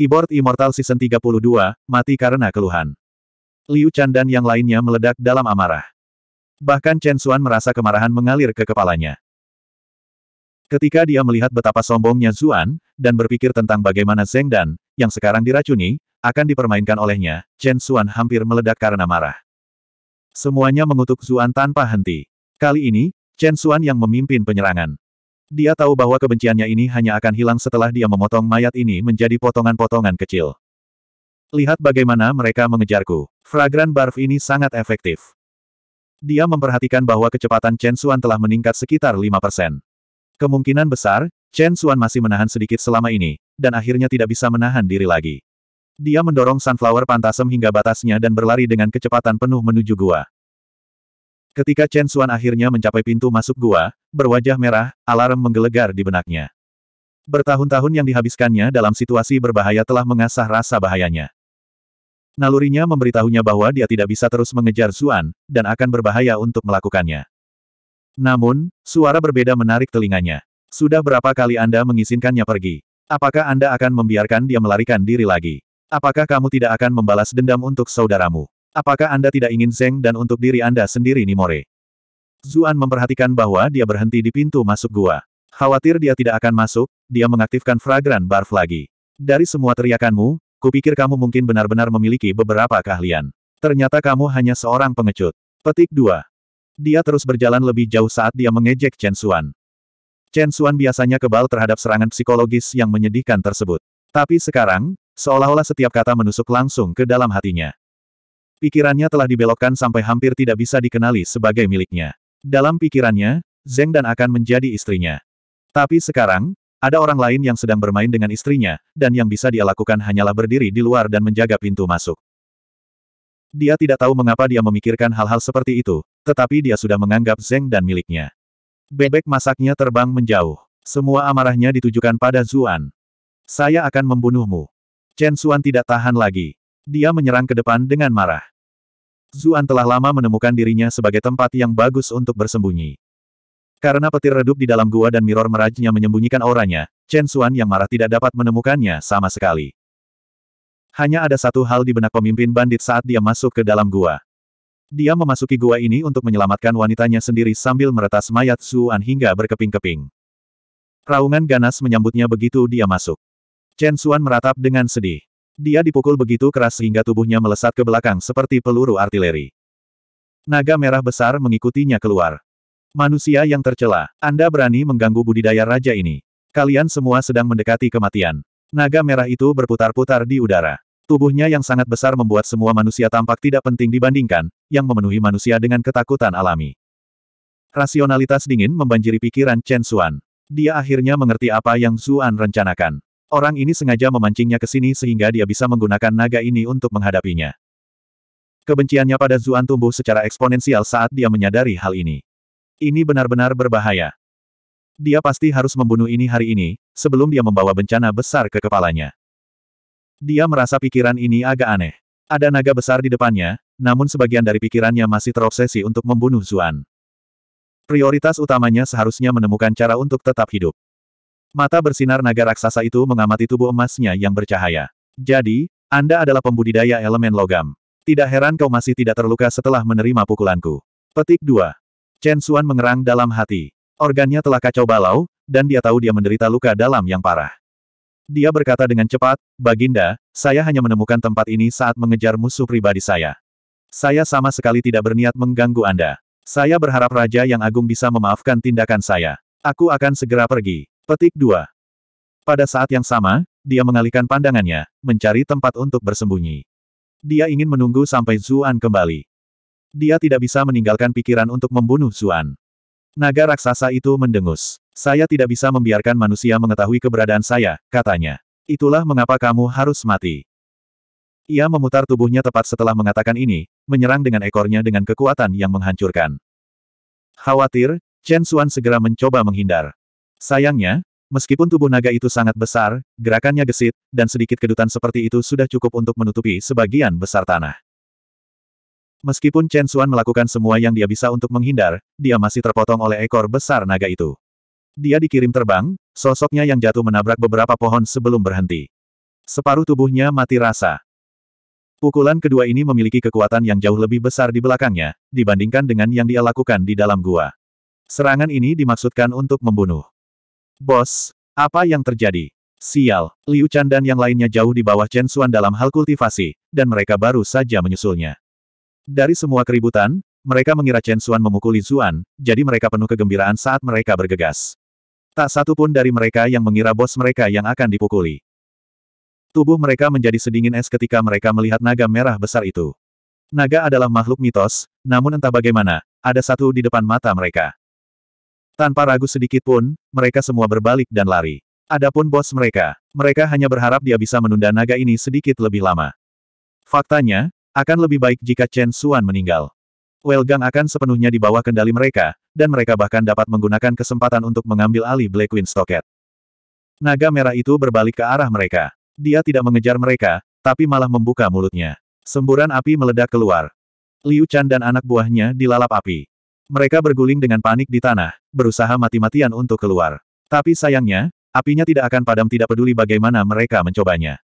Keyboard Immortal Season 32, mati karena keluhan. Liu Chan dan yang lainnya meledak dalam amarah. Bahkan Chen Xuan merasa kemarahan mengalir ke kepalanya. Ketika dia melihat betapa sombongnya Zuan, dan berpikir tentang bagaimana Zeng Dan, yang sekarang diracuni, akan dipermainkan olehnya, Chen Xuan hampir meledak karena marah. Semuanya mengutuk Zuan tanpa henti. Kali ini, Chen Xuan yang memimpin penyerangan. Dia tahu bahwa kebenciannya ini hanya akan hilang setelah dia memotong mayat ini menjadi potongan-potongan kecil. Lihat bagaimana mereka mengejarku. Fragran barf ini sangat efektif. Dia memperhatikan bahwa kecepatan Chen Suan telah meningkat sekitar 5%. Kemungkinan besar, Chen Suan masih menahan sedikit selama ini, dan akhirnya tidak bisa menahan diri lagi. Dia mendorong Sunflower Pantasem hingga batasnya dan berlari dengan kecepatan penuh menuju gua. Ketika Chen Xuan akhirnya mencapai pintu masuk gua, berwajah merah, alarm menggelegar di benaknya. Bertahun-tahun yang dihabiskannya dalam situasi berbahaya telah mengasah rasa bahayanya. Nalurinya memberitahunya bahwa dia tidak bisa terus mengejar Xuan, dan akan berbahaya untuk melakukannya. Namun, suara berbeda menarik telinganya. Sudah berapa kali Anda mengizinkannya pergi? Apakah Anda akan membiarkan dia melarikan diri lagi? Apakah kamu tidak akan membalas dendam untuk saudaramu? Apakah Anda tidak ingin Zeng dan untuk diri Anda sendiri Nimore? Zuan memperhatikan bahwa dia berhenti di pintu masuk gua. Khawatir dia tidak akan masuk, dia mengaktifkan fragran barf lagi. Dari semua teriakanmu, kupikir kamu mungkin benar-benar memiliki beberapa keahlian. Ternyata kamu hanya seorang pengecut. Petik 2. Dia terus berjalan lebih jauh saat dia mengejek Chen Xuan. Chen Xuan biasanya kebal terhadap serangan psikologis yang menyedihkan tersebut. Tapi sekarang, seolah-olah setiap kata menusuk langsung ke dalam hatinya. Pikirannya telah dibelokkan sampai hampir tidak bisa dikenali sebagai miliknya. Dalam pikirannya, Zeng dan akan menjadi istrinya. Tapi sekarang, ada orang lain yang sedang bermain dengan istrinya, dan yang bisa dia lakukan hanyalah berdiri di luar dan menjaga pintu masuk. Dia tidak tahu mengapa dia memikirkan hal-hal seperti itu, tetapi dia sudah menganggap Zeng dan miliknya. Bebek masaknya terbang menjauh. Semua amarahnya ditujukan pada Zuan. Saya akan membunuhmu. Chen Xuan tidak tahan lagi. Dia menyerang ke depan dengan marah. Zuan telah lama menemukan dirinya sebagai tempat yang bagus untuk bersembunyi. Karena petir redup di dalam gua dan mirror merajnya menyembunyikan auranya, Chen Xuan yang marah tidak dapat menemukannya sama sekali. Hanya ada satu hal di benak pemimpin bandit saat dia masuk ke dalam gua. Dia memasuki gua ini untuk menyelamatkan wanitanya sendiri sambil meretas mayat Zuan hingga berkeping-keping. Raungan ganas menyambutnya begitu dia masuk. Chen Xuan meratap dengan sedih. Dia dipukul begitu keras sehingga tubuhnya melesat ke belakang seperti peluru artileri. Naga merah besar mengikutinya keluar. Manusia yang tercela, Anda berani mengganggu budidaya raja ini. Kalian semua sedang mendekati kematian. Naga merah itu berputar-putar di udara. Tubuhnya yang sangat besar membuat semua manusia tampak tidak penting dibandingkan, yang memenuhi manusia dengan ketakutan alami. Rasionalitas dingin membanjiri pikiran Chen Xuan. Dia akhirnya mengerti apa yang Xuan rencanakan. Orang ini sengaja memancingnya ke sini sehingga dia bisa menggunakan naga ini untuk menghadapinya. Kebenciannya pada Zuan tumbuh secara eksponensial saat dia menyadari hal ini. Ini benar-benar berbahaya. Dia pasti harus membunuh ini hari ini, sebelum dia membawa bencana besar ke kepalanya. Dia merasa pikiran ini agak aneh. Ada naga besar di depannya, namun sebagian dari pikirannya masih terobsesi untuk membunuh Zuan. Prioritas utamanya seharusnya menemukan cara untuk tetap hidup. Mata bersinar naga raksasa itu mengamati tubuh emasnya yang bercahaya. Jadi, Anda adalah pembudidaya elemen logam. Tidak heran kau masih tidak terluka setelah menerima pukulanku. Petik 2. Chen Xuan mengerang dalam hati. Organnya telah kacau balau, dan dia tahu dia menderita luka dalam yang parah. Dia berkata dengan cepat, Baginda, saya hanya menemukan tempat ini saat mengejar musuh pribadi saya. Saya sama sekali tidak berniat mengganggu Anda. Saya berharap Raja yang Agung bisa memaafkan tindakan saya. Aku akan segera pergi. Petik 2. Pada saat yang sama, dia mengalihkan pandangannya, mencari tempat untuk bersembunyi. Dia ingin menunggu sampai Zuan kembali. Dia tidak bisa meninggalkan pikiran untuk membunuh Zuan. Naga raksasa itu mendengus. Saya tidak bisa membiarkan manusia mengetahui keberadaan saya, katanya. Itulah mengapa kamu harus mati. Ia memutar tubuhnya tepat setelah mengatakan ini, menyerang dengan ekornya dengan kekuatan yang menghancurkan. Khawatir, Chen Xuan segera mencoba menghindar. Sayangnya, meskipun tubuh naga itu sangat besar, gerakannya gesit, dan sedikit kedutan seperti itu sudah cukup untuk menutupi sebagian besar tanah. Meskipun Chen Xuan melakukan semua yang dia bisa untuk menghindar, dia masih terpotong oleh ekor besar naga itu. Dia dikirim terbang, sosoknya yang jatuh menabrak beberapa pohon sebelum berhenti. Separuh tubuhnya mati rasa. Pukulan kedua ini memiliki kekuatan yang jauh lebih besar di belakangnya, dibandingkan dengan yang dia lakukan di dalam gua. Serangan ini dimaksudkan untuk membunuh. Bos, apa yang terjadi? Sial, Liu Chan dan yang lainnya jauh di bawah Chen Xuan dalam hal kultivasi, dan mereka baru saja menyusulnya. Dari semua keributan, mereka mengira Chen Xuan memukuli Zuan, jadi mereka penuh kegembiraan saat mereka bergegas. Tak satu pun dari mereka yang mengira bos mereka yang akan dipukuli. Tubuh mereka menjadi sedingin es ketika mereka melihat naga merah besar itu. Naga adalah makhluk mitos, namun entah bagaimana, ada satu di depan mata mereka. Tanpa ragu sedikit pun, mereka semua berbalik dan lari. Adapun bos mereka, mereka hanya berharap dia bisa menunda naga ini sedikit lebih lama. Faktanya, akan lebih baik jika Chen Xuan meninggal. Welgang akan sepenuhnya di bawah kendali mereka, dan mereka bahkan dapat menggunakan kesempatan untuk mengambil alih Black Queen Stocket. Naga merah itu berbalik ke arah mereka. Dia tidak mengejar mereka, tapi malah membuka mulutnya. Semburan api meledak keluar. Liu Chan dan anak buahnya dilalap api. Mereka berguling dengan panik di tanah, berusaha mati-matian untuk keluar. Tapi sayangnya, apinya tidak akan padam tidak peduli bagaimana mereka mencobanya.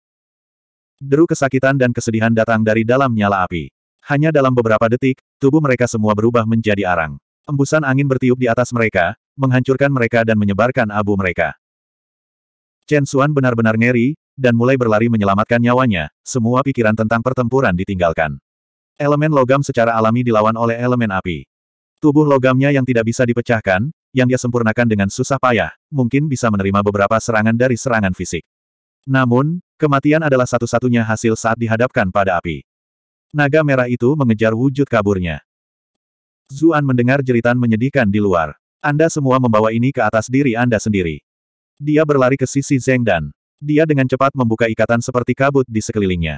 Deru kesakitan dan kesedihan datang dari dalam nyala api. Hanya dalam beberapa detik, tubuh mereka semua berubah menjadi arang. Embusan angin bertiup di atas mereka, menghancurkan mereka dan menyebarkan abu mereka. Chen Xuan benar-benar ngeri, dan mulai berlari menyelamatkan nyawanya, semua pikiran tentang pertempuran ditinggalkan. Elemen logam secara alami dilawan oleh elemen api. Tubuh logamnya yang tidak bisa dipecahkan, yang dia sempurnakan dengan susah payah, mungkin bisa menerima beberapa serangan dari serangan fisik. Namun, kematian adalah satu-satunya hasil saat dihadapkan pada api. Naga merah itu mengejar wujud kaburnya. Zuan mendengar jeritan menyedihkan di luar. Anda semua membawa ini ke atas diri Anda sendiri. Dia berlari ke sisi Zeng Dan. Dia dengan cepat membuka ikatan seperti kabut di sekelilingnya.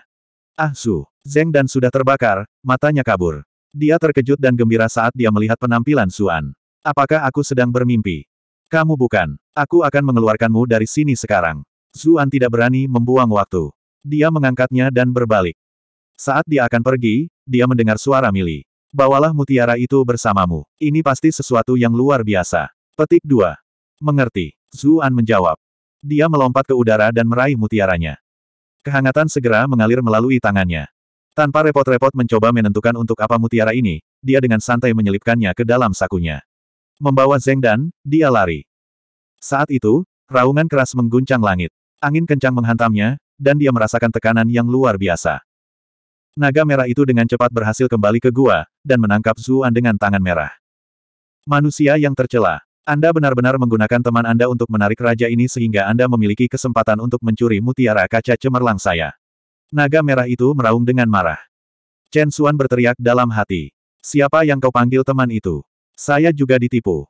Ah Su, Zeng Dan sudah terbakar, matanya kabur. Dia terkejut dan gembira saat dia melihat penampilan Suan. Apakah aku sedang bermimpi? Kamu bukan. Aku akan mengeluarkanmu dari sini sekarang. Suan tidak berani membuang waktu. Dia mengangkatnya dan berbalik. Saat dia akan pergi, dia mendengar suara Mili. Bawalah mutiara itu bersamamu. Ini pasti sesuatu yang luar biasa. Petik 2. Mengerti. Zuan menjawab. Dia melompat ke udara dan meraih mutiaranya. Kehangatan segera mengalir melalui tangannya. Tanpa repot-repot mencoba menentukan untuk apa mutiara ini, dia dengan santai menyelipkannya ke dalam sakunya. Membawa Zeng Dan, dia lari. Saat itu, raungan keras mengguncang langit. Angin kencang menghantamnya, dan dia merasakan tekanan yang luar biasa. Naga merah itu dengan cepat berhasil kembali ke gua, dan menangkap Zuan dengan tangan merah. Manusia yang tercela. Anda benar-benar menggunakan teman Anda untuk menarik raja ini sehingga Anda memiliki kesempatan untuk mencuri mutiara kaca cemerlang saya. Naga merah itu meraung dengan marah. Chen Xuan berteriak dalam hati. Siapa yang kau panggil teman itu? Saya juga ditipu.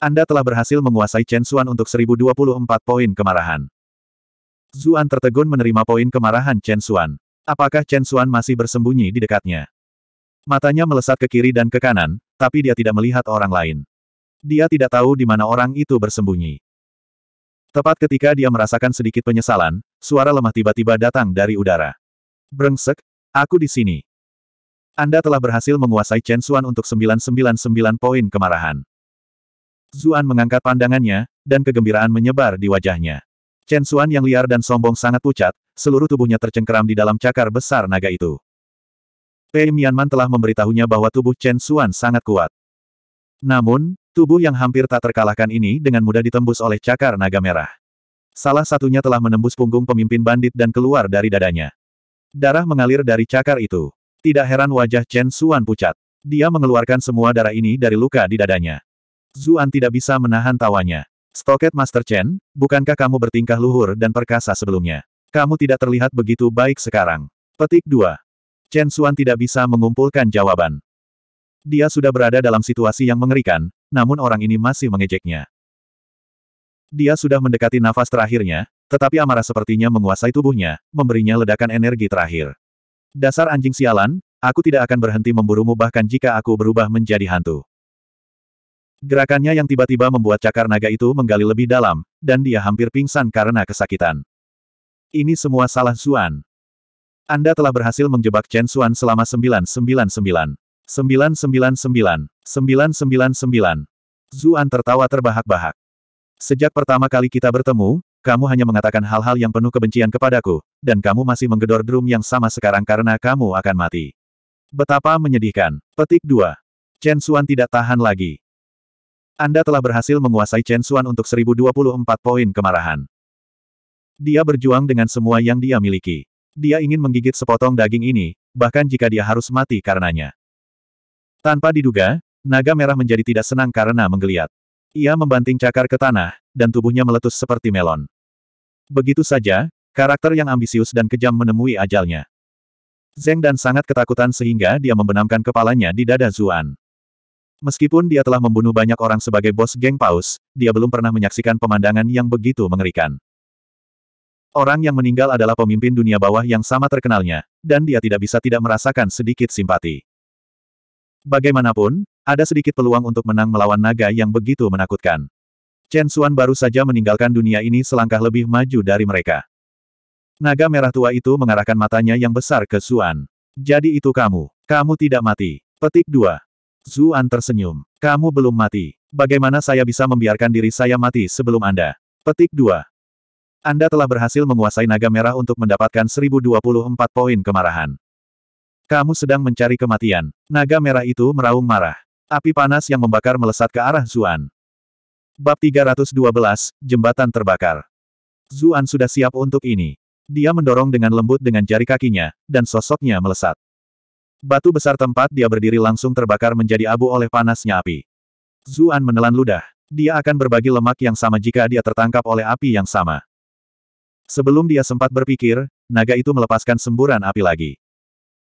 Anda telah berhasil menguasai Chen Xuan untuk 1024 poin kemarahan. Zuan tertegun menerima poin kemarahan Chen Xuan. Apakah Chen Xuan masih bersembunyi di dekatnya? Matanya melesat ke kiri dan ke kanan, tapi dia tidak melihat orang lain. Dia tidak tahu di mana orang itu bersembunyi. Tepat ketika dia merasakan sedikit penyesalan, suara lemah tiba-tiba datang dari udara. Brengsek, aku di sini. Anda telah berhasil menguasai Chen Xuan untuk 999 poin kemarahan. Zuan mengangkat pandangannya, dan kegembiraan menyebar di wajahnya. Chen Xuan yang liar dan sombong sangat pucat, seluruh tubuhnya tercengkeram di dalam cakar besar naga itu. Pei Mianman telah memberitahunya bahwa tubuh Chen Xuan sangat kuat. Namun, Tubuh yang hampir tak terkalahkan ini dengan mudah ditembus oleh cakar naga merah. Salah satunya telah menembus punggung pemimpin bandit dan keluar dari dadanya. Darah mengalir dari cakar itu. Tidak heran wajah Chen Suan pucat. Dia mengeluarkan semua darah ini dari luka di dadanya. Zuan tidak bisa menahan tawanya. Stoket Master Chen, bukankah kamu bertingkah luhur dan perkasa sebelumnya? Kamu tidak terlihat begitu baik sekarang. Petik 2. Chen Suan tidak bisa mengumpulkan jawaban. Dia sudah berada dalam situasi yang mengerikan, namun orang ini masih mengejeknya. Dia sudah mendekati nafas terakhirnya, tetapi amarah sepertinya menguasai tubuhnya, memberinya ledakan energi terakhir. Dasar anjing sialan, aku tidak akan berhenti memburumu bahkan jika aku berubah menjadi hantu. Gerakannya yang tiba-tiba membuat cakar naga itu menggali lebih dalam, dan dia hampir pingsan karena kesakitan. Ini semua salah Suan. Anda telah berhasil menjebak Chen Suan selama 999. 999. 999. Zuan tertawa terbahak-bahak. Sejak pertama kali kita bertemu, kamu hanya mengatakan hal-hal yang penuh kebencian kepadaku, dan kamu masih menggedor drum yang sama sekarang karena kamu akan mati. Betapa menyedihkan. Petik 2. Chen Suan tidak tahan lagi. Anda telah berhasil menguasai Chen Suan untuk 1024 poin kemarahan. Dia berjuang dengan semua yang dia miliki. Dia ingin menggigit sepotong daging ini, bahkan jika dia harus mati karenanya. Tanpa diduga, Naga merah menjadi tidak senang karena menggeliat. Ia membanting cakar ke tanah, dan tubuhnya meletus seperti melon. Begitu saja, karakter yang ambisius dan kejam menemui ajalnya. Zeng dan sangat ketakutan sehingga dia membenamkan kepalanya di dada Zuan. Meskipun dia telah membunuh banyak orang sebagai bos geng Paus, dia belum pernah menyaksikan pemandangan yang begitu mengerikan. Orang yang meninggal adalah pemimpin dunia bawah yang sama terkenalnya, dan dia tidak bisa tidak merasakan sedikit simpati. Bagaimanapun, ada sedikit peluang untuk menang melawan naga yang begitu menakutkan. Chen Xuan baru saja meninggalkan dunia ini selangkah lebih maju dari mereka. Naga merah tua itu mengarahkan matanya yang besar ke Xuan. Jadi itu kamu. Kamu tidak mati. Petik 2. Xuan tersenyum. Kamu belum mati. Bagaimana saya bisa membiarkan diri saya mati sebelum Anda? Petik 2. Anda telah berhasil menguasai naga merah untuk mendapatkan 1024 poin kemarahan. Kamu sedang mencari kematian. Naga merah itu meraung marah. Api panas yang membakar melesat ke arah Zuan. Bab 312, Jembatan Terbakar. Zuan sudah siap untuk ini. Dia mendorong dengan lembut dengan jari kakinya, dan sosoknya melesat. Batu besar tempat dia berdiri langsung terbakar menjadi abu oleh panasnya api. Zuan menelan ludah. Dia akan berbagi lemak yang sama jika dia tertangkap oleh api yang sama. Sebelum dia sempat berpikir, naga itu melepaskan semburan api lagi.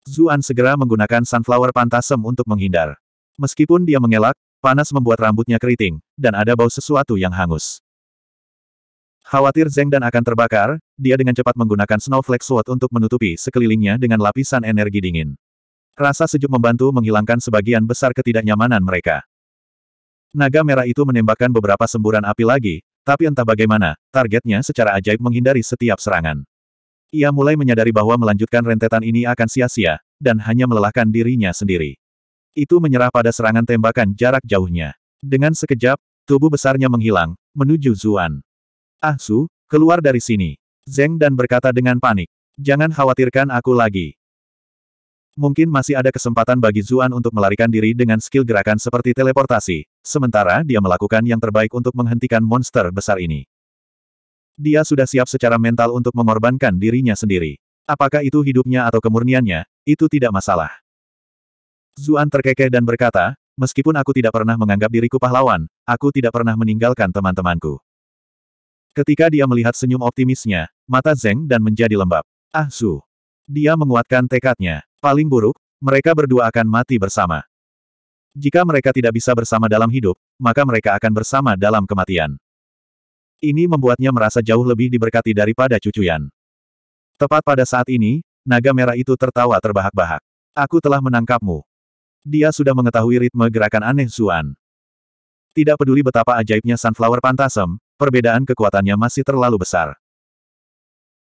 Zuan segera menggunakan sunflower pantasem untuk menghindar. Meskipun dia mengelak, panas membuat rambutnya keriting, dan ada bau sesuatu yang hangus. Khawatir Zeng dan akan terbakar, dia dengan cepat menggunakan Snowflake Sword untuk menutupi sekelilingnya dengan lapisan energi dingin. Rasa sejuk membantu menghilangkan sebagian besar ketidaknyamanan mereka. Naga merah itu menembakkan beberapa semburan api lagi, tapi entah bagaimana, targetnya secara ajaib menghindari setiap serangan. Ia mulai menyadari bahwa melanjutkan rentetan ini akan sia-sia, dan hanya melelahkan dirinya sendiri. Itu menyerah pada serangan tembakan jarak jauhnya. Dengan sekejap, tubuh besarnya menghilang, menuju Zuan. Ah Su, keluar dari sini. Zeng dan berkata dengan panik. Jangan khawatirkan aku lagi. Mungkin masih ada kesempatan bagi Zuan untuk melarikan diri dengan skill gerakan seperti teleportasi, sementara dia melakukan yang terbaik untuk menghentikan monster besar ini. Dia sudah siap secara mental untuk mengorbankan dirinya sendiri. Apakah itu hidupnya atau kemurniannya, itu tidak masalah. Zuan terkekeh dan berkata, meskipun aku tidak pernah menganggap diriku pahlawan, aku tidak pernah meninggalkan teman-temanku. Ketika dia melihat senyum optimisnya, mata Zeng dan menjadi lembab. Ah Su. Dia menguatkan tekadnya. Paling buruk, mereka berdua akan mati bersama. Jika mereka tidak bisa bersama dalam hidup, maka mereka akan bersama dalam kematian. Ini membuatnya merasa jauh lebih diberkati daripada cucuyan. Tepat pada saat ini, naga merah itu tertawa terbahak-bahak. Aku telah menangkapmu. Dia sudah mengetahui ritme gerakan aneh Zuan. Tidak peduli betapa ajaibnya Sunflower Pantasem, perbedaan kekuatannya masih terlalu besar.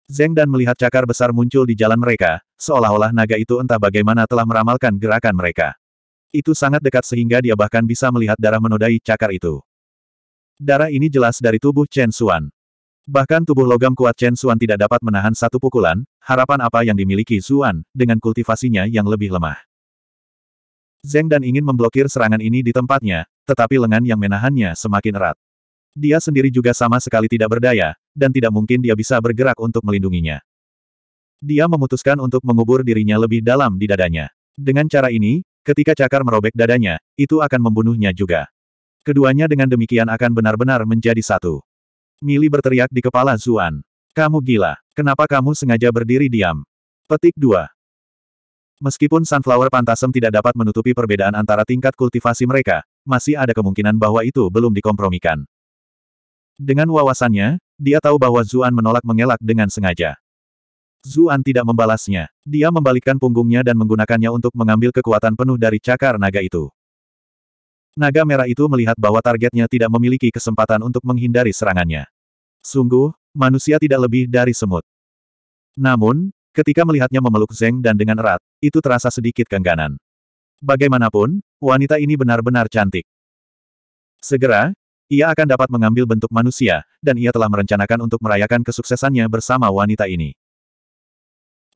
Zeng dan melihat cakar besar muncul di jalan mereka, seolah-olah naga itu entah bagaimana telah meramalkan gerakan mereka. Itu sangat dekat sehingga dia bahkan bisa melihat darah menodai cakar itu. Darah ini jelas dari tubuh Chen Xuan. Bahkan tubuh logam kuat Chen Xuan tidak dapat menahan satu pukulan, harapan apa yang dimiliki Xuan, dengan kultivasinya yang lebih lemah. Zeng dan ingin memblokir serangan ini di tempatnya, tetapi lengan yang menahannya semakin erat. Dia sendiri juga sama sekali tidak berdaya, dan tidak mungkin dia bisa bergerak untuk melindunginya. Dia memutuskan untuk mengubur dirinya lebih dalam di dadanya. Dengan cara ini, ketika cakar merobek dadanya, itu akan membunuhnya juga. Keduanya dengan demikian akan benar-benar menjadi satu. Mili berteriak di kepala Zuan. Kamu gila. Kenapa kamu sengaja berdiri diam? Petik 2. Meskipun Sunflower Pantasem tidak dapat menutupi perbedaan antara tingkat kultivasi mereka, masih ada kemungkinan bahwa itu belum dikompromikan. Dengan wawasannya, dia tahu bahwa Zuan menolak mengelak dengan sengaja. Zuan tidak membalasnya. Dia membalikkan punggungnya dan menggunakannya untuk mengambil kekuatan penuh dari cakar naga itu. Naga merah itu melihat bahwa targetnya tidak memiliki kesempatan untuk menghindari serangannya. Sungguh, manusia tidak lebih dari semut. Namun, ketika melihatnya memeluk Zeng dan dengan erat, itu terasa sedikit kengganan. Bagaimanapun, wanita ini benar-benar cantik. Segera, ia akan dapat mengambil bentuk manusia, dan ia telah merencanakan untuk merayakan kesuksesannya bersama wanita ini.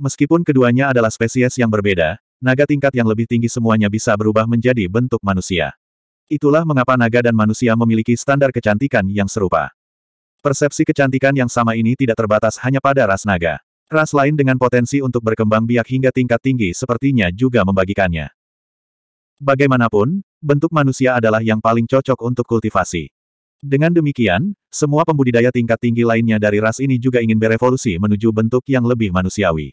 Meskipun keduanya adalah spesies yang berbeda, naga tingkat yang lebih tinggi semuanya bisa berubah menjadi bentuk manusia. Itulah mengapa naga dan manusia memiliki standar kecantikan yang serupa. Persepsi kecantikan yang sama ini tidak terbatas hanya pada ras naga. Ras lain dengan potensi untuk berkembang biak hingga tingkat tinggi sepertinya juga membagikannya. Bagaimanapun, bentuk manusia adalah yang paling cocok untuk kultivasi. Dengan demikian, semua pembudidaya tingkat tinggi lainnya dari ras ini juga ingin berevolusi menuju bentuk yang lebih manusiawi.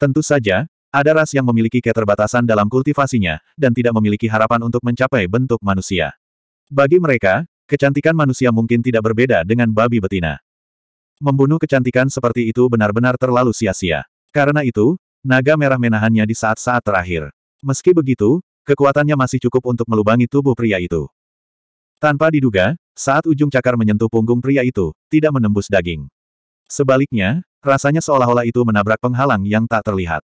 Tentu saja, ada ras yang memiliki keterbatasan dalam kultivasinya, dan tidak memiliki harapan untuk mencapai bentuk manusia. Bagi mereka, kecantikan manusia mungkin tidak berbeda dengan babi betina. Membunuh kecantikan seperti itu benar-benar terlalu sia-sia. Karena itu, naga merah menahannya di saat-saat terakhir. Meski begitu, kekuatannya masih cukup untuk melubangi tubuh pria itu. Tanpa diduga, saat ujung cakar menyentuh punggung pria itu, tidak menembus daging. Sebaliknya, rasanya seolah-olah itu menabrak penghalang yang tak terlihat.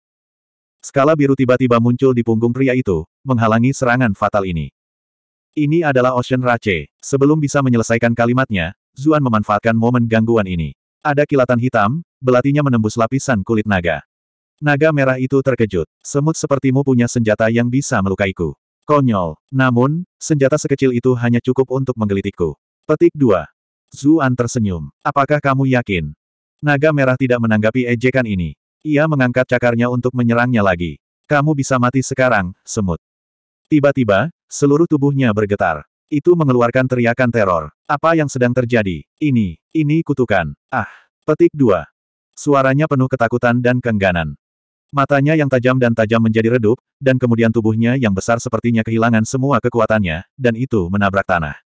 Skala biru tiba-tiba muncul di punggung pria itu, menghalangi serangan fatal ini. Ini adalah Ocean Rache. Sebelum bisa menyelesaikan kalimatnya, Zuan memanfaatkan momen gangguan ini. Ada kilatan hitam, belatinya menembus lapisan kulit naga. Naga merah itu terkejut. Semut sepertimu punya senjata yang bisa melukaiku. Konyol. Namun, senjata sekecil itu hanya cukup untuk menggelitikku. Petik 2. Zuan tersenyum. Apakah kamu yakin? Naga merah tidak menanggapi ejekan ini. Ia mengangkat cakarnya untuk menyerangnya lagi. Kamu bisa mati sekarang, semut. Tiba-tiba, seluruh tubuhnya bergetar. Itu mengeluarkan teriakan teror. Apa yang sedang terjadi? Ini, ini kutukan. Ah, petik dua. Suaranya penuh ketakutan dan kengganan. Matanya yang tajam dan tajam menjadi redup, dan kemudian tubuhnya yang besar sepertinya kehilangan semua kekuatannya, dan itu menabrak tanah.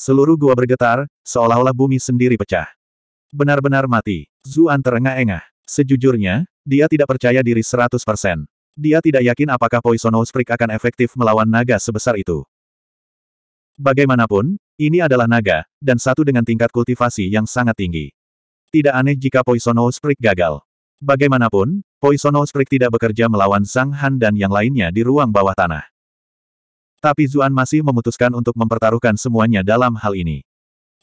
Seluruh gua bergetar, seolah-olah bumi sendiri pecah. Benar-benar mati. Zuan terengah-engah. Sejujurnya, dia tidak percaya diri 100%. Dia tidak yakin apakah Poison Osprey akan efektif melawan naga sebesar itu. Bagaimanapun, ini adalah naga, dan satu dengan tingkat kultivasi yang sangat tinggi. Tidak aneh jika Poison Osprey gagal. Bagaimanapun, Poison Osprey tidak bekerja melawan Sang Han dan yang lainnya di ruang bawah tanah. Tapi Zuan masih memutuskan untuk mempertaruhkan semuanya dalam hal ini.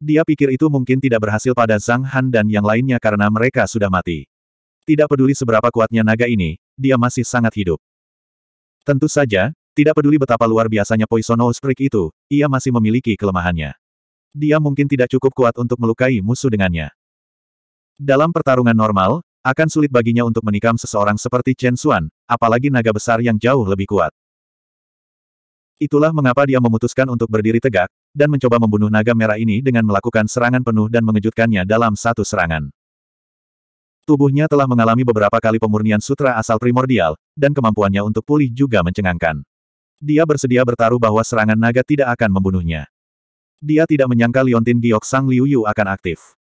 Dia pikir itu mungkin tidak berhasil pada Zhang Han dan yang lainnya karena mereka sudah mati. Tidak peduli seberapa kuatnya naga ini, dia masih sangat hidup. Tentu saja, tidak peduli betapa luar biasanya Poisonous Prick itu, ia masih memiliki kelemahannya. Dia mungkin tidak cukup kuat untuk melukai musuh dengannya. Dalam pertarungan normal, akan sulit baginya untuk menikam seseorang seperti Chen Xuan, apalagi naga besar yang jauh lebih kuat. Itulah mengapa dia memutuskan untuk berdiri tegak, dan mencoba membunuh naga merah ini dengan melakukan serangan penuh dan mengejutkannya dalam satu serangan. Tubuhnya telah mengalami beberapa kali pemurnian sutra asal primordial, dan kemampuannya untuk pulih juga mencengangkan. Dia bersedia bertaruh bahwa serangan naga tidak akan membunuhnya. Dia tidak menyangka Liontin Giok Sang Liuyu akan aktif.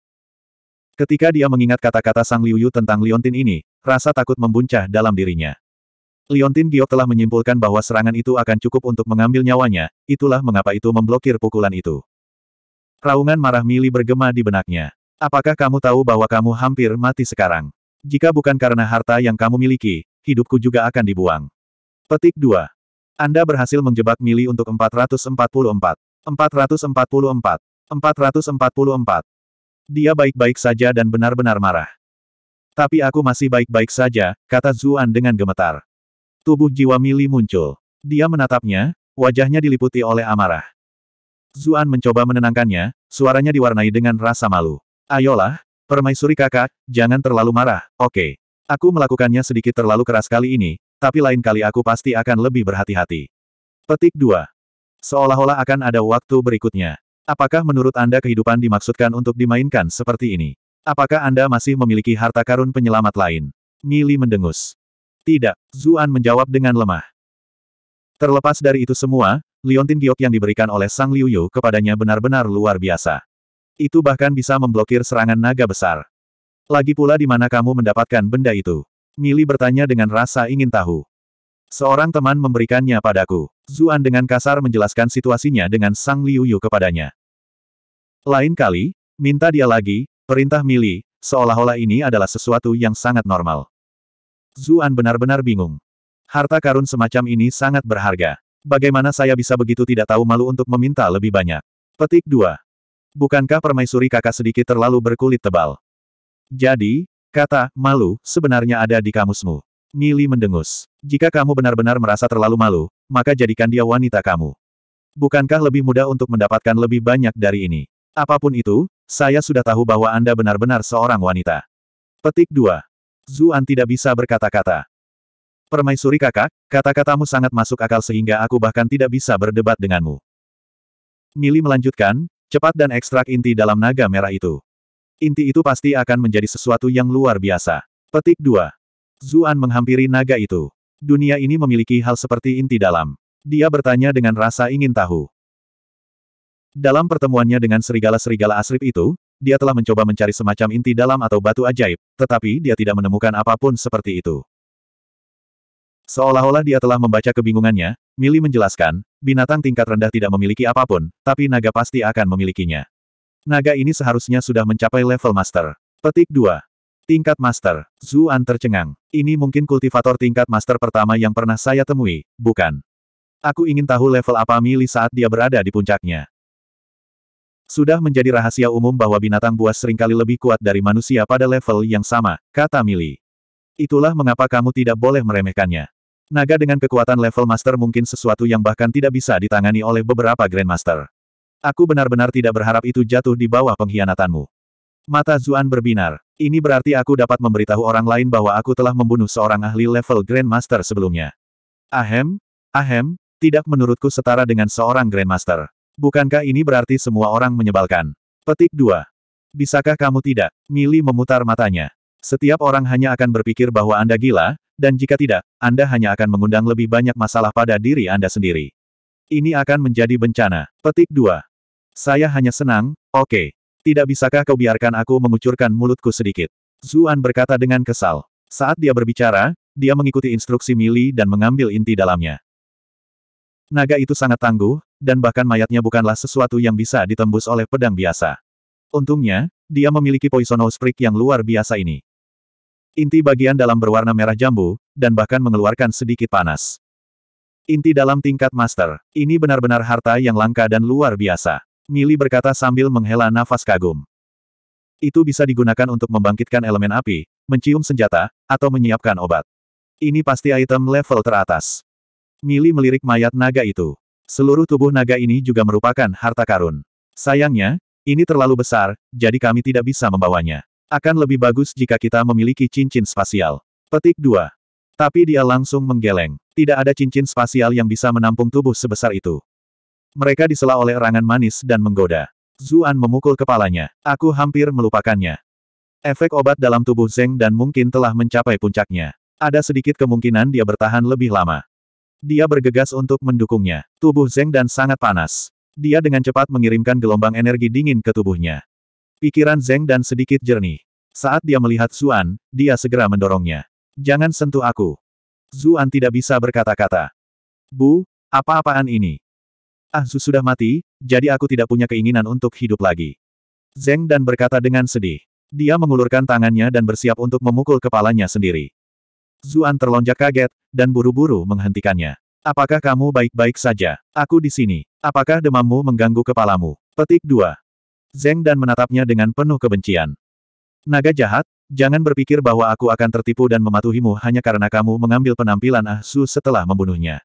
Ketika dia mengingat kata-kata Sang Liuyu tentang Liontin ini, rasa takut membuncah dalam dirinya. Liontin Giok telah menyimpulkan bahwa serangan itu akan cukup untuk mengambil nyawanya, itulah mengapa itu memblokir pukulan itu. Raungan marah Mili bergema di benaknya. Apakah kamu tahu bahwa kamu hampir mati sekarang? Jika bukan karena harta yang kamu miliki, hidupku juga akan dibuang. Petik 2. Anda berhasil menjebak Mili untuk 444. 444. 444. 444. Dia baik-baik saja dan benar-benar marah. Tapi aku masih baik-baik saja, kata Zuan dengan gemetar. Tubuh jiwa Mili muncul. Dia menatapnya, wajahnya diliputi oleh amarah. Zuan mencoba menenangkannya, suaranya diwarnai dengan rasa malu. Ayolah, permaisuri kakak, jangan terlalu marah, oke. Okay. Aku melakukannya sedikit terlalu keras kali ini, tapi lain kali aku pasti akan lebih berhati-hati. Petik 2. Seolah-olah akan ada waktu berikutnya. Apakah menurut Anda kehidupan dimaksudkan untuk dimainkan seperti ini? Apakah Anda masih memiliki harta karun penyelamat lain? Mili mendengus. Tidak, Zuan menjawab dengan lemah. Terlepas dari itu semua, Liontin giok yang diberikan oleh Sang Liuyu kepadanya benar-benar luar biasa. Itu bahkan bisa memblokir serangan naga besar. Lagi pula di mana kamu mendapatkan benda itu? Mili bertanya dengan rasa ingin tahu. Seorang teman memberikannya padaku. Zuan dengan kasar menjelaskan situasinya dengan Sang Liu Yu kepadanya. Lain kali, minta dia lagi, perintah Mili, seolah-olah ini adalah sesuatu yang sangat normal. Zuan benar-benar bingung. Harta karun semacam ini sangat berharga. Bagaimana saya bisa begitu tidak tahu malu untuk meminta lebih banyak? Petik 2 bukankah permaisuri kakak sedikit terlalu berkulit tebal? Jadi, kata, malu, sebenarnya ada di kamusmu. Mili mendengus. Jika kamu benar-benar merasa terlalu malu, maka jadikan dia wanita kamu. Bukankah lebih mudah untuk mendapatkan lebih banyak dari ini? Apapun itu, saya sudah tahu bahwa Anda benar-benar seorang wanita. Petik 2. Zuan tidak bisa berkata-kata. Permaisuri kakak, kata-katamu sangat masuk akal sehingga aku bahkan tidak bisa berdebat denganmu. Mili melanjutkan, Cepat dan ekstrak inti dalam naga merah itu. Inti itu pasti akan menjadi sesuatu yang luar biasa. Petik 2. Zuan menghampiri naga itu. Dunia ini memiliki hal seperti inti dalam. Dia bertanya dengan rasa ingin tahu. Dalam pertemuannya dengan serigala-serigala asrib itu, dia telah mencoba mencari semacam inti dalam atau batu ajaib, tetapi dia tidak menemukan apapun seperti itu. Seolah-olah dia telah membaca kebingungannya, Mili menjelaskan, binatang tingkat rendah tidak memiliki apapun, tapi naga pasti akan memilikinya. Naga ini seharusnya sudah mencapai level master. Petik 2. Tingkat master. Zuan tercengang. Ini mungkin kultivator tingkat master pertama yang pernah saya temui, bukan? Aku ingin tahu level apa Mili saat dia berada di puncaknya. Sudah menjadi rahasia umum bahwa binatang buas seringkali lebih kuat dari manusia pada level yang sama, kata Mili. Itulah mengapa kamu tidak boleh meremehkannya. Naga dengan kekuatan level master mungkin sesuatu yang bahkan tidak bisa ditangani oleh beberapa Grandmaster. Aku benar-benar tidak berharap itu jatuh di bawah pengkhianatanmu. Mata Zuan berbinar. Ini berarti aku dapat memberitahu orang lain bahwa aku telah membunuh seorang ahli level Grandmaster sebelumnya. Ahem, ahem, tidak menurutku setara dengan seorang Grandmaster. Bukankah ini berarti semua orang menyebalkan? Petik 2. Bisakah kamu tidak? Mili memutar matanya. Setiap orang hanya akan berpikir bahwa Anda gila, dan jika tidak, Anda hanya akan mengundang lebih banyak masalah pada diri Anda sendiri. Ini akan menjadi bencana. Petik 2. Saya hanya senang, oke. Okay. Tidak bisakah kau biarkan aku mengucurkan mulutku sedikit? Zuan berkata dengan kesal. Saat dia berbicara, dia mengikuti instruksi Mili dan mengambil inti dalamnya. Naga itu sangat tangguh, dan bahkan mayatnya bukanlah sesuatu yang bisa ditembus oleh pedang biasa. Untungnya, dia memiliki poison osprey yang luar biasa ini. Inti bagian dalam berwarna merah jambu, dan bahkan mengeluarkan sedikit panas. Inti dalam tingkat master, ini benar-benar harta yang langka dan luar biasa. Mili berkata sambil menghela nafas kagum. Itu bisa digunakan untuk membangkitkan elemen api, mencium senjata, atau menyiapkan obat. Ini pasti item level teratas. Mili melirik mayat naga itu. Seluruh tubuh naga ini juga merupakan harta karun. Sayangnya, ini terlalu besar, jadi kami tidak bisa membawanya. Akan lebih bagus jika kita memiliki cincin spasial. Petik 2. Tapi dia langsung menggeleng. Tidak ada cincin spasial yang bisa menampung tubuh sebesar itu. Mereka disela oleh erangan manis dan menggoda. Zuan memukul kepalanya. Aku hampir melupakannya. Efek obat dalam tubuh Zeng dan mungkin telah mencapai puncaknya. Ada sedikit kemungkinan dia bertahan lebih lama. Dia bergegas untuk mendukungnya. Tubuh Zeng dan sangat panas. Dia dengan cepat mengirimkan gelombang energi dingin ke tubuhnya. Pikiran Zeng dan sedikit jernih. Saat dia melihat Zuan, dia segera mendorongnya. Jangan sentuh aku. Zuan tidak bisa berkata-kata. Bu, apa-apaan ini? Ah Zu sudah mati, jadi aku tidak punya keinginan untuk hidup lagi. Zeng dan berkata dengan sedih. Dia mengulurkan tangannya dan bersiap untuk memukul kepalanya sendiri. Zuan terlonjak kaget, dan buru-buru menghentikannya. Apakah kamu baik-baik saja? Aku di sini. Apakah demammu mengganggu kepalamu? Petik 2. Zeng dan menatapnya dengan penuh kebencian. Naga jahat, jangan berpikir bahwa aku akan tertipu dan mematuhimu hanya karena kamu mengambil penampilan Ah Su setelah membunuhnya.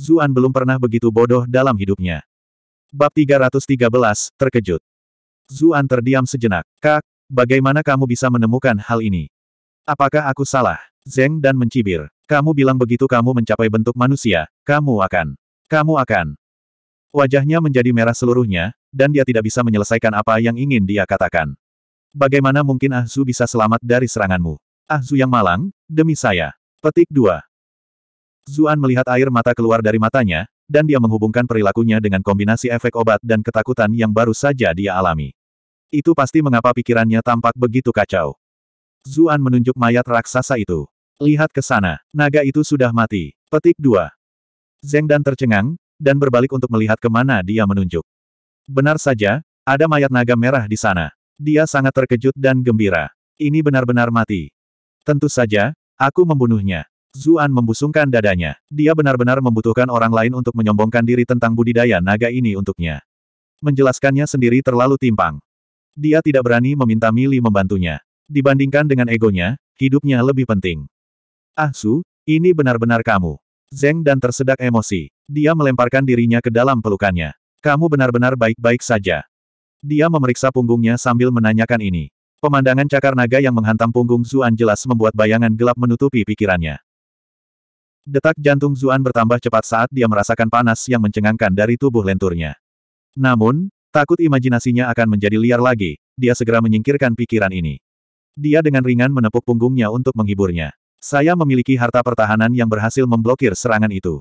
Zuan belum pernah begitu bodoh dalam hidupnya. Bab 313, Terkejut. Zuan terdiam sejenak. Kak, bagaimana kamu bisa menemukan hal ini? Apakah aku salah? Zeng dan mencibir. Kamu bilang begitu kamu mencapai bentuk manusia, kamu akan. Kamu akan. Wajahnya menjadi merah seluruhnya, dan dia tidak bisa menyelesaikan apa yang ingin dia katakan. Bagaimana mungkin Ahzu bisa selamat dari seranganmu? Ahzu yang malang, demi saya. Petik 2. Zuan melihat air mata keluar dari matanya, dan dia menghubungkan perilakunya dengan kombinasi efek obat dan ketakutan yang baru saja dia alami. Itu pasti mengapa pikirannya tampak begitu kacau. Zuan menunjuk mayat raksasa itu. Lihat ke sana, naga itu sudah mati. Petik 2. Zeng dan tercengang, dan berbalik untuk melihat kemana dia menunjuk. Benar saja, ada mayat naga merah di sana. Dia sangat terkejut dan gembira. Ini benar-benar mati. Tentu saja, aku membunuhnya. Zuan membusungkan dadanya. Dia benar-benar membutuhkan orang lain untuk menyombongkan diri tentang budidaya naga ini untuknya. Menjelaskannya sendiri terlalu timpang. Dia tidak berani meminta Mili membantunya. Dibandingkan dengan egonya, hidupnya lebih penting. Ah Su, ini benar-benar kamu. Zeng dan tersedak emosi. Dia melemparkan dirinya ke dalam pelukannya. Kamu benar-benar baik-baik saja. Dia memeriksa punggungnya sambil menanyakan ini. Pemandangan cakar naga yang menghantam punggung Zuan jelas membuat bayangan gelap menutupi pikirannya. Detak jantung Zuan bertambah cepat saat dia merasakan panas yang mencengangkan dari tubuh lenturnya. Namun, takut imajinasinya akan menjadi liar lagi, dia segera menyingkirkan pikiran ini. Dia dengan ringan menepuk punggungnya untuk menghiburnya. Saya memiliki harta pertahanan yang berhasil memblokir serangan itu.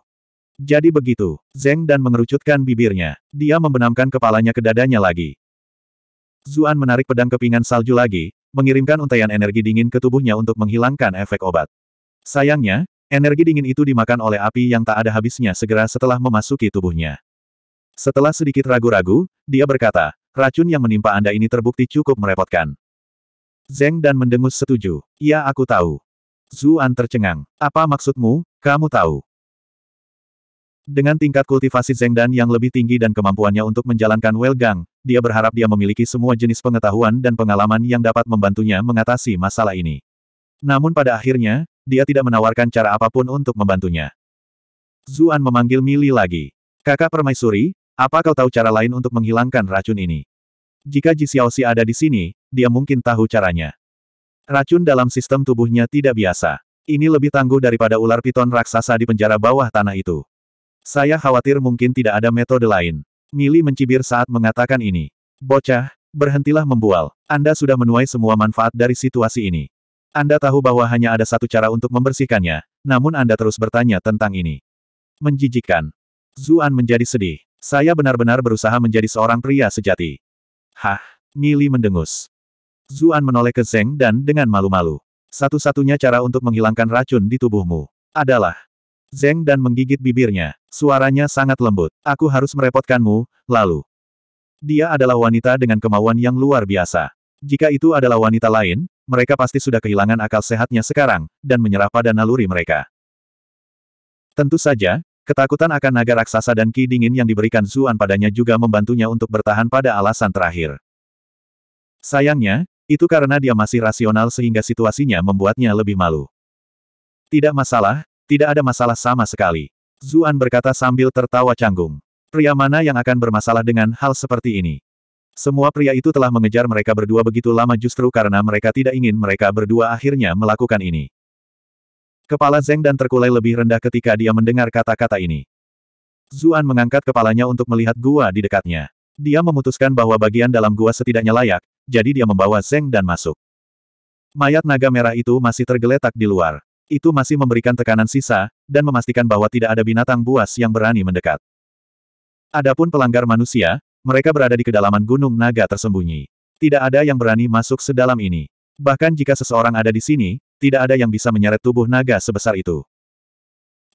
Jadi begitu, Zeng dan mengerucutkan bibirnya. Dia membenamkan kepalanya ke dadanya lagi. Zuan menarik pedang kepingan salju lagi, mengirimkan untaian energi dingin ke tubuhnya untuk menghilangkan efek obat. Sayangnya, energi dingin itu dimakan oleh api yang tak ada habisnya segera setelah memasuki tubuhnya. Setelah sedikit ragu-ragu, dia berkata, racun yang menimpa Anda ini terbukti cukup merepotkan. Zeng dan mendengus setuju. Ya aku tahu. Zuan tercengang. Apa maksudmu, kamu tahu? Dengan tingkat kultivasi Zengdan yang lebih tinggi dan kemampuannya untuk menjalankan Well Gang, dia berharap dia memiliki semua jenis pengetahuan dan pengalaman yang dapat membantunya mengatasi masalah ini. Namun pada akhirnya, dia tidak menawarkan cara apapun untuk membantunya. Zuan memanggil Mili lagi. Kakak permaisuri, apa kau tahu cara lain untuk menghilangkan racun ini? Jika Ji Xiaoxi ada di sini, dia mungkin tahu caranya. Racun dalam sistem tubuhnya tidak biasa. Ini lebih tangguh daripada ular piton raksasa di penjara bawah tanah itu. Saya khawatir mungkin tidak ada metode lain. Mili mencibir saat mengatakan ini. Bocah, berhentilah membual. Anda sudah menuai semua manfaat dari situasi ini. Anda tahu bahwa hanya ada satu cara untuk membersihkannya, namun Anda terus bertanya tentang ini. Menjijikan. Zuan menjadi sedih. Saya benar-benar berusaha menjadi seorang pria sejati. Hah, Mili mendengus. Zuan menoleh ke Zeng dan dengan malu-malu. Satu-satunya cara untuk menghilangkan racun di tubuhmu adalah Zeng dan menggigit bibirnya. Suaranya sangat lembut. Aku harus merepotkanmu, lalu. Dia adalah wanita dengan kemauan yang luar biasa. Jika itu adalah wanita lain, mereka pasti sudah kehilangan akal sehatnya sekarang, dan menyerah pada naluri mereka. Tentu saja, ketakutan akan naga raksasa dan ki dingin yang diberikan Zuan padanya juga membantunya untuk bertahan pada alasan terakhir. Sayangnya, itu karena dia masih rasional sehingga situasinya membuatnya lebih malu. Tidak masalah, tidak ada masalah sama sekali. Zuan berkata sambil tertawa canggung. Pria mana yang akan bermasalah dengan hal seperti ini? Semua pria itu telah mengejar mereka berdua begitu lama justru karena mereka tidak ingin mereka berdua akhirnya melakukan ini. Kepala Zeng dan terkulai lebih rendah ketika dia mendengar kata-kata ini. Zuan mengangkat kepalanya untuk melihat gua di dekatnya. Dia memutuskan bahwa bagian dalam gua setidaknya layak, jadi dia membawa Zeng dan masuk. Mayat naga merah itu masih tergeletak di luar itu masih memberikan tekanan sisa, dan memastikan bahwa tidak ada binatang buas yang berani mendekat. Adapun pelanggar manusia, mereka berada di kedalaman gunung naga tersembunyi. Tidak ada yang berani masuk sedalam ini. Bahkan jika seseorang ada di sini, tidak ada yang bisa menyeret tubuh naga sebesar itu.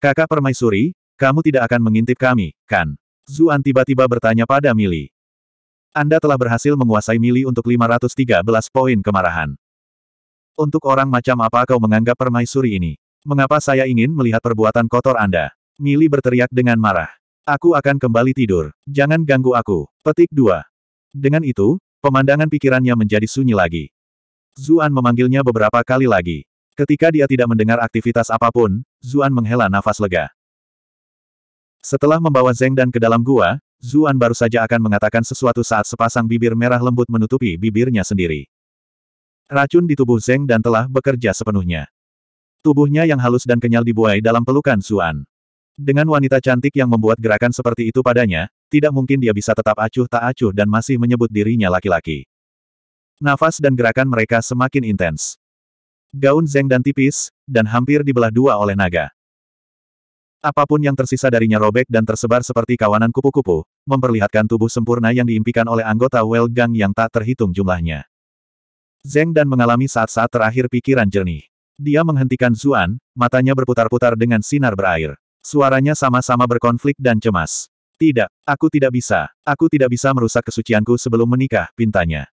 Kakak permaisuri, kamu tidak akan mengintip kami, kan? Zuan tiba-tiba bertanya pada Mili. Anda telah berhasil menguasai Mili untuk 513 poin kemarahan. Untuk orang macam apa kau menganggap permaisuri ini? Mengapa saya ingin melihat perbuatan kotor Anda? Mili berteriak dengan marah. Aku akan kembali tidur. Jangan ganggu aku. Petik 2. Dengan itu, pemandangan pikirannya menjadi sunyi lagi. Zuan memanggilnya beberapa kali lagi. Ketika dia tidak mendengar aktivitas apapun, Zuan menghela nafas lega. Setelah membawa Zeng Dan ke dalam gua, Zuan baru saja akan mengatakan sesuatu saat sepasang bibir merah lembut menutupi bibirnya sendiri. Racun di tubuh Zeng dan telah bekerja sepenuhnya. Tubuhnya yang halus dan kenyal dibuai dalam pelukan Suan, Dengan wanita cantik yang membuat gerakan seperti itu padanya, tidak mungkin dia bisa tetap acuh tak acuh dan masih menyebut dirinya laki-laki. Nafas dan gerakan mereka semakin intens. Gaun Zeng dan tipis, dan hampir dibelah dua oleh naga. Apapun yang tersisa darinya robek dan tersebar seperti kawanan kupu-kupu, memperlihatkan tubuh sempurna yang diimpikan oleh anggota Well Gang yang tak terhitung jumlahnya. Zeng dan mengalami saat-saat terakhir pikiran jernih. Dia menghentikan Zuan, matanya berputar-putar dengan sinar berair. Suaranya sama-sama berkonflik dan cemas. Tidak, aku tidak bisa. Aku tidak bisa merusak kesucianku sebelum menikah, pintanya.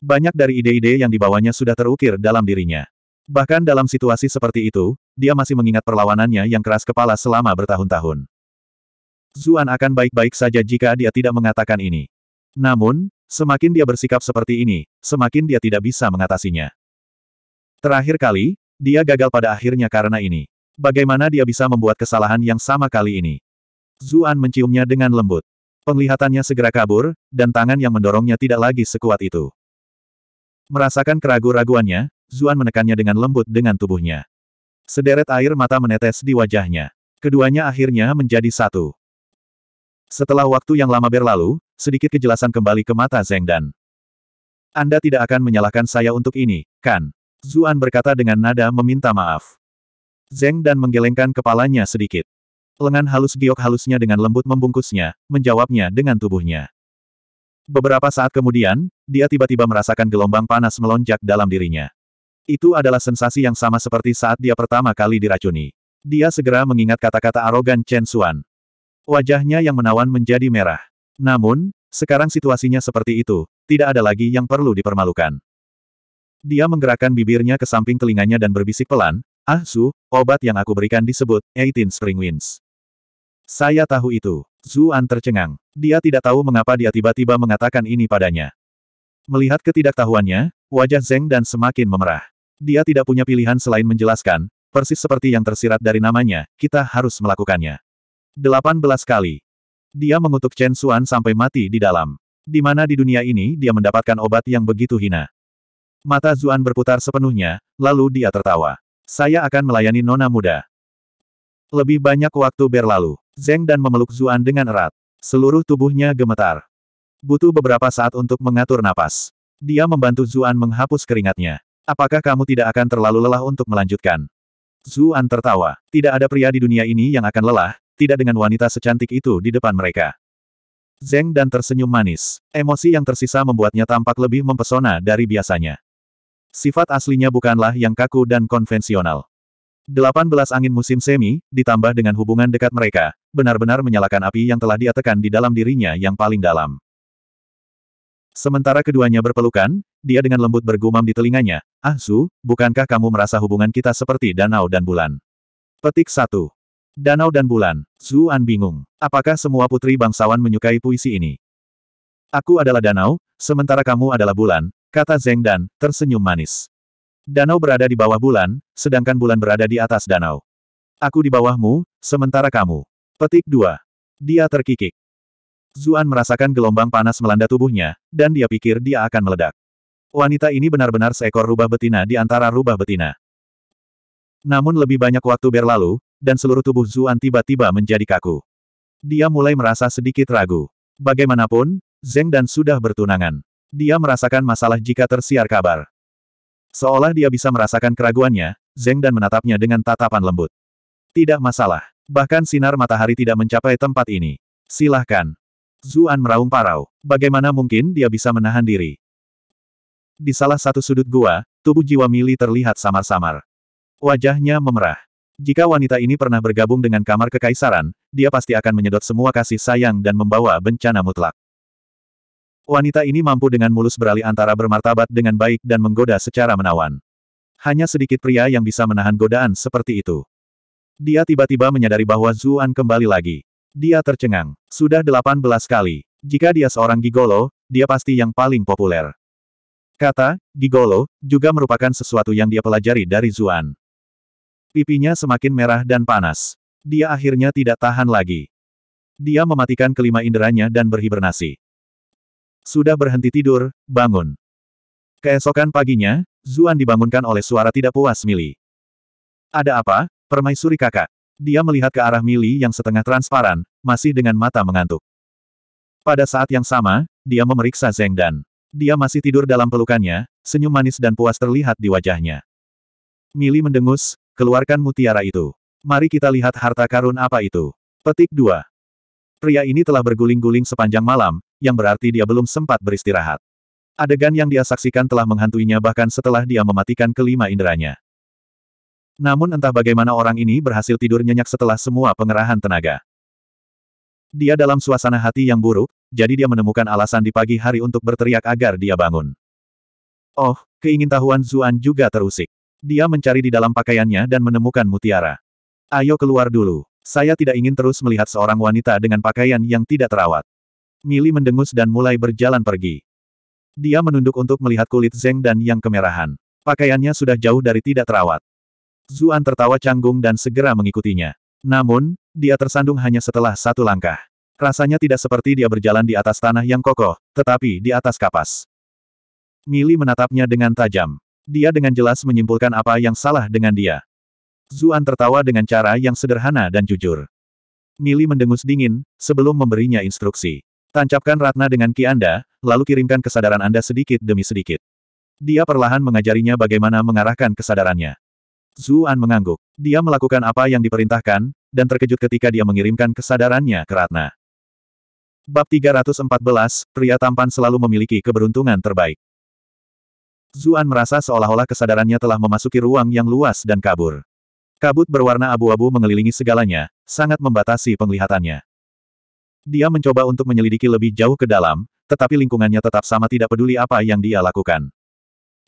Banyak dari ide-ide yang dibawanya sudah terukir dalam dirinya. Bahkan dalam situasi seperti itu, dia masih mengingat perlawanannya yang keras kepala selama bertahun-tahun. Zuan akan baik-baik saja jika dia tidak mengatakan ini. Namun, Semakin dia bersikap seperti ini, semakin dia tidak bisa mengatasinya. Terakhir kali, dia gagal pada akhirnya karena ini. Bagaimana dia bisa membuat kesalahan yang sama kali ini? Zuan menciumnya dengan lembut. Penglihatannya segera kabur, dan tangan yang mendorongnya tidak lagi sekuat itu. Merasakan keragu-raguannya, Zuan menekannya dengan lembut dengan tubuhnya. Sederet air mata menetes di wajahnya. Keduanya akhirnya menjadi satu. Setelah waktu yang lama berlalu, sedikit kejelasan kembali ke mata Zeng Dan. Anda tidak akan menyalahkan saya untuk ini, kan? Zuan berkata dengan nada meminta maaf. Zeng Dan menggelengkan kepalanya sedikit. Lengan halus giok halusnya dengan lembut membungkusnya, menjawabnya dengan tubuhnya. Beberapa saat kemudian, dia tiba-tiba merasakan gelombang panas melonjak dalam dirinya. Itu adalah sensasi yang sama seperti saat dia pertama kali diracuni. Dia segera mengingat kata-kata arogan Chen Xuan. Wajahnya yang menawan menjadi merah. Namun, sekarang situasinya seperti itu, tidak ada lagi yang perlu dipermalukan. Dia menggerakkan bibirnya ke samping telinganya dan berbisik pelan, Ah Su, obat yang aku berikan disebut 18 Spring Winds. Saya tahu itu. Zuan tercengang. Dia tidak tahu mengapa dia tiba-tiba mengatakan ini padanya. Melihat ketidaktahuannya, wajah Zeng dan semakin memerah. Dia tidak punya pilihan selain menjelaskan, persis seperti yang tersirat dari namanya, kita harus melakukannya. 18 kali. Dia mengutuk Chen Xuan sampai mati di dalam. Di mana di dunia ini dia mendapatkan obat yang begitu hina. Mata Zuan berputar sepenuhnya, lalu dia tertawa. Saya akan melayani nona muda. Lebih banyak waktu berlalu. Zeng dan memeluk Zuan dengan erat. Seluruh tubuhnya gemetar. Butuh beberapa saat untuk mengatur napas. Dia membantu Zuan menghapus keringatnya. Apakah kamu tidak akan terlalu lelah untuk melanjutkan? Zuan tertawa. Tidak ada pria di dunia ini yang akan lelah, tidak dengan wanita secantik itu di depan mereka. Zeng dan tersenyum manis. Emosi yang tersisa membuatnya tampak lebih mempesona dari biasanya. Sifat aslinya bukanlah yang kaku dan konvensional. 18 angin musim semi, ditambah dengan hubungan dekat mereka, benar-benar menyalakan api yang telah dia di dalam dirinya yang paling dalam. Sementara keduanya berpelukan, dia dengan lembut bergumam di telinganya, Ah Su, bukankah kamu merasa hubungan kita seperti danau dan bulan? Petik 1. Danau dan Bulan. Zuan bingung. Apakah semua putri bangsawan menyukai puisi ini? Aku adalah danau, sementara kamu adalah bulan, kata Zeng Dan, tersenyum manis. Danau berada di bawah bulan, sedangkan bulan berada di atas danau. Aku di bawahmu, sementara kamu. Petik 2. Dia terkikik. Zuan merasakan gelombang panas melanda tubuhnya, dan dia pikir dia akan meledak. Wanita ini benar-benar seekor rubah betina di antara rubah betina. Namun lebih banyak waktu berlalu, dan seluruh tubuh Zuan tiba-tiba menjadi kaku. Dia mulai merasa sedikit ragu. Bagaimanapun, Zeng dan sudah bertunangan. Dia merasakan masalah jika tersiar kabar. Seolah dia bisa merasakan keraguannya, Zeng dan menatapnya dengan tatapan lembut. Tidak masalah. Bahkan sinar matahari tidak mencapai tempat ini. Silahkan. Zuan meraung parau. Bagaimana mungkin dia bisa menahan diri? Di salah satu sudut gua, tubuh jiwa Mili terlihat samar-samar. Wajahnya memerah. Jika wanita ini pernah bergabung dengan kamar kekaisaran, dia pasti akan menyedot semua kasih sayang dan membawa bencana mutlak. Wanita ini mampu dengan mulus beralih antara bermartabat dengan baik dan menggoda secara menawan. Hanya sedikit pria yang bisa menahan godaan seperti itu. Dia tiba-tiba menyadari bahwa Zuan kembali lagi. Dia tercengang. Sudah 18 kali. Jika dia seorang gigolo, dia pasti yang paling populer. Kata, gigolo, juga merupakan sesuatu yang dia pelajari dari Zuan. Pipinya semakin merah dan panas. Dia akhirnya tidak tahan lagi. Dia mematikan kelima inderanya dan berhibernasi. Sudah berhenti tidur, bangun. Keesokan paginya, Zuan dibangunkan oleh suara tidak puas Mili. Ada apa, permaisuri kakak? Dia melihat ke arah Mili yang setengah transparan, masih dengan mata mengantuk. Pada saat yang sama, dia memeriksa Zeng Dan. Dia masih tidur dalam pelukannya, senyum manis dan puas terlihat di wajahnya. Mili mendengus, Keluarkan mutiara itu. Mari kita lihat harta karun apa itu. Petik 2. Pria ini telah berguling-guling sepanjang malam, yang berarti dia belum sempat beristirahat. Adegan yang dia saksikan telah menghantuinya bahkan setelah dia mematikan kelima inderanya. Namun entah bagaimana orang ini berhasil tidur nyenyak setelah semua pengerahan tenaga. Dia dalam suasana hati yang buruk, jadi dia menemukan alasan di pagi hari untuk berteriak agar dia bangun. Oh, keingintahuan Zuan juga terusik. Dia mencari di dalam pakaiannya dan menemukan mutiara. Ayo keluar dulu. Saya tidak ingin terus melihat seorang wanita dengan pakaian yang tidak terawat. Mili mendengus dan mulai berjalan pergi. Dia menunduk untuk melihat kulit Zeng dan yang kemerahan. Pakaiannya sudah jauh dari tidak terawat. Zuan tertawa canggung dan segera mengikutinya. Namun, dia tersandung hanya setelah satu langkah. Rasanya tidak seperti dia berjalan di atas tanah yang kokoh, tetapi di atas kapas. Mili menatapnya dengan tajam. Dia dengan jelas menyimpulkan apa yang salah dengan dia. Zuan tertawa dengan cara yang sederhana dan jujur. Mili mendengus dingin, sebelum memberinya instruksi. Tancapkan ratna dengan ki Anda, lalu kirimkan kesadaran Anda sedikit demi sedikit. Dia perlahan mengajarinya bagaimana mengarahkan kesadarannya. Zuan mengangguk. Dia melakukan apa yang diperintahkan, dan terkejut ketika dia mengirimkan kesadarannya ke ratna. Bab 314, pria tampan selalu memiliki keberuntungan terbaik. Zuan merasa seolah-olah kesadarannya telah memasuki ruang yang luas dan kabur. Kabut berwarna abu-abu mengelilingi segalanya, sangat membatasi penglihatannya. Dia mencoba untuk menyelidiki lebih jauh ke dalam, tetapi lingkungannya tetap sama tidak peduli apa yang dia lakukan.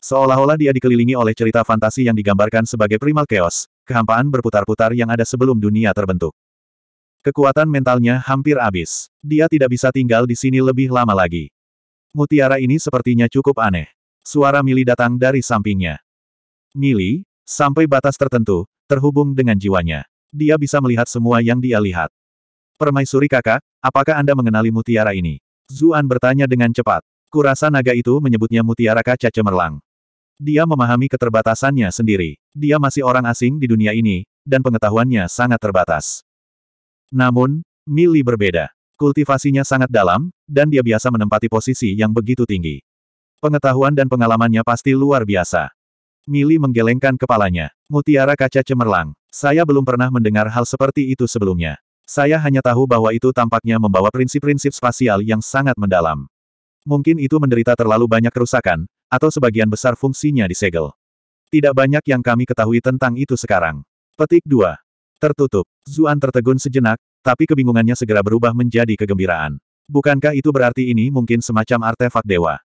Seolah-olah dia dikelilingi oleh cerita fantasi yang digambarkan sebagai primal chaos, kehampaan berputar-putar yang ada sebelum dunia terbentuk. Kekuatan mentalnya hampir habis. Dia tidak bisa tinggal di sini lebih lama lagi. Mutiara ini sepertinya cukup aneh. Suara Mili datang dari sampingnya. Mili, sampai batas tertentu, terhubung dengan jiwanya. Dia bisa melihat semua yang dia lihat. Permaisuri kakak, apakah Anda mengenali mutiara ini? Zuan bertanya dengan cepat. Kurasa naga itu menyebutnya mutiara kaca cemerlang. Dia memahami keterbatasannya sendiri. Dia masih orang asing di dunia ini, dan pengetahuannya sangat terbatas. Namun, Mili berbeda. Kultivasinya sangat dalam, dan dia biasa menempati posisi yang begitu tinggi. Pengetahuan dan pengalamannya pasti luar biasa. Mili menggelengkan kepalanya. Mutiara kaca cemerlang. Saya belum pernah mendengar hal seperti itu sebelumnya. Saya hanya tahu bahwa itu tampaknya membawa prinsip-prinsip spasial yang sangat mendalam. Mungkin itu menderita terlalu banyak kerusakan, atau sebagian besar fungsinya disegel. Tidak banyak yang kami ketahui tentang itu sekarang. Petik 2. Tertutup. Zuan tertegun sejenak, tapi kebingungannya segera berubah menjadi kegembiraan. Bukankah itu berarti ini mungkin semacam artefak dewa?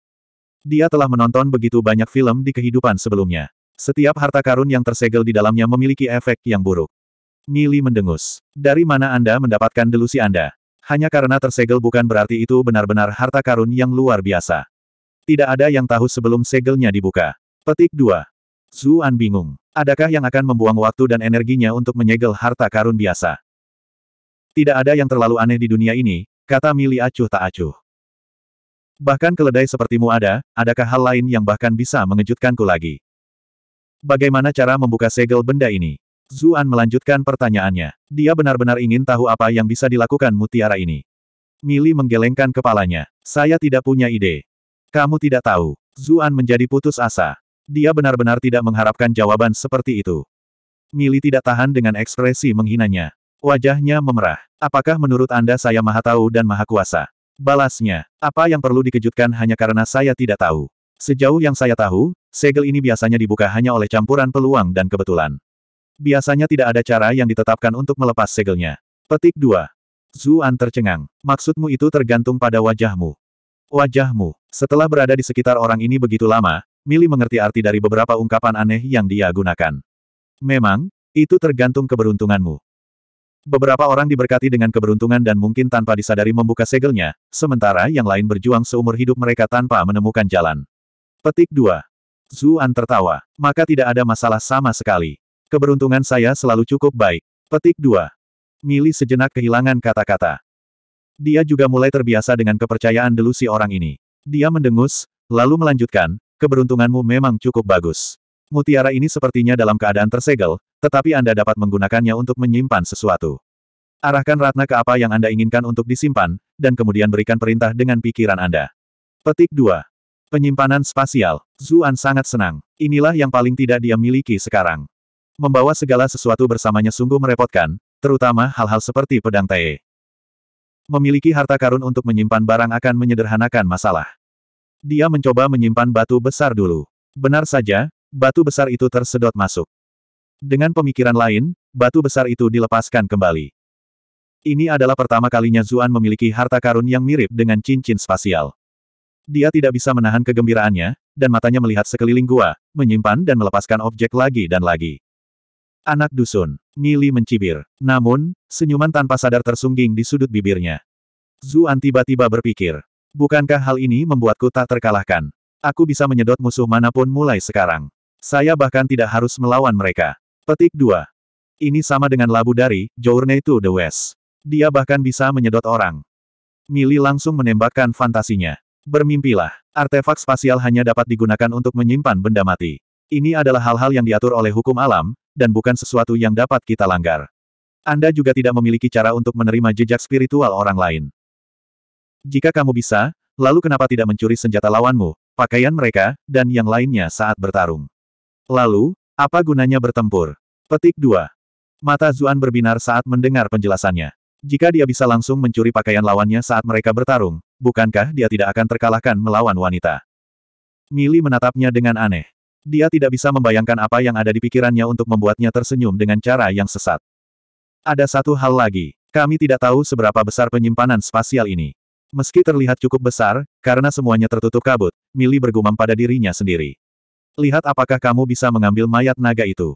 Dia telah menonton begitu banyak film di kehidupan sebelumnya. Setiap harta karun yang tersegel di dalamnya memiliki efek yang buruk. Mili mendengus. Dari mana Anda mendapatkan delusi Anda? Hanya karena tersegel bukan berarti itu benar-benar harta karun yang luar biasa. Tidak ada yang tahu sebelum segelnya dibuka. Petik 2. Zuan bingung. Adakah yang akan membuang waktu dan energinya untuk menyegel harta karun biasa? Tidak ada yang terlalu aneh di dunia ini, kata Mili acuh tak acuh. Bahkan keledai sepertimu ada, adakah hal lain yang bahkan bisa mengejutkanku lagi? Bagaimana cara membuka segel benda ini? Zuan melanjutkan pertanyaannya. Dia benar-benar ingin tahu apa yang bisa dilakukan mutiara ini. Mili menggelengkan kepalanya. Saya tidak punya ide. Kamu tidak tahu. Zuan menjadi putus asa. Dia benar-benar tidak mengharapkan jawaban seperti itu. Mili tidak tahan dengan ekspresi menghinanya. Wajahnya memerah. Apakah menurut Anda saya maha tahu dan maha kuasa? Balasnya, apa yang perlu dikejutkan hanya karena saya tidak tahu. Sejauh yang saya tahu, segel ini biasanya dibuka hanya oleh campuran peluang dan kebetulan. Biasanya tidak ada cara yang ditetapkan untuk melepas segelnya. Petik 2. Zuan tercengang. Maksudmu itu tergantung pada wajahmu. Wajahmu. Setelah berada di sekitar orang ini begitu lama, Mili mengerti arti dari beberapa ungkapan aneh yang dia gunakan. Memang, itu tergantung keberuntunganmu. Beberapa orang diberkati dengan keberuntungan dan mungkin tanpa disadari membuka segelnya, sementara yang lain berjuang seumur hidup mereka tanpa menemukan jalan. Petik 2. Zuan tertawa. Maka tidak ada masalah sama sekali. Keberuntungan saya selalu cukup baik. Petik 2. Mili sejenak kehilangan kata-kata. Dia juga mulai terbiasa dengan kepercayaan delusi orang ini. Dia mendengus, lalu melanjutkan, keberuntunganmu memang cukup bagus. Mutiara ini sepertinya dalam keadaan tersegel, tetapi Anda dapat menggunakannya untuk menyimpan sesuatu. Arahkan ratna ke apa yang Anda inginkan untuk disimpan, dan kemudian berikan perintah dengan pikiran Anda. Petik 2. Penyimpanan spasial. Zuan sangat senang. Inilah yang paling tidak dia miliki sekarang. Membawa segala sesuatu bersamanya sungguh merepotkan, terutama hal-hal seperti pedang Tae. Memiliki harta karun untuk menyimpan barang akan menyederhanakan masalah. Dia mencoba menyimpan batu besar dulu. Benar saja, batu besar itu tersedot masuk. Dengan pemikiran lain, batu besar itu dilepaskan kembali. Ini adalah pertama kalinya Zuan memiliki harta karun yang mirip dengan cincin spasial. Dia tidak bisa menahan kegembiraannya, dan matanya melihat sekeliling gua, menyimpan dan melepaskan objek lagi dan lagi. Anak dusun, Mili mencibir. Namun, senyuman tanpa sadar tersungging di sudut bibirnya. Zuan tiba-tiba berpikir, bukankah hal ini membuatku tak terkalahkan? Aku bisa menyedot musuh manapun mulai sekarang. Saya bahkan tidak harus melawan mereka. Petik 2. Ini sama dengan labu dari Journey to the West. Dia bahkan bisa menyedot orang. Mili langsung menembakkan fantasinya. Bermimpilah. Artefak spasial hanya dapat digunakan untuk menyimpan benda mati. Ini adalah hal-hal yang diatur oleh hukum alam, dan bukan sesuatu yang dapat kita langgar. Anda juga tidak memiliki cara untuk menerima jejak spiritual orang lain. Jika kamu bisa, lalu kenapa tidak mencuri senjata lawanmu, pakaian mereka, dan yang lainnya saat bertarung? Lalu, apa gunanya bertempur? Petik 2. Mata Zuan berbinar saat mendengar penjelasannya. Jika dia bisa langsung mencuri pakaian lawannya saat mereka bertarung, bukankah dia tidak akan terkalahkan melawan wanita? Mili menatapnya dengan aneh. Dia tidak bisa membayangkan apa yang ada di pikirannya untuk membuatnya tersenyum dengan cara yang sesat. Ada satu hal lagi, kami tidak tahu seberapa besar penyimpanan spasial ini. Meski terlihat cukup besar, karena semuanya tertutup kabut, Mili bergumam pada dirinya sendiri. Lihat apakah kamu bisa mengambil mayat naga itu.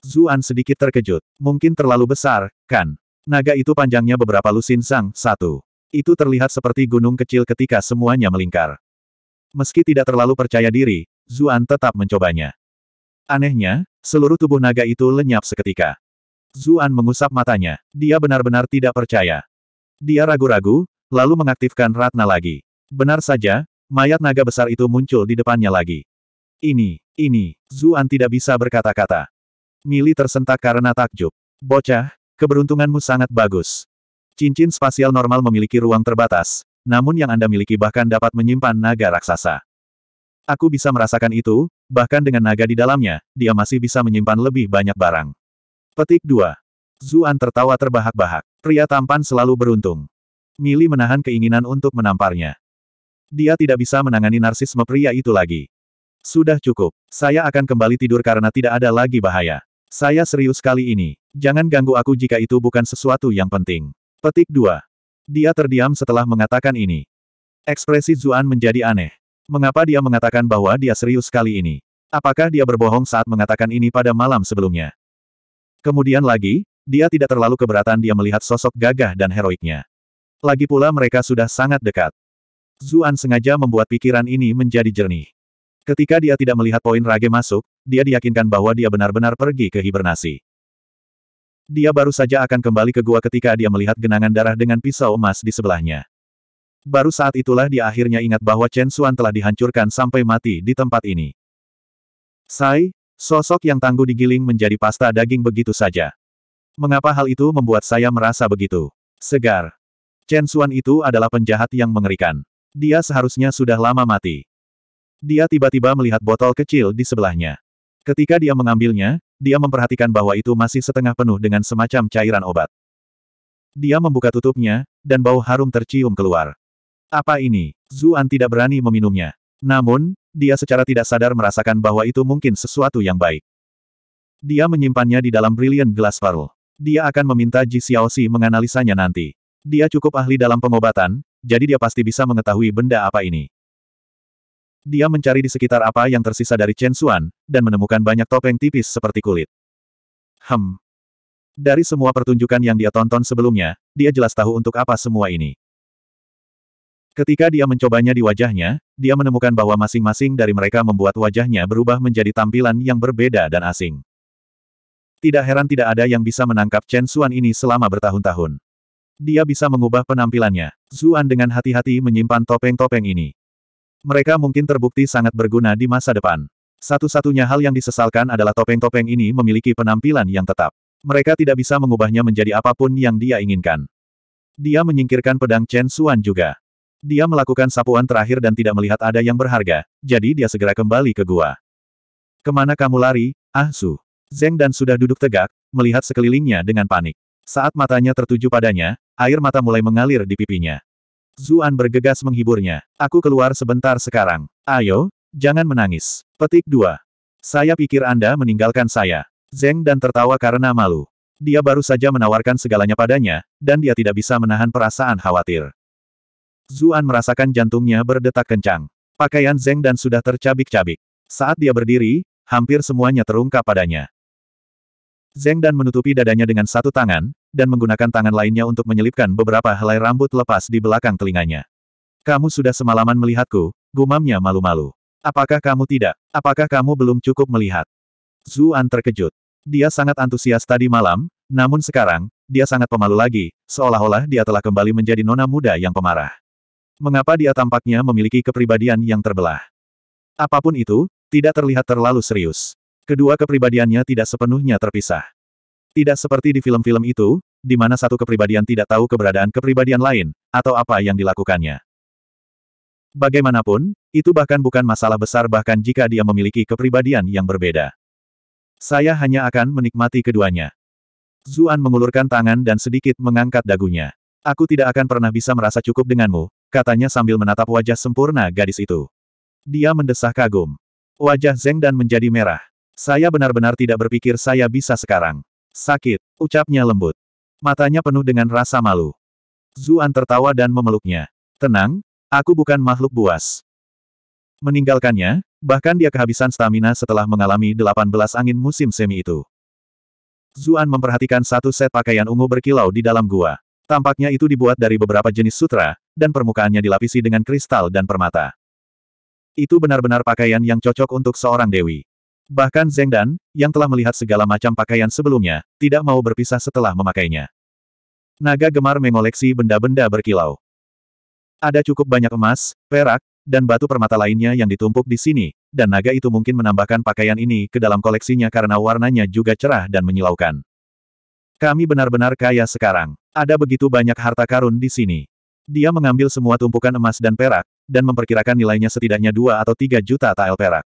Zuan sedikit terkejut. Mungkin terlalu besar, kan? Naga itu panjangnya beberapa lusin sang, satu. Itu terlihat seperti gunung kecil ketika semuanya melingkar. Meski tidak terlalu percaya diri, Zuan tetap mencobanya. Anehnya, seluruh tubuh naga itu lenyap seketika. Zuan mengusap matanya. Dia benar-benar tidak percaya. Dia ragu-ragu, lalu mengaktifkan Ratna lagi. Benar saja, mayat naga besar itu muncul di depannya lagi. Ini, ini, Zuan tidak bisa berkata-kata. Mili tersentak karena takjub. Bocah, keberuntunganmu sangat bagus. Cincin spasial normal memiliki ruang terbatas, namun yang Anda miliki bahkan dapat menyimpan naga raksasa. Aku bisa merasakan itu, bahkan dengan naga di dalamnya, dia masih bisa menyimpan lebih banyak barang. Petik 2. Zuan tertawa terbahak-bahak. Pria tampan selalu beruntung. Mili menahan keinginan untuk menamparnya. Dia tidak bisa menangani narsisme pria itu lagi. Sudah cukup. Saya akan kembali tidur karena tidak ada lagi bahaya. Saya serius kali ini. Jangan ganggu aku jika itu bukan sesuatu yang penting. Petik 2. Dia terdiam setelah mengatakan ini. Ekspresi Zuan menjadi aneh. Mengapa dia mengatakan bahwa dia serius kali ini? Apakah dia berbohong saat mengatakan ini pada malam sebelumnya? Kemudian lagi, dia tidak terlalu keberatan dia melihat sosok gagah dan heroiknya. Lagi pula mereka sudah sangat dekat. Zuan sengaja membuat pikiran ini menjadi jernih. Ketika dia tidak melihat poin Rage masuk, dia diyakinkan bahwa dia benar-benar pergi ke hibernasi. Dia baru saja akan kembali ke gua ketika dia melihat genangan darah dengan pisau emas di sebelahnya. Baru saat itulah dia akhirnya ingat bahwa Chen Xuan telah dihancurkan sampai mati di tempat ini. Sai, sosok yang tangguh digiling menjadi pasta daging begitu saja. Mengapa hal itu membuat saya merasa begitu segar? Chen Xuan itu adalah penjahat yang mengerikan. Dia seharusnya sudah lama mati. Dia tiba-tiba melihat botol kecil di sebelahnya. Ketika dia mengambilnya, dia memperhatikan bahwa itu masih setengah penuh dengan semacam cairan obat. Dia membuka tutupnya, dan bau harum tercium keluar. Apa ini? Zuan tidak berani meminumnya. Namun, dia secara tidak sadar merasakan bahwa itu mungkin sesuatu yang baik. Dia menyimpannya di dalam Brilliant Glass Pearl. Dia akan meminta Ji Xiaoxi menganalisanya nanti. Dia cukup ahli dalam pengobatan, jadi dia pasti bisa mengetahui benda apa ini. Dia mencari di sekitar apa yang tersisa dari Chen Xuan, dan menemukan banyak topeng tipis seperti kulit. Hem. Dari semua pertunjukan yang dia tonton sebelumnya, dia jelas tahu untuk apa semua ini. Ketika dia mencobanya di wajahnya, dia menemukan bahwa masing-masing dari mereka membuat wajahnya berubah menjadi tampilan yang berbeda dan asing. Tidak heran tidak ada yang bisa menangkap Chen Xuan ini selama bertahun-tahun. Dia bisa mengubah penampilannya. Zuan dengan hati-hati menyimpan topeng-topeng ini. Mereka mungkin terbukti sangat berguna di masa depan. Satu-satunya hal yang disesalkan adalah topeng-topeng ini memiliki penampilan yang tetap. Mereka tidak bisa mengubahnya menjadi apapun yang dia inginkan. Dia menyingkirkan pedang Chen Xuan juga. Dia melakukan sapuan terakhir dan tidak melihat ada yang berharga, jadi dia segera kembali ke gua. Kemana kamu lari, Ah Su? Zeng dan sudah duduk tegak, melihat sekelilingnya dengan panik. Saat matanya tertuju padanya, air mata mulai mengalir di pipinya. Zuan bergegas menghiburnya. Aku keluar sebentar sekarang. Ayo, jangan menangis. Petik 2. Saya pikir Anda meninggalkan saya. Zeng dan tertawa karena malu. Dia baru saja menawarkan segalanya padanya, dan dia tidak bisa menahan perasaan khawatir. Zuan merasakan jantungnya berdetak kencang. Pakaian Zeng dan sudah tercabik-cabik. Saat dia berdiri, hampir semuanya terungkap padanya. Zeng dan menutupi dadanya dengan satu tangan, dan menggunakan tangan lainnya untuk menyelipkan beberapa helai rambut lepas di belakang telinganya. Kamu sudah semalaman melihatku, gumamnya malu-malu. Apakah kamu tidak? Apakah kamu belum cukup melihat? Zuan terkejut. Dia sangat antusias tadi malam, namun sekarang, dia sangat pemalu lagi, seolah-olah dia telah kembali menjadi nona muda yang pemarah. Mengapa dia tampaknya memiliki kepribadian yang terbelah? Apapun itu, tidak terlihat terlalu serius. Kedua kepribadiannya tidak sepenuhnya terpisah. Tidak seperti di film-film itu, di mana satu kepribadian tidak tahu keberadaan kepribadian lain, atau apa yang dilakukannya. Bagaimanapun, itu bahkan bukan masalah besar bahkan jika dia memiliki kepribadian yang berbeda. Saya hanya akan menikmati keduanya. Zuan mengulurkan tangan dan sedikit mengangkat dagunya. Aku tidak akan pernah bisa merasa cukup denganmu, katanya sambil menatap wajah sempurna gadis itu. Dia mendesah kagum. Wajah Zeng dan menjadi merah. Saya benar-benar tidak berpikir saya bisa sekarang. Sakit, ucapnya lembut. Matanya penuh dengan rasa malu. Zuan tertawa dan memeluknya. Tenang, aku bukan makhluk buas. Meninggalkannya, bahkan dia kehabisan stamina setelah mengalami 18 angin musim semi itu. Zuan memperhatikan satu set pakaian ungu berkilau di dalam gua. Tampaknya itu dibuat dari beberapa jenis sutra, dan permukaannya dilapisi dengan kristal dan permata. Itu benar-benar pakaian yang cocok untuk seorang dewi. Bahkan Zeng Dan, yang telah melihat segala macam pakaian sebelumnya, tidak mau berpisah setelah memakainya. Naga gemar mengoleksi benda-benda berkilau. Ada cukup banyak emas, perak, dan batu permata lainnya yang ditumpuk di sini, dan naga itu mungkin menambahkan pakaian ini ke dalam koleksinya karena warnanya juga cerah dan menyilaukan. Kami benar-benar kaya sekarang. Ada begitu banyak harta karun di sini. Dia mengambil semua tumpukan emas dan perak, dan memperkirakan nilainya setidaknya dua atau tiga juta tael perak.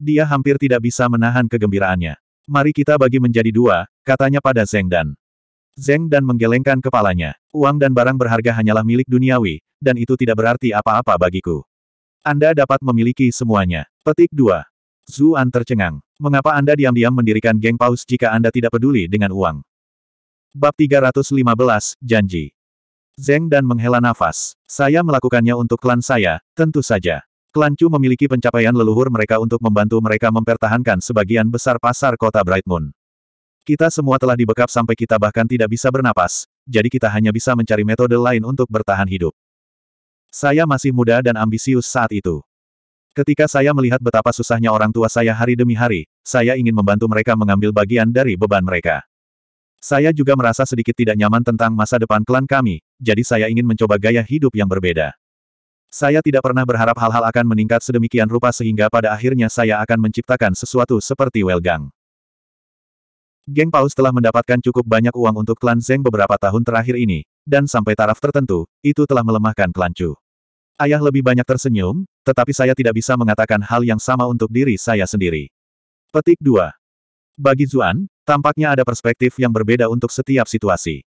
Dia hampir tidak bisa menahan kegembiraannya. Mari kita bagi menjadi dua, katanya pada Zeng Dan. Zeng Dan menggelengkan kepalanya. Uang dan barang berharga hanyalah milik duniawi, dan itu tidak berarti apa-apa bagiku. Anda dapat memiliki semuanya. Petik 2. Zuan tercengang. Mengapa Anda diam-diam mendirikan geng paus jika Anda tidak peduli dengan uang? Bab 315, Janji. Zeng Dan menghela nafas. Saya melakukannya untuk klan saya, tentu saja. Klan Chu memiliki pencapaian leluhur mereka untuk membantu mereka mempertahankan sebagian besar pasar kota Bright Moon. Kita semua telah dibekap sampai kita bahkan tidak bisa bernapas, jadi kita hanya bisa mencari metode lain untuk bertahan hidup. Saya masih muda dan ambisius saat itu. Ketika saya melihat betapa susahnya orang tua saya hari demi hari, saya ingin membantu mereka mengambil bagian dari beban mereka. Saya juga merasa sedikit tidak nyaman tentang masa depan klan kami, jadi saya ingin mencoba gaya hidup yang berbeda. Saya tidak pernah berharap hal-hal akan meningkat sedemikian rupa sehingga pada akhirnya saya akan menciptakan sesuatu seperti Welgang. Geng Paus telah mendapatkan cukup banyak uang untuk klan Zeng beberapa tahun terakhir ini, dan sampai taraf tertentu, itu telah melemahkan klan Chu. Ayah lebih banyak tersenyum, tetapi saya tidak bisa mengatakan hal yang sama untuk diri saya sendiri. Petik 2. Bagi Zuan, tampaknya ada perspektif yang berbeda untuk setiap situasi.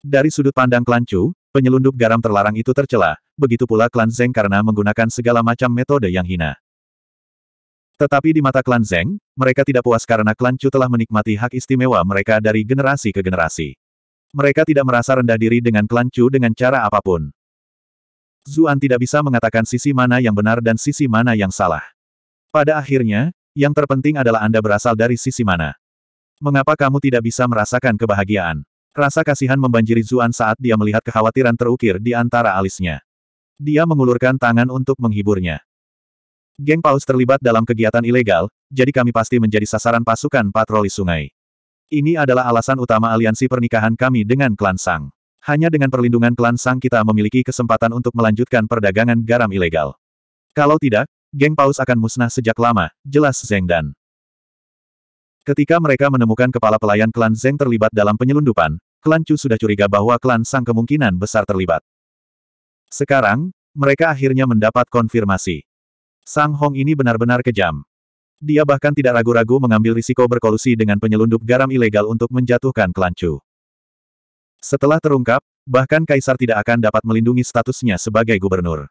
Dari sudut pandang klan Chu, penyelundup garam terlarang itu tercela, begitu pula klan Zeng karena menggunakan segala macam metode yang hina. Tetapi di mata klan Zeng, mereka tidak puas karena klan Chu telah menikmati hak istimewa mereka dari generasi ke generasi. Mereka tidak merasa rendah diri dengan klan Chu dengan cara apapun. Zuan tidak bisa mengatakan sisi mana yang benar dan sisi mana yang salah. Pada akhirnya, yang terpenting adalah Anda berasal dari sisi mana. Mengapa kamu tidak bisa merasakan kebahagiaan? Rasa kasihan membanjiri Zuan saat dia melihat kekhawatiran terukir di antara alisnya. Dia mengulurkan tangan untuk menghiburnya. Geng Paus terlibat dalam kegiatan ilegal, jadi kami pasti menjadi sasaran pasukan patroli sungai. Ini adalah alasan utama aliansi pernikahan kami dengan klan Sang. Hanya dengan perlindungan klan Sang kita memiliki kesempatan untuk melanjutkan perdagangan garam ilegal. Kalau tidak, geng Paus akan musnah sejak lama, jelas Zeng Dan. Ketika mereka menemukan kepala pelayan klan Zeng terlibat dalam penyelundupan, klan Chu sudah curiga bahwa klan Sang kemungkinan besar terlibat. Sekarang, mereka akhirnya mendapat konfirmasi. Sang Hong ini benar-benar kejam. Dia bahkan tidak ragu-ragu mengambil risiko berkolusi dengan penyelundup garam ilegal untuk menjatuhkan kelancu. Setelah terungkap, bahkan Kaisar tidak akan dapat melindungi statusnya sebagai gubernur.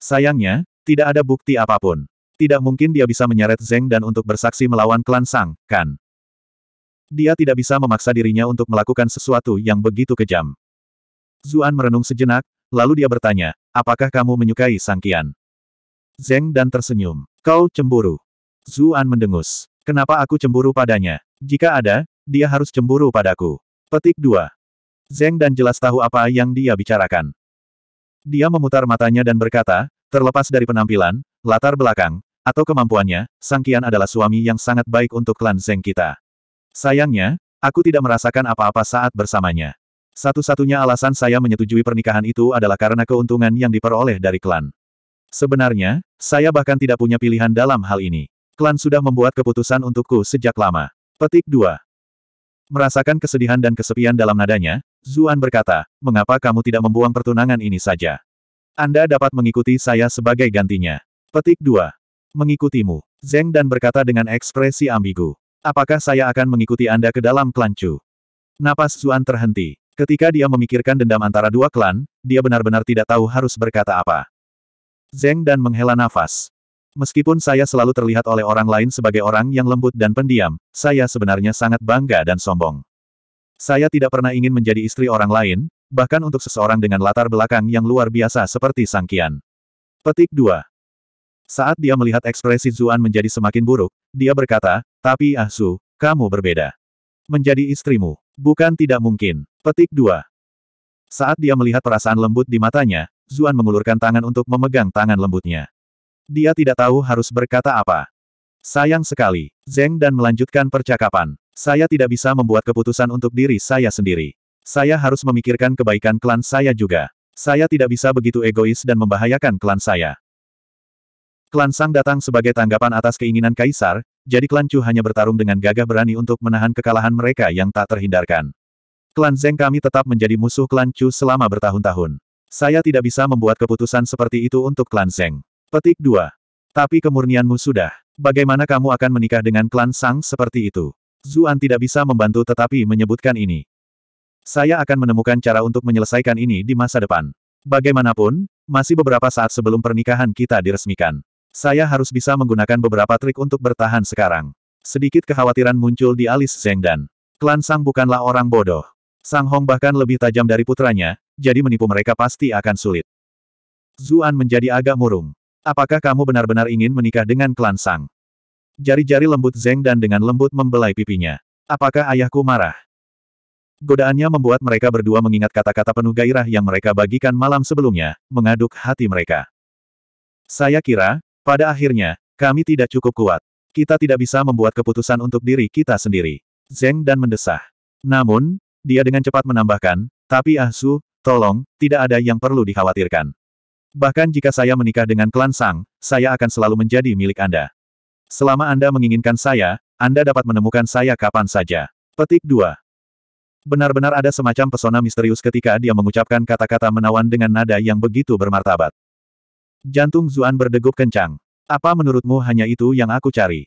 Sayangnya, tidak ada bukti apapun. Tidak mungkin dia bisa menyeret Zeng dan untuk bersaksi melawan klan Sang, kan? Dia tidak bisa memaksa dirinya untuk melakukan sesuatu yang begitu kejam. Zuan merenung sejenak, Lalu dia bertanya, apakah kamu menyukai Sang Sangkian? Zeng dan tersenyum. Kau cemburu. Zuan mendengus. Kenapa aku cemburu padanya? Jika ada, dia harus cemburu padaku. Petik 2. Zeng dan jelas tahu apa yang dia bicarakan. Dia memutar matanya dan berkata, terlepas dari penampilan, latar belakang, atau kemampuannya, Sang Sangkian adalah suami yang sangat baik untuk klan Zeng kita. Sayangnya, aku tidak merasakan apa-apa saat bersamanya. Satu-satunya alasan saya menyetujui pernikahan itu adalah karena keuntungan yang diperoleh dari klan. Sebenarnya, saya bahkan tidak punya pilihan dalam hal ini. Klan sudah membuat keputusan untukku sejak lama. Petik 2. Merasakan kesedihan dan kesepian dalam nadanya, Zuan berkata, mengapa kamu tidak membuang pertunangan ini saja? Anda dapat mengikuti saya sebagai gantinya. Petik 2. Mengikutimu. Zeng dan berkata dengan ekspresi ambigu. Apakah saya akan mengikuti Anda ke dalam Klan Chu?" Napas Zuan terhenti. Ketika dia memikirkan dendam antara dua klan, dia benar-benar tidak tahu harus berkata apa. Zeng dan menghela nafas. Meskipun saya selalu terlihat oleh orang lain sebagai orang yang lembut dan pendiam, saya sebenarnya sangat bangga dan sombong. Saya tidak pernah ingin menjadi istri orang lain, bahkan untuk seseorang dengan latar belakang yang luar biasa seperti Sang Petik 2. Saat dia melihat ekspresi Zuan menjadi semakin buruk, dia berkata, tapi Ah Su, kamu berbeda. Menjadi istrimu. Bukan tidak mungkin. Petik 2. Saat dia melihat perasaan lembut di matanya, Zuan mengulurkan tangan untuk memegang tangan lembutnya. Dia tidak tahu harus berkata apa. Sayang sekali, Zeng dan melanjutkan percakapan. Saya tidak bisa membuat keputusan untuk diri saya sendiri. Saya harus memikirkan kebaikan klan saya juga. Saya tidak bisa begitu egois dan membahayakan klan saya. Klan Sang datang sebagai tanggapan atas keinginan Kaisar, jadi klan Chu hanya bertarung dengan gagah berani untuk menahan kekalahan mereka yang tak terhindarkan. Klan Zeng kami tetap menjadi musuh klan Chu selama bertahun-tahun. Saya tidak bisa membuat keputusan seperti itu untuk klan Zeng. Petik 2. Tapi kemurnianmu sudah. Bagaimana kamu akan menikah dengan klan Sang seperti itu? Zuan tidak bisa membantu tetapi menyebutkan ini. Saya akan menemukan cara untuk menyelesaikan ini di masa depan. Bagaimanapun, masih beberapa saat sebelum pernikahan kita diresmikan. Saya harus bisa menggunakan beberapa trik untuk bertahan sekarang. Sedikit kekhawatiran muncul di alis Zeng dan. Klan Sang bukanlah orang bodoh. Sang Hong bahkan lebih tajam dari putranya, jadi menipu mereka pasti akan sulit. Zuan menjadi agak murung. Apakah kamu benar-benar ingin menikah dengan klan Sang? Jari-jari lembut Zeng dan dengan lembut membelai pipinya. Apakah ayahku marah? Godaannya membuat mereka berdua mengingat kata-kata penuh gairah yang mereka bagikan malam sebelumnya, mengaduk hati mereka. Saya kira, pada akhirnya, kami tidak cukup kuat. Kita tidak bisa membuat keputusan untuk diri kita sendiri. Zeng dan mendesah. Namun, dia dengan cepat menambahkan, tapi Ah Su, tolong, tidak ada yang perlu dikhawatirkan. Bahkan jika saya menikah dengan klan Sang, saya akan selalu menjadi milik Anda. Selama Anda menginginkan saya, Anda dapat menemukan saya kapan saja. Petik 2. Benar-benar ada semacam pesona misterius ketika dia mengucapkan kata-kata menawan dengan nada yang begitu bermartabat. Jantung Zuan berdegup kencang. Apa menurutmu hanya itu yang aku cari?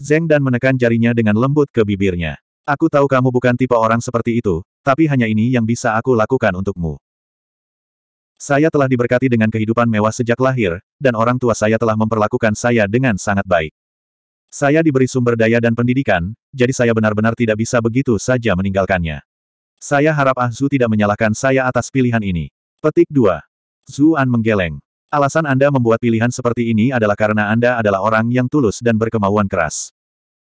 Zeng dan menekan jarinya dengan lembut ke bibirnya. Aku tahu kamu bukan tipe orang seperti itu, tapi hanya ini yang bisa aku lakukan untukmu. Saya telah diberkati dengan kehidupan mewah sejak lahir, dan orang tua saya telah memperlakukan saya dengan sangat baik. Saya diberi sumber daya dan pendidikan, jadi saya benar-benar tidak bisa begitu saja meninggalkannya. Saya harap Ah Zhu tidak menyalahkan saya atas pilihan ini. Petik 2. Zuan menggeleng. Alasan Anda membuat pilihan seperti ini adalah karena Anda adalah orang yang tulus dan berkemauan keras.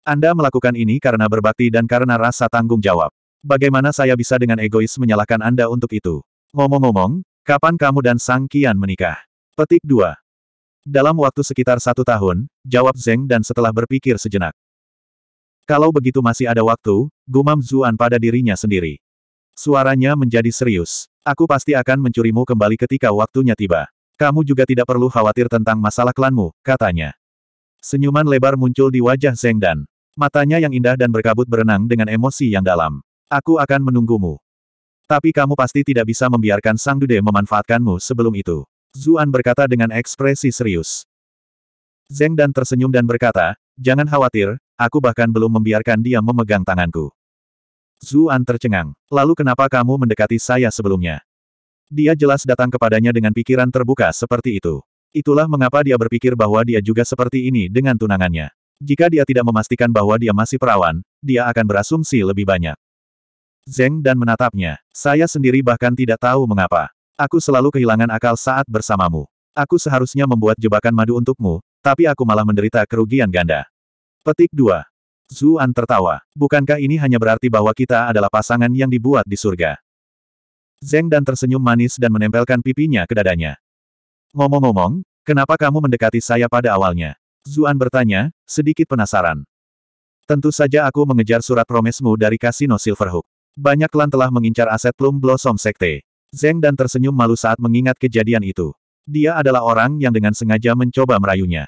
Anda melakukan ini karena berbakti dan karena rasa tanggung jawab. Bagaimana saya bisa dengan egois menyalahkan Anda untuk itu? Ngomong-ngomong, kapan kamu dan Sang Kian menikah? Petik 2. Dalam waktu sekitar satu tahun, jawab Zeng dan setelah berpikir sejenak. Kalau begitu masih ada waktu, gumam Zuan pada dirinya sendiri. Suaranya menjadi serius. Aku pasti akan mencurimu kembali ketika waktunya tiba. Kamu juga tidak perlu khawatir tentang masalah klanmu, katanya. Senyuman lebar muncul di wajah Zeng Dan. Matanya yang indah dan berkabut berenang dengan emosi yang dalam. Aku akan menunggumu. Tapi kamu pasti tidak bisa membiarkan Sang Dude memanfaatkanmu sebelum itu. Zuan berkata dengan ekspresi serius. Zeng Dan tersenyum dan berkata, Jangan khawatir, aku bahkan belum membiarkan dia memegang tanganku. Zuan tercengang. Lalu kenapa kamu mendekati saya sebelumnya? Dia jelas datang kepadanya dengan pikiran terbuka seperti itu. Itulah mengapa dia berpikir bahwa dia juga seperti ini dengan tunangannya. Jika dia tidak memastikan bahwa dia masih perawan, dia akan berasumsi lebih banyak. Zeng dan menatapnya. Saya sendiri bahkan tidak tahu mengapa. Aku selalu kehilangan akal saat bersamamu. Aku seharusnya membuat jebakan madu untukmu, tapi aku malah menderita kerugian ganda. Petik 2. Zuan tertawa. Bukankah ini hanya berarti bahwa kita adalah pasangan yang dibuat di surga? Zeng dan tersenyum manis dan menempelkan pipinya ke dadanya. Ngomong-ngomong, kenapa kamu mendekati saya pada awalnya? Zuan bertanya, sedikit penasaran. Tentu saja aku mengejar surat promesmu dari kasino Silverhook. Banyak klan telah mengincar aset Plum Blossom Sekte. Zeng dan tersenyum malu saat mengingat kejadian itu. Dia adalah orang yang dengan sengaja mencoba merayunya.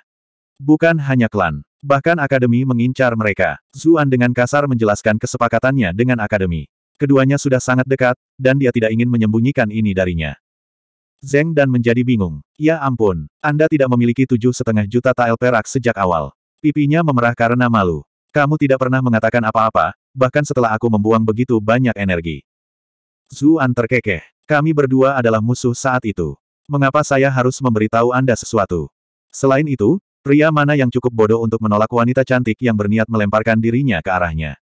Bukan hanya klan, bahkan akademi mengincar mereka. Zuan dengan kasar menjelaskan kesepakatannya dengan akademi. Keduanya sudah sangat dekat, dan dia tidak ingin menyembunyikan ini darinya. Zeng dan menjadi bingung. Ya ampun, Anda tidak memiliki tujuh setengah juta tael perak sejak awal. Pipinya memerah karena malu. Kamu tidak pernah mengatakan apa-apa, bahkan setelah aku membuang begitu banyak energi. Zuan terkekeh. Kami berdua adalah musuh saat itu. Mengapa saya harus memberitahu Anda sesuatu? Selain itu, pria mana yang cukup bodoh untuk menolak wanita cantik yang berniat melemparkan dirinya ke arahnya?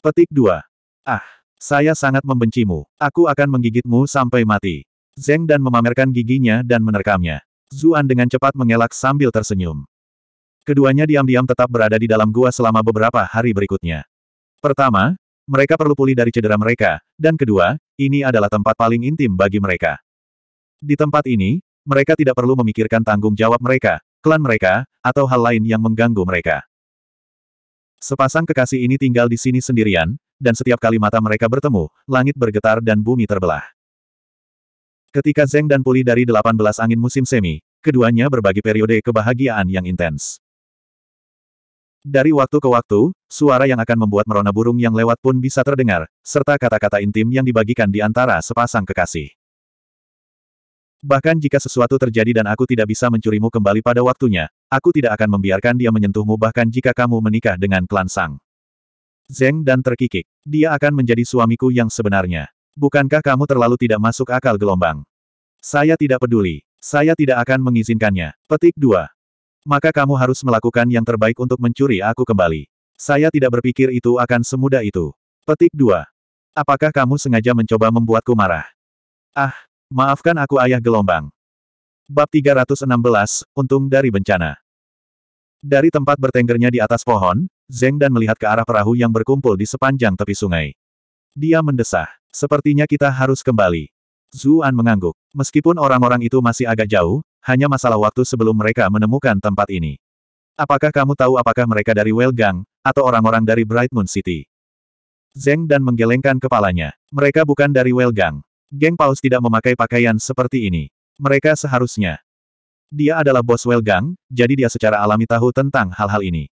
Petik 2. Ah, saya sangat membencimu. Aku akan menggigitmu sampai mati. Zeng dan memamerkan giginya dan menerkamnya. Zuan dengan cepat mengelak sambil tersenyum. Keduanya diam-diam tetap berada di dalam gua selama beberapa hari berikutnya. Pertama, mereka perlu pulih dari cedera mereka, dan kedua, ini adalah tempat paling intim bagi mereka. Di tempat ini, mereka tidak perlu memikirkan tanggung jawab mereka, klan mereka, atau hal lain yang mengganggu mereka. Sepasang kekasih ini tinggal di sini sendirian, dan setiap kali mata mereka bertemu, langit bergetar dan bumi terbelah. Ketika Zeng dan Puli dari 18 angin musim semi, keduanya berbagi periode kebahagiaan yang intens. Dari waktu ke waktu, suara yang akan membuat merona burung yang lewat pun bisa terdengar, serta kata-kata intim yang dibagikan di antara sepasang kekasih. Bahkan jika sesuatu terjadi dan aku tidak bisa mencurimu kembali pada waktunya, aku tidak akan membiarkan dia menyentuhmu bahkan jika kamu menikah dengan klan Sang. Zeng dan terkikik. Dia akan menjadi suamiku yang sebenarnya. Bukankah kamu terlalu tidak masuk akal gelombang? Saya tidak peduli. Saya tidak akan mengizinkannya. Petik 2. Maka kamu harus melakukan yang terbaik untuk mencuri aku kembali. Saya tidak berpikir itu akan semudah itu. Petik 2. Apakah kamu sengaja mencoba membuatku marah? Ah, maafkan aku ayah gelombang. Bab 316, Untung dari Bencana. Dari tempat bertenggernya di atas pohon, Zeng dan melihat ke arah perahu yang berkumpul di sepanjang tepi sungai. Dia mendesah. Sepertinya kita harus kembali. Zuan mengangguk. Meskipun orang-orang itu masih agak jauh, hanya masalah waktu sebelum mereka menemukan tempat ini. Apakah kamu tahu apakah mereka dari Welgang, atau orang-orang dari Bright Moon City? Zeng dan menggelengkan kepalanya. Mereka bukan dari Welgang. Geng Paus tidak memakai pakaian seperti ini. Mereka seharusnya. Dia adalah bos Welgang, jadi dia secara alami tahu tentang hal-hal ini.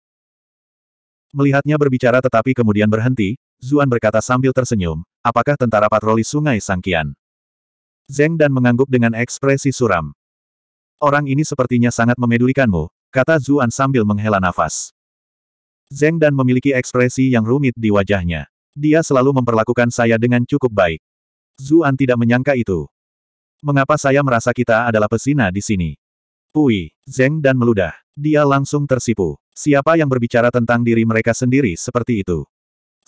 Melihatnya berbicara tetapi kemudian berhenti, Zuan berkata sambil tersenyum, apakah tentara patroli sungai Sangkian? Zeng dan mengangguk dengan ekspresi suram. Orang ini sepertinya sangat memedulikanmu, kata Zuan sambil menghela nafas. Zeng dan memiliki ekspresi yang rumit di wajahnya. Dia selalu memperlakukan saya dengan cukup baik. Zuan tidak menyangka itu. Mengapa saya merasa kita adalah pesina di sini? Pui, Zeng dan meludah. Dia langsung tersipu. Siapa yang berbicara tentang diri mereka sendiri seperti itu?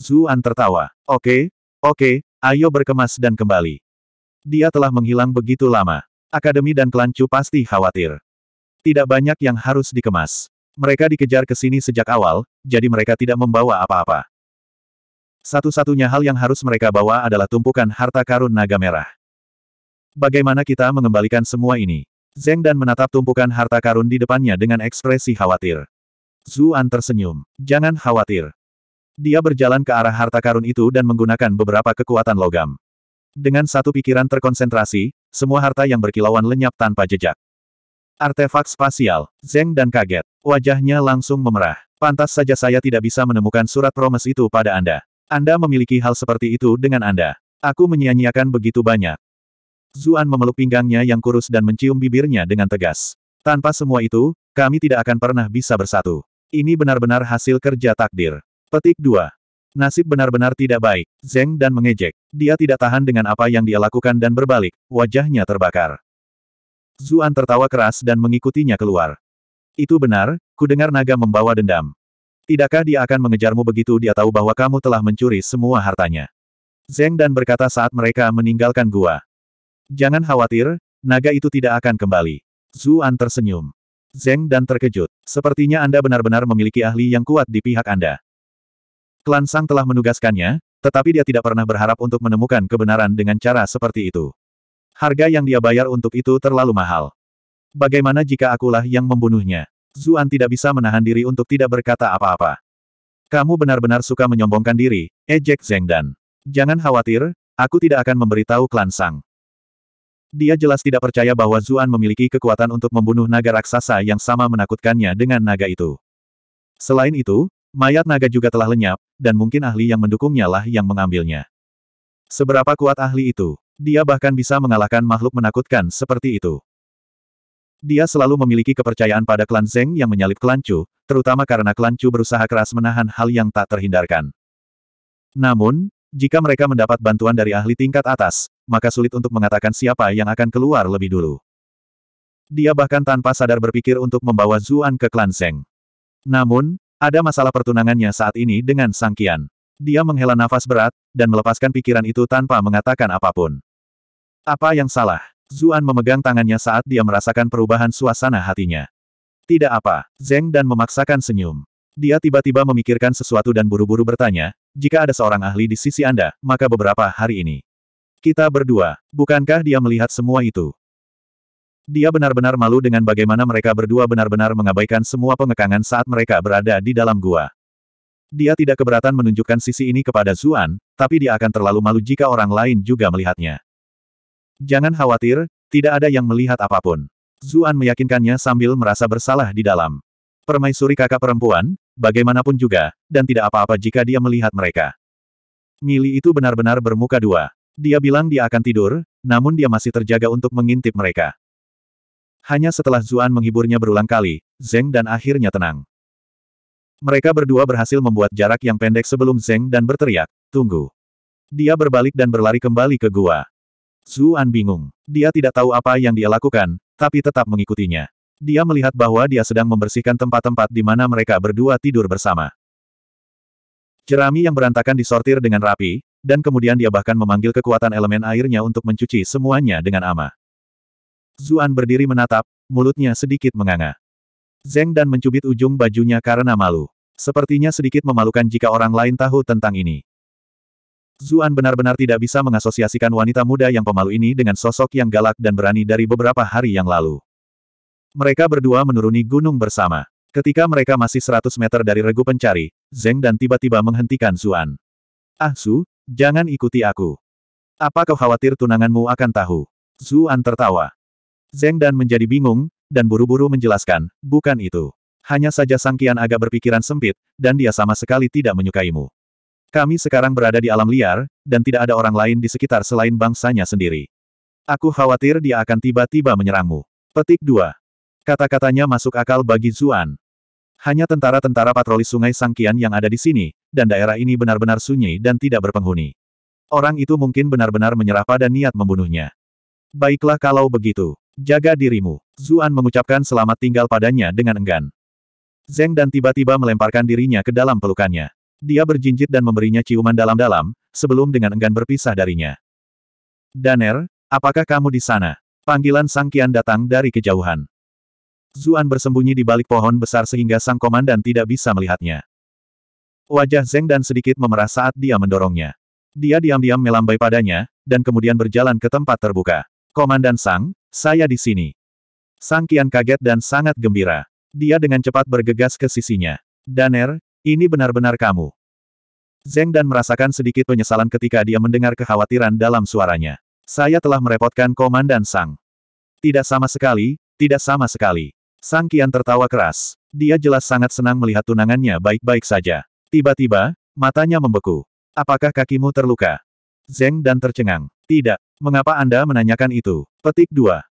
Zuan tertawa. Oke, oke, ayo berkemas dan kembali. Dia telah menghilang begitu lama. Akademi dan klan Chu pasti khawatir. Tidak banyak yang harus dikemas. Mereka dikejar ke sini sejak awal, jadi mereka tidak membawa apa-apa. Satu-satunya hal yang harus mereka bawa adalah tumpukan harta karun naga merah. Bagaimana kita mengembalikan semua ini? Zeng dan menatap tumpukan harta karun di depannya dengan ekspresi khawatir. Zuan tersenyum. Jangan khawatir. Dia berjalan ke arah harta karun itu dan menggunakan beberapa kekuatan logam. Dengan satu pikiran terkonsentrasi, semua harta yang berkilauan lenyap tanpa jejak. Artefak spasial, Zeng dan kaget. Wajahnya langsung memerah. Pantas saja saya tidak bisa menemukan surat promes itu pada Anda. Anda memiliki hal seperti itu dengan Anda. Aku menyia-nyiakan begitu banyak. Zuan memeluk pinggangnya yang kurus dan mencium bibirnya dengan tegas. Tanpa semua itu, kami tidak akan pernah bisa bersatu. Ini benar-benar hasil kerja takdir. Petik 2. Nasib benar-benar tidak baik. Zeng dan mengejek. Dia tidak tahan dengan apa yang dia lakukan dan berbalik, wajahnya terbakar. Zuan tertawa keras dan mengikutinya keluar. Itu benar, kudengar naga membawa dendam. Tidakkah dia akan mengejarmu begitu dia tahu bahwa kamu telah mencuri semua hartanya? Zeng dan berkata saat mereka meninggalkan gua. Jangan khawatir, naga itu tidak akan kembali. Zuan tersenyum. Zeng dan terkejut. Sepertinya Anda benar-benar memiliki ahli yang kuat di pihak Anda. Klan Sang telah menugaskannya, tetapi dia tidak pernah berharap untuk menemukan kebenaran dengan cara seperti itu. Harga yang dia bayar untuk itu terlalu mahal. Bagaimana jika akulah yang membunuhnya? Zuan tidak bisa menahan diri untuk tidak berkata apa-apa. Kamu benar-benar suka menyombongkan diri, ejek eh, Zeng dan. Jangan khawatir, aku tidak akan memberitahu klan Sang. Dia jelas tidak percaya bahwa Zuan memiliki kekuatan untuk membunuh naga raksasa yang sama menakutkannya dengan naga itu. Selain itu, mayat naga juga telah lenyap, dan mungkin ahli yang mendukungnya lah yang mengambilnya. Seberapa kuat ahli itu? Dia bahkan bisa mengalahkan makhluk menakutkan seperti itu. Dia selalu memiliki kepercayaan pada klan Zeng yang menyalip klan Chu, terutama karena klan Chu berusaha keras menahan hal yang tak terhindarkan. Namun, jika mereka mendapat bantuan dari ahli tingkat atas, maka sulit untuk mengatakan siapa yang akan keluar lebih dulu. Dia bahkan tanpa sadar berpikir untuk membawa Zuan ke klan Zeng. Namun, ada masalah pertunangannya saat ini dengan Sang Kian. Dia menghela nafas berat, dan melepaskan pikiran itu tanpa mengatakan apapun. Apa yang salah? Zuan memegang tangannya saat dia merasakan perubahan suasana hatinya. Tidak apa, Zeng dan memaksakan senyum. Dia tiba-tiba memikirkan sesuatu dan buru-buru bertanya, jika ada seorang ahli di sisi Anda, maka beberapa hari ini, kita berdua, bukankah dia melihat semua itu? Dia benar-benar malu dengan bagaimana mereka berdua benar-benar mengabaikan semua pengekangan saat mereka berada di dalam gua. Dia tidak keberatan menunjukkan sisi ini kepada Zuan, tapi dia akan terlalu malu jika orang lain juga melihatnya. Jangan khawatir, tidak ada yang melihat apapun. Zuan meyakinkannya sambil merasa bersalah di dalam. Permaisuri kakak perempuan, bagaimanapun juga, dan tidak apa-apa jika dia melihat mereka. Mili itu benar-benar bermuka dua. Dia bilang dia akan tidur, namun dia masih terjaga untuk mengintip mereka. Hanya setelah Zuan menghiburnya berulang kali, Zeng dan akhirnya tenang. Mereka berdua berhasil membuat jarak yang pendek sebelum Zeng dan berteriak, tunggu. Dia berbalik dan berlari kembali ke gua. Zuan bingung. Dia tidak tahu apa yang dia lakukan, tapi tetap mengikutinya. Dia melihat bahwa dia sedang membersihkan tempat-tempat di mana mereka berdua tidur bersama. Jerami yang berantakan disortir dengan rapi, dan kemudian dia bahkan memanggil kekuatan elemen airnya untuk mencuci semuanya dengan ama. Zuan berdiri menatap, mulutnya sedikit menganga. Zeng dan mencubit ujung bajunya karena malu. Sepertinya sedikit memalukan jika orang lain tahu tentang ini. Zuan benar-benar tidak bisa mengasosiasikan wanita muda yang pemalu ini dengan sosok yang galak dan berani dari beberapa hari yang lalu. Mereka berdua menuruni gunung bersama. Ketika mereka masih 100 meter dari regu pencari, Zeng dan tiba-tiba menghentikan Zuan. Ah Su, Jangan ikuti aku. Apa kau khawatir tunanganmu akan tahu? Zuan tertawa. Zeng Dan menjadi bingung, dan buru-buru menjelaskan, bukan itu. Hanya saja Sang Kian agak berpikiran sempit, dan dia sama sekali tidak menyukaimu. Kami sekarang berada di alam liar, dan tidak ada orang lain di sekitar selain bangsanya sendiri. Aku khawatir dia akan tiba-tiba menyerangmu. Petik 2. Kata-katanya masuk akal bagi Zuan. Hanya tentara-tentara patroli sungai Sangkian yang ada di sini, dan daerah ini benar-benar sunyi dan tidak berpenghuni. Orang itu mungkin benar-benar menyerah pada niat membunuhnya. Baiklah kalau begitu. Jaga dirimu. Zuan mengucapkan selamat tinggal padanya dengan enggan. Zeng dan tiba-tiba melemparkan dirinya ke dalam pelukannya. Dia berjinjit dan memberinya ciuman dalam-dalam, sebelum dengan enggan berpisah darinya. Daner, apakah kamu di sana? Panggilan Sang Kian datang dari kejauhan. Zuan bersembunyi di balik pohon besar sehingga sang komandan tidak bisa melihatnya. Wajah Zeng dan sedikit memerah saat dia mendorongnya. Dia diam-diam melambai padanya, dan kemudian berjalan ke tempat terbuka. Komandan Sang, saya di sini. Sang Kian kaget dan sangat gembira. Dia dengan cepat bergegas ke sisinya. Daner, ini benar-benar kamu. Zeng dan merasakan sedikit penyesalan ketika dia mendengar kekhawatiran dalam suaranya. Saya telah merepotkan Komandan Sang. Tidak sama sekali, tidak sama sekali. Sang Kian tertawa keras. Dia jelas sangat senang melihat tunangannya baik-baik saja. Tiba-tiba, matanya membeku. Apakah kakimu terluka? Zeng dan tercengang. Tidak. Mengapa Anda menanyakan itu? Petik 2.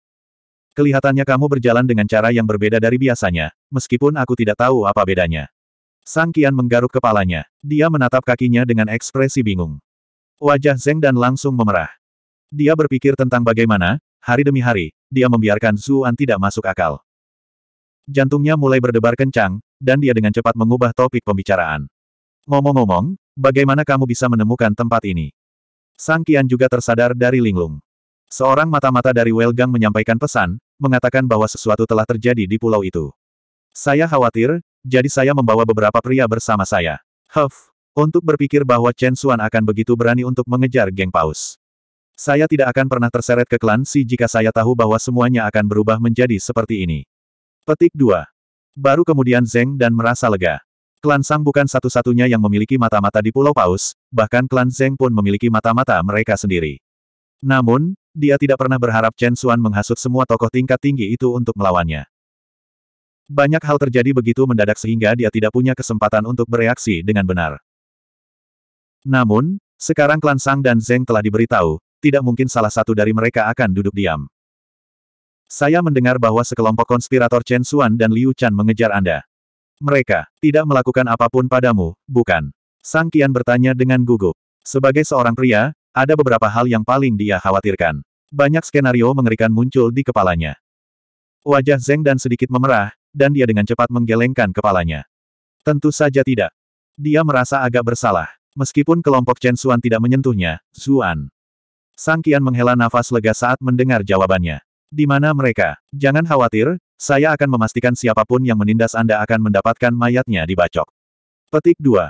Kelihatannya kamu berjalan dengan cara yang berbeda dari biasanya, meskipun aku tidak tahu apa bedanya. Sang Kian menggaruk kepalanya. Dia menatap kakinya dengan ekspresi bingung. Wajah Zeng dan langsung memerah. Dia berpikir tentang bagaimana, hari demi hari, dia membiarkan Zuan tidak masuk akal. Jantungnya mulai berdebar kencang, dan dia dengan cepat mengubah topik pembicaraan. Ngomong-ngomong, bagaimana kamu bisa menemukan tempat ini? Sang Kian juga tersadar dari linglung. Seorang mata-mata dari Welgang menyampaikan pesan, mengatakan bahwa sesuatu telah terjadi di pulau itu. Saya khawatir, jadi saya membawa beberapa pria bersama saya. Huff, untuk berpikir bahwa Chen Xuan akan begitu berani untuk mengejar geng paus. Saya tidak akan pernah terseret ke klan Si jika saya tahu bahwa semuanya akan berubah menjadi seperti ini. Petik 2. Baru kemudian Zeng dan merasa lega. Klan Sang bukan satu-satunya yang memiliki mata-mata di Pulau Paus, bahkan klan Zeng pun memiliki mata-mata mereka sendiri. Namun, dia tidak pernah berharap Chen Xuan menghasut semua tokoh tingkat tinggi itu untuk melawannya. Banyak hal terjadi begitu mendadak sehingga dia tidak punya kesempatan untuk bereaksi dengan benar. Namun, sekarang klan Sang dan Zeng telah diberitahu, tidak mungkin salah satu dari mereka akan duduk diam. Saya mendengar bahwa sekelompok konspirator Chen Xuan dan Liu Chan mengejar Anda. Mereka tidak melakukan apapun padamu, bukan? Sang Kian bertanya dengan gugup. Sebagai seorang pria, ada beberapa hal yang paling dia khawatirkan. Banyak skenario mengerikan muncul di kepalanya. Wajah Zeng dan sedikit memerah, dan dia dengan cepat menggelengkan kepalanya. Tentu saja tidak. Dia merasa agak bersalah. Meskipun kelompok Chen Xuan tidak menyentuhnya, Zuan. Sang Kian menghela nafas lega saat mendengar jawabannya. Di mana mereka? Jangan khawatir, saya akan memastikan siapapun yang menindas Anda akan mendapatkan mayatnya dibacok. Petik 2.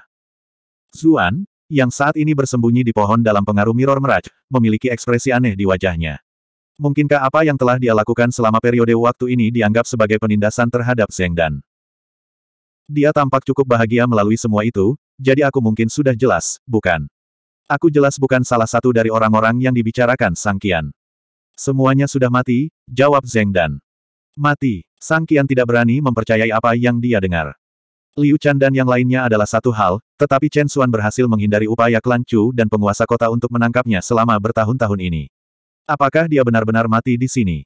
Zuan, yang saat ini bersembunyi di pohon dalam pengaruh mirror meraj, memiliki ekspresi aneh di wajahnya. Mungkinkah apa yang telah dia lakukan selama periode waktu ini dianggap sebagai penindasan terhadap Zeng Dan? Dia tampak cukup bahagia melalui semua itu, jadi aku mungkin sudah jelas, bukan? Aku jelas bukan salah satu dari orang-orang yang dibicarakan Sangkian. Semuanya sudah mati, jawab Zeng Dan. Mati. Sang Kian tidak berani mempercayai apa yang dia dengar. Liu Chan dan yang lainnya adalah satu hal, tetapi Chen Xuan berhasil menghindari upaya klan Chu dan penguasa kota untuk menangkapnya selama bertahun-tahun ini. Apakah dia benar-benar mati di sini?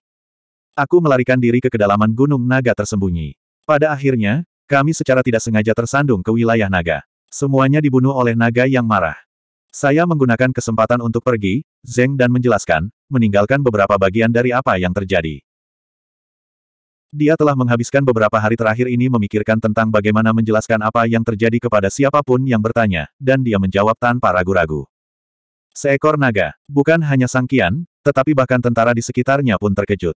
Aku melarikan diri ke kedalaman Gunung Naga tersembunyi. Pada akhirnya, kami secara tidak sengaja tersandung ke wilayah naga. Semuanya dibunuh oleh naga yang marah. Saya menggunakan kesempatan untuk pergi, Zeng dan menjelaskan, meninggalkan beberapa bagian dari apa yang terjadi. Dia telah menghabiskan beberapa hari terakhir ini memikirkan tentang bagaimana menjelaskan apa yang terjadi kepada siapapun yang bertanya, dan dia menjawab tanpa ragu-ragu. Seekor naga, bukan hanya sangkian, tetapi bahkan tentara di sekitarnya pun terkejut.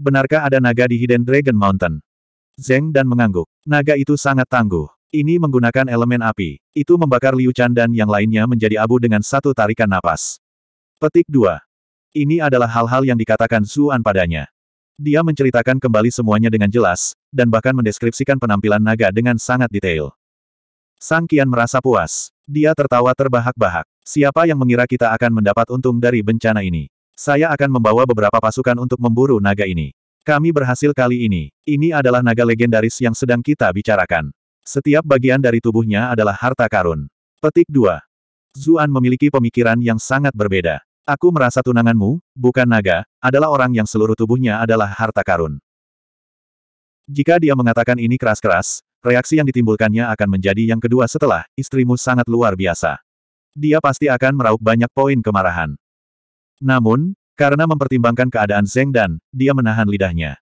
Benarkah ada naga di Hidden Dragon Mountain? Zeng dan mengangguk. Naga itu sangat tangguh. Ini menggunakan elemen api. Itu membakar Liu Chan dan yang lainnya menjadi abu dengan satu tarikan napas. Petik 2. Ini adalah hal-hal yang dikatakan Zuan padanya. Dia menceritakan kembali semuanya dengan jelas, dan bahkan mendeskripsikan penampilan naga dengan sangat detail. Sang Kian merasa puas. Dia tertawa terbahak-bahak. Siapa yang mengira kita akan mendapat untung dari bencana ini? Saya akan membawa beberapa pasukan untuk memburu naga ini. Kami berhasil kali ini. Ini adalah naga legendaris yang sedang kita bicarakan. Setiap bagian dari tubuhnya adalah harta karun. Petik 2. Zuan memiliki pemikiran yang sangat berbeda. Aku merasa tunanganmu, bukan naga, adalah orang yang seluruh tubuhnya adalah harta karun. Jika dia mengatakan ini keras-keras, reaksi yang ditimbulkannya akan menjadi yang kedua setelah, istrimu sangat luar biasa. Dia pasti akan meraup banyak poin kemarahan. Namun, karena mempertimbangkan keadaan Zeng Dan, dia menahan lidahnya.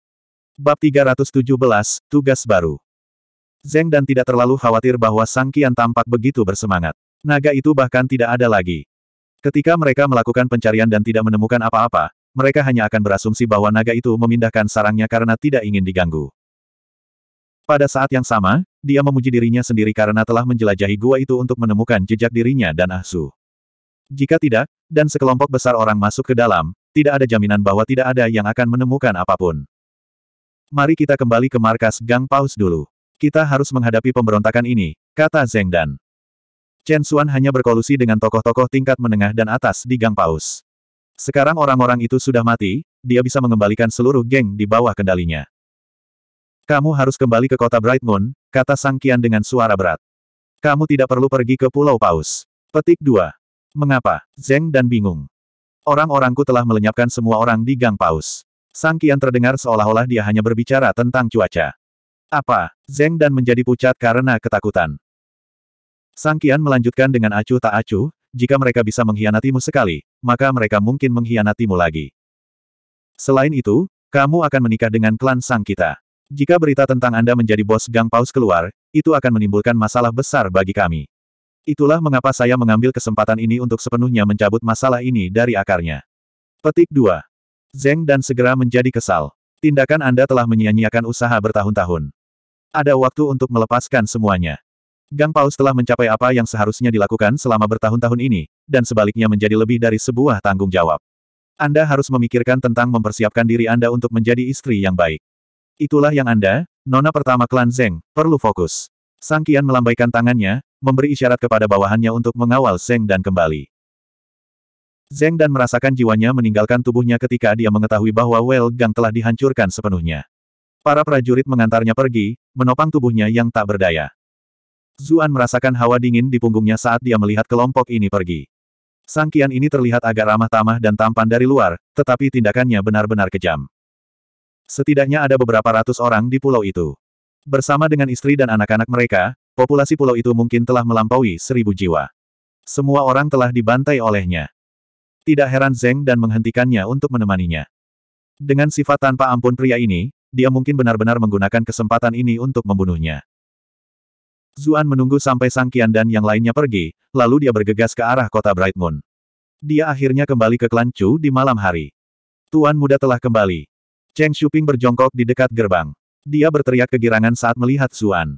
Bab 317, Tugas Baru Zeng Dan tidak terlalu khawatir bahwa Sang Kian tampak begitu bersemangat. Naga itu bahkan tidak ada lagi. Ketika mereka melakukan pencarian dan tidak menemukan apa-apa, mereka hanya akan berasumsi bahwa naga itu memindahkan sarangnya karena tidak ingin diganggu. Pada saat yang sama, dia memuji dirinya sendiri karena telah menjelajahi gua itu untuk menemukan jejak dirinya dan Ahsu. Jika tidak, dan sekelompok besar orang masuk ke dalam, tidak ada jaminan bahwa tidak ada yang akan menemukan apapun. Mari kita kembali ke markas Gang Paus dulu. Kita harus menghadapi pemberontakan ini, kata Zeng Dan. Chen Xuan hanya berkolusi dengan tokoh-tokoh tingkat menengah dan atas di Gang Paus. Sekarang orang-orang itu sudah mati, dia bisa mengembalikan seluruh geng di bawah kendalinya. Kamu harus kembali ke kota Bright Moon, kata Sang Kian dengan suara berat. Kamu tidak perlu pergi ke Pulau Paus. Petik 2. Mengapa? Zeng dan bingung. Orang-orangku telah melenyapkan semua orang di Gang Paus. Sang Kian terdengar seolah-olah dia hanya berbicara tentang cuaca. Apa? Zeng dan menjadi pucat karena ketakutan. Sang Kian melanjutkan dengan acuh tak acuh, jika mereka bisa mengkhianatimu sekali, maka mereka mungkin mengkhianatimu lagi. Selain itu, kamu akan menikah dengan klan Sang kita. Jika berita tentang Anda menjadi bos Gang Paus keluar, itu akan menimbulkan masalah besar bagi kami. Itulah mengapa saya mengambil kesempatan ini untuk sepenuhnya mencabut masalah ini dari akarnya. Petik 2. Zeng dan segera menjadi kesal. Tindakan Anda telah menyia-nyiakan usaha bertahun-tahun. Ada waktu untuk melepaskan semuanya. Gang Paus telah mencapai apa yang seharusnya dilakukan selama bertahun-tahun ini, dan sebaliknya menjadi lebih dari sebuah tanggung jawab. Anda harus memikirkan tentang mempersiapkan diri Anda untuk menjadi istri yang baik. Itulah yang Anda, nona pertama klan Zeng, perlu fokus. Sang Kian melambaikan tangannya, memberi isyarat kepada bawahannya untuk mengawal Zeng dan kembali. Zeng dan merasakan jiwanya meninggalkan tubuhnya ketika dia mengetahui bahwa Well Gang telah dihancurkan sepenuhnya. Para prajurit mengantarnya pergi, menopang tubuhnya yang tak berdaya. Zuan merasakan hawa dingin di punggungnya saat dia melihat kelompok ini pergi. Sangkian ini terlihat agak ramah tamah dan tampan dari luar, tetapi tindakannya benar-benar kejam. Setidaknya ada beberapa ratus orang di pulau itu. Bersama dengan istri dan anak-anak mereka, populasi pulau itu mungkin telah melampaui seribu jiwa. Semua orang telah dibantai olehnya. Tidak heran Zeng dan menghentikannya untuk menemaninya. Dengan sifat tanpa ampun pria ini, dia mungkin benar-benar menggunakan kesempatan ini untuk membunuhnya. Zuan menunggu sampai Sang Kian dan yang lainnya pergi, lalu dia bergegas ke arah kota Bright Moon. Dia akhirnya kembali ke klan Chu di malam hari. Tuan muda telah kembali. Cheng Shuping berjongkok di dekat gerbang. Dia berteriak kegirangan saat melihat Zuan.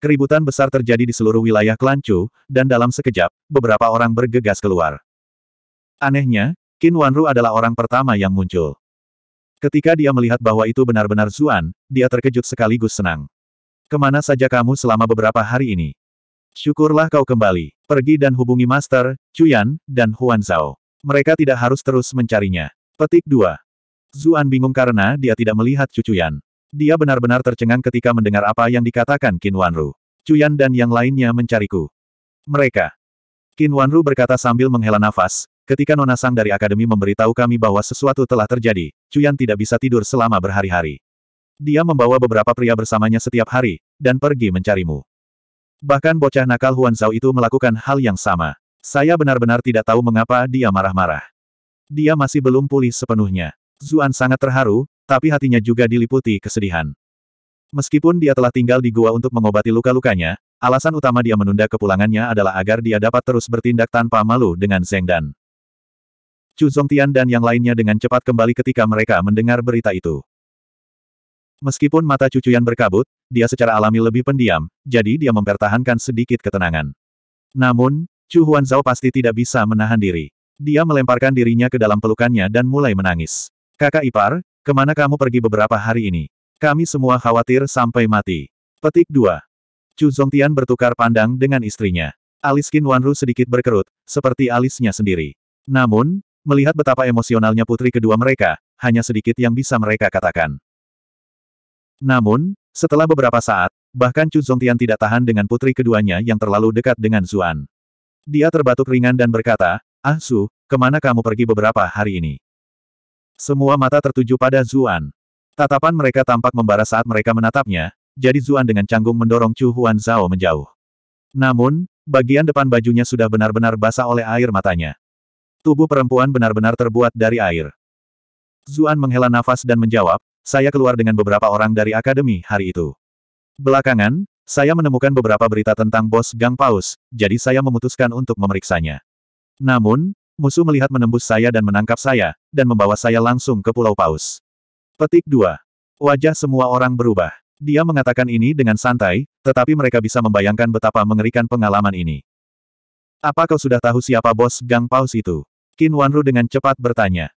Keributan besar terjadi di seluruh wilayah klan Chu, dan dalam sekejap, beberapa orang bergegas keluar. Anehnya, Qin Wanru adalah orang pertama yang muncul. Ketika dia melihat bahwa itu benar-benar Zuan, dia terkejut sekaligus senang. Kemana saja kamu selama beberapa hari ini? Syukurlah kau kembali. Pergi dan hubungi Master, Cuyan, dan Huan Zhao. Mereka tidak harus terus mencarinya. Petik 2. Zuan bingung karena dia tidak melihat Cucuyan. Dia benar-benar tercengang ketika mendengar apa yang dikatakan Qin Wanru. Cuyan dan yang lainnya mencariku. Mereka. Qin Wanru berkata sambil menghela nafas, Ketika Nona Sang dari Akademi memberitahu kami bahwa sesuatu telah terjadi, Cuyan tidak bisa tidur selama berhari-hari. Dia membawa beberapa pria bersamanya setiap hari, dan pergi mencarimu. Bahkan bocah nakal Huan Zhao itu melakukan hal yang sama. Saya benar-benar tidak tahu mengapa dia marah-marah. Dia masih belum pulih sepenuhnya. Zuan sangat terharu, tapi hatinya juga diliputi kesedihan. Meskipun dia telah tinggal di gua untuk mengobati luka-lukanya, alasan utama dia menunda kepulangannya adalah agar dia dapat terus bertindak tanpa malu dengan Zeng Dan. Chu Zhongtian dan yang lainnya dengan cepat kembali ketika mereka mendengar berita itu. Meskipun mata cucuyan berkabut, dia secara alami lebih pendiam, jadi dia mempertahankan sedikit ketenangan. Namun, Chu Zhao pasti tidak bisa menahan diri. Dia melemparkan dirinya ke dalam pelukannya dan mulai menangis. Kakak Ipar, kemana kamu pergi beberapa hari ini? Kami semua khawatir sampai mati. Petik 2. Chu Zongtian bertukar pandang dengan istrinya. Alis Qin Wanru sedikit berkerut, seperti alisnya sendiri. Namun, melihat betapa emosionalnya putri kedua mereka, hanya sedikit yang bisa mereka katakan. Namun, setelah beberapa saat, bahkan Chu Zongtian tidak tahan dengan putri keduanya yang terlalu dekat dengan Zuan. Dia terbatuk ringan dan berkata, Ah Su, kemana kamu pergi beberapa hari ini? Semua mata tertuju pada Zuan. Tatapan mereka tampak membara saat mereka menatapnya, jadi Zuan dengan canggung mendorong Chu Huan Zhao menjauh. Namun, bagian depan bajunya sudah benar-benar basah oleh air matanya. Tubuh perempuan benar-benar terbuat dari air. Zuan menghela nafas dan menjawab, saya keluar dengan beberapa orang dari akademi hari itu. Belakangan, saya menemukan beberapa berita tentang bos Gang Paus, jadi saya memutuskan untuk memeriksanya. Namun, musuh melihat menembus saya dan menangkap saya, dan membawa saya langsung ke Pulau Paus. Petik 2. Wajah semua orang berubah. Dia mengatakan ini dengan santai, tetapi mereka bisa membayangkan betapa mengerikan pengalaman ini. Apa kau sudah tahu siapa bos Gang Paus itu? Qin Wanru dengan cepat bertanya.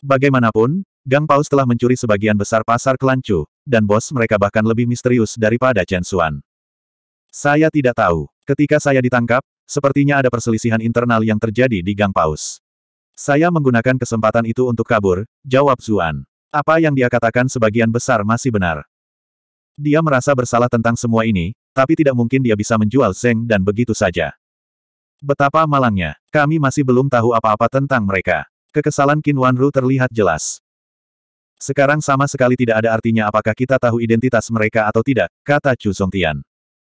Bagaimanapun, Gang Paus telah mencuri sebagian besar pasar Kelancu, dan bos mereka bahkan lebih misterius daripada Chen Xuan. Saya tidak tahu. Ketika saya ditangkap, sepertinya ada perselisihan internal yang terjadi di Gang Paus. Saya menggunakan kesempatan itu untuk kabur, jawab Zuan. Apa yang dia katakan sebagian besar masih benar. Dia merasa bersalah tentang semua ini, tapi tidak mungkin dia bisa menjual Zeng dan begitu saja. Betapa malangnya, kami masih belum tahu apa-apa tentang mereka. Kekesalan Qin Wanru terlihat jelas. Sekarang sama sekali tidak ada artinya apakah kita tahu identitas mereka atau tidak, kata Chu Zhongtian